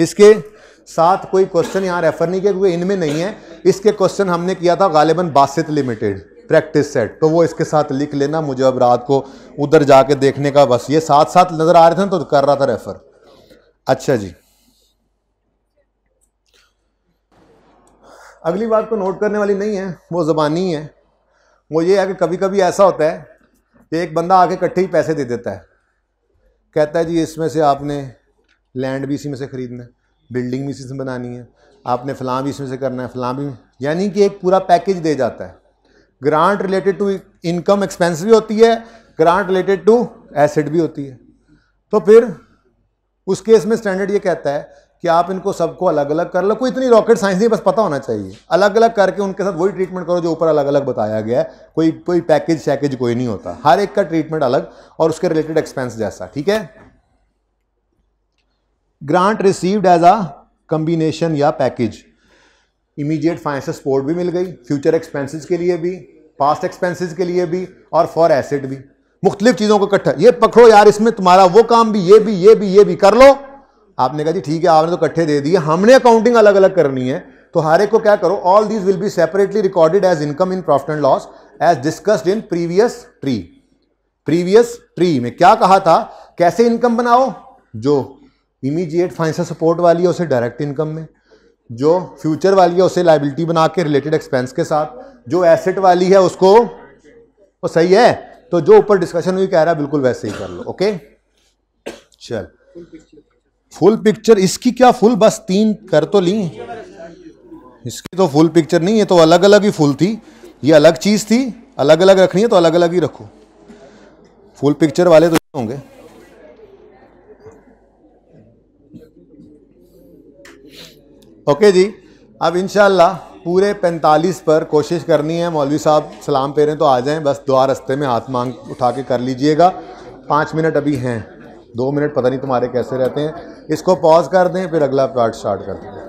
इसके साथ कोई क्वेश्चन यहाँ रेफर नहीं किया क्योंकि इनमें नहीं है इसके क्वेश्चन हमने किया था गालिबन बासित लिमिटेड प्रैक्टिस सेट तो वो इसके साथ लिख लेना मुझे अब रात को उधर जाके देखने का बस ये साथ साथ नज़र आ रहे थे ना तो कर रहा था रेफर अच्छा जी अगली बात को नोट करने वाली नहीं है वो ज़बानी है वो ये है कि कभी कभी ऐसा होता है कि एक बंदा आके इकट्ठे ही पैसे दे देता है कहता है जी इसमें से आपने लैंड भी इसी में से ख़रीदना है बिल्डिंग भी इसी से बनानी है आपने फलां भी इसमें से करना है फलां भी यानी कि एक पूरा पैकेज दे जाता है grant related to income expense भी होती है ग्रांट रिलेटेड टू एसेट भी होती है तो फिर उस केस में स्टैंडर्ड ये कहता है कि आप इनको सबको अलग अलग कर लो कोई इतनी रॉकेट साइंस नहीं बस पता होना चाहिए अलग अलग करके उनके साथ वही ट्रीटमेंट करो जो ऊपर अलग अलग बताया गया है कोई कोई पैकेज शैकेज कोई नहीं होता हर एक का ट्रीटमेंट अलग और उसके रिलेटेड एक्सपेंस जैसा ठीक है grant received as a combination या पैकेज इमीडिएट फाइनेंशियल सपोर्ट भी मिल गई फ्यूचर एक्सपेंसेस के लिए भी पास्ट एक्सपेंसेस के लिए भी और फॉर एसेट भी मुख्तलिफ चीज़ों को इकट्ठा ये पकड़ो यार इसमें तुम्हारा वो काम भी ये भी ये भी ये भी कर लो आपने कहा जी ठीक है आपने तो इकट्ठे दे दिए हमने अकाउंटिंग अलग अलग करनी है तो हर एक को क्या करो all these will be separately recorded as income in profit and loss as discussed in previous tree previous tree में क्या कहा था कैसे इनकम बनाओ जो इमीजिएट फाइनेंशियल सपोर्ट वाली है उसे डायरेक्ट इनकम में जो फ्यूचर वाली है उसे लाइबिलिटी बना के रिलेटेड एक्सपेंस के साथ जो एसेट वाली है उसको वो सही है तो जो ऊपर डिस्कशन हुई कह रहा है बिल्कुल वैसे ही कर लो ओके चल फुल पिक्चर इसकी क्या फुल बस तीन कर तो ली इसकी तो फुल पिक्चर नहीं है तो अलग अलग ही फुल थी ये अलग चीज़ थी अलग अलग रखनी है तो अलग अलग ही रखो फुल पिक्चर वाले तो होंगे ओके जी अब इन पूरे 45 पर कोशिश करनी है मौलवी साहब सलाम पे रहे तो आ जाएं बस दुआ रस्ते में हाथ मांग उठा के कर लीजिएगा पाँच मिनट अभी हैं दो मिनट पता नहीं तुम्हारे कैसे रहते हैं इसको पॉज कर दें फिर अगला पार्ट स्टार्ट कर दें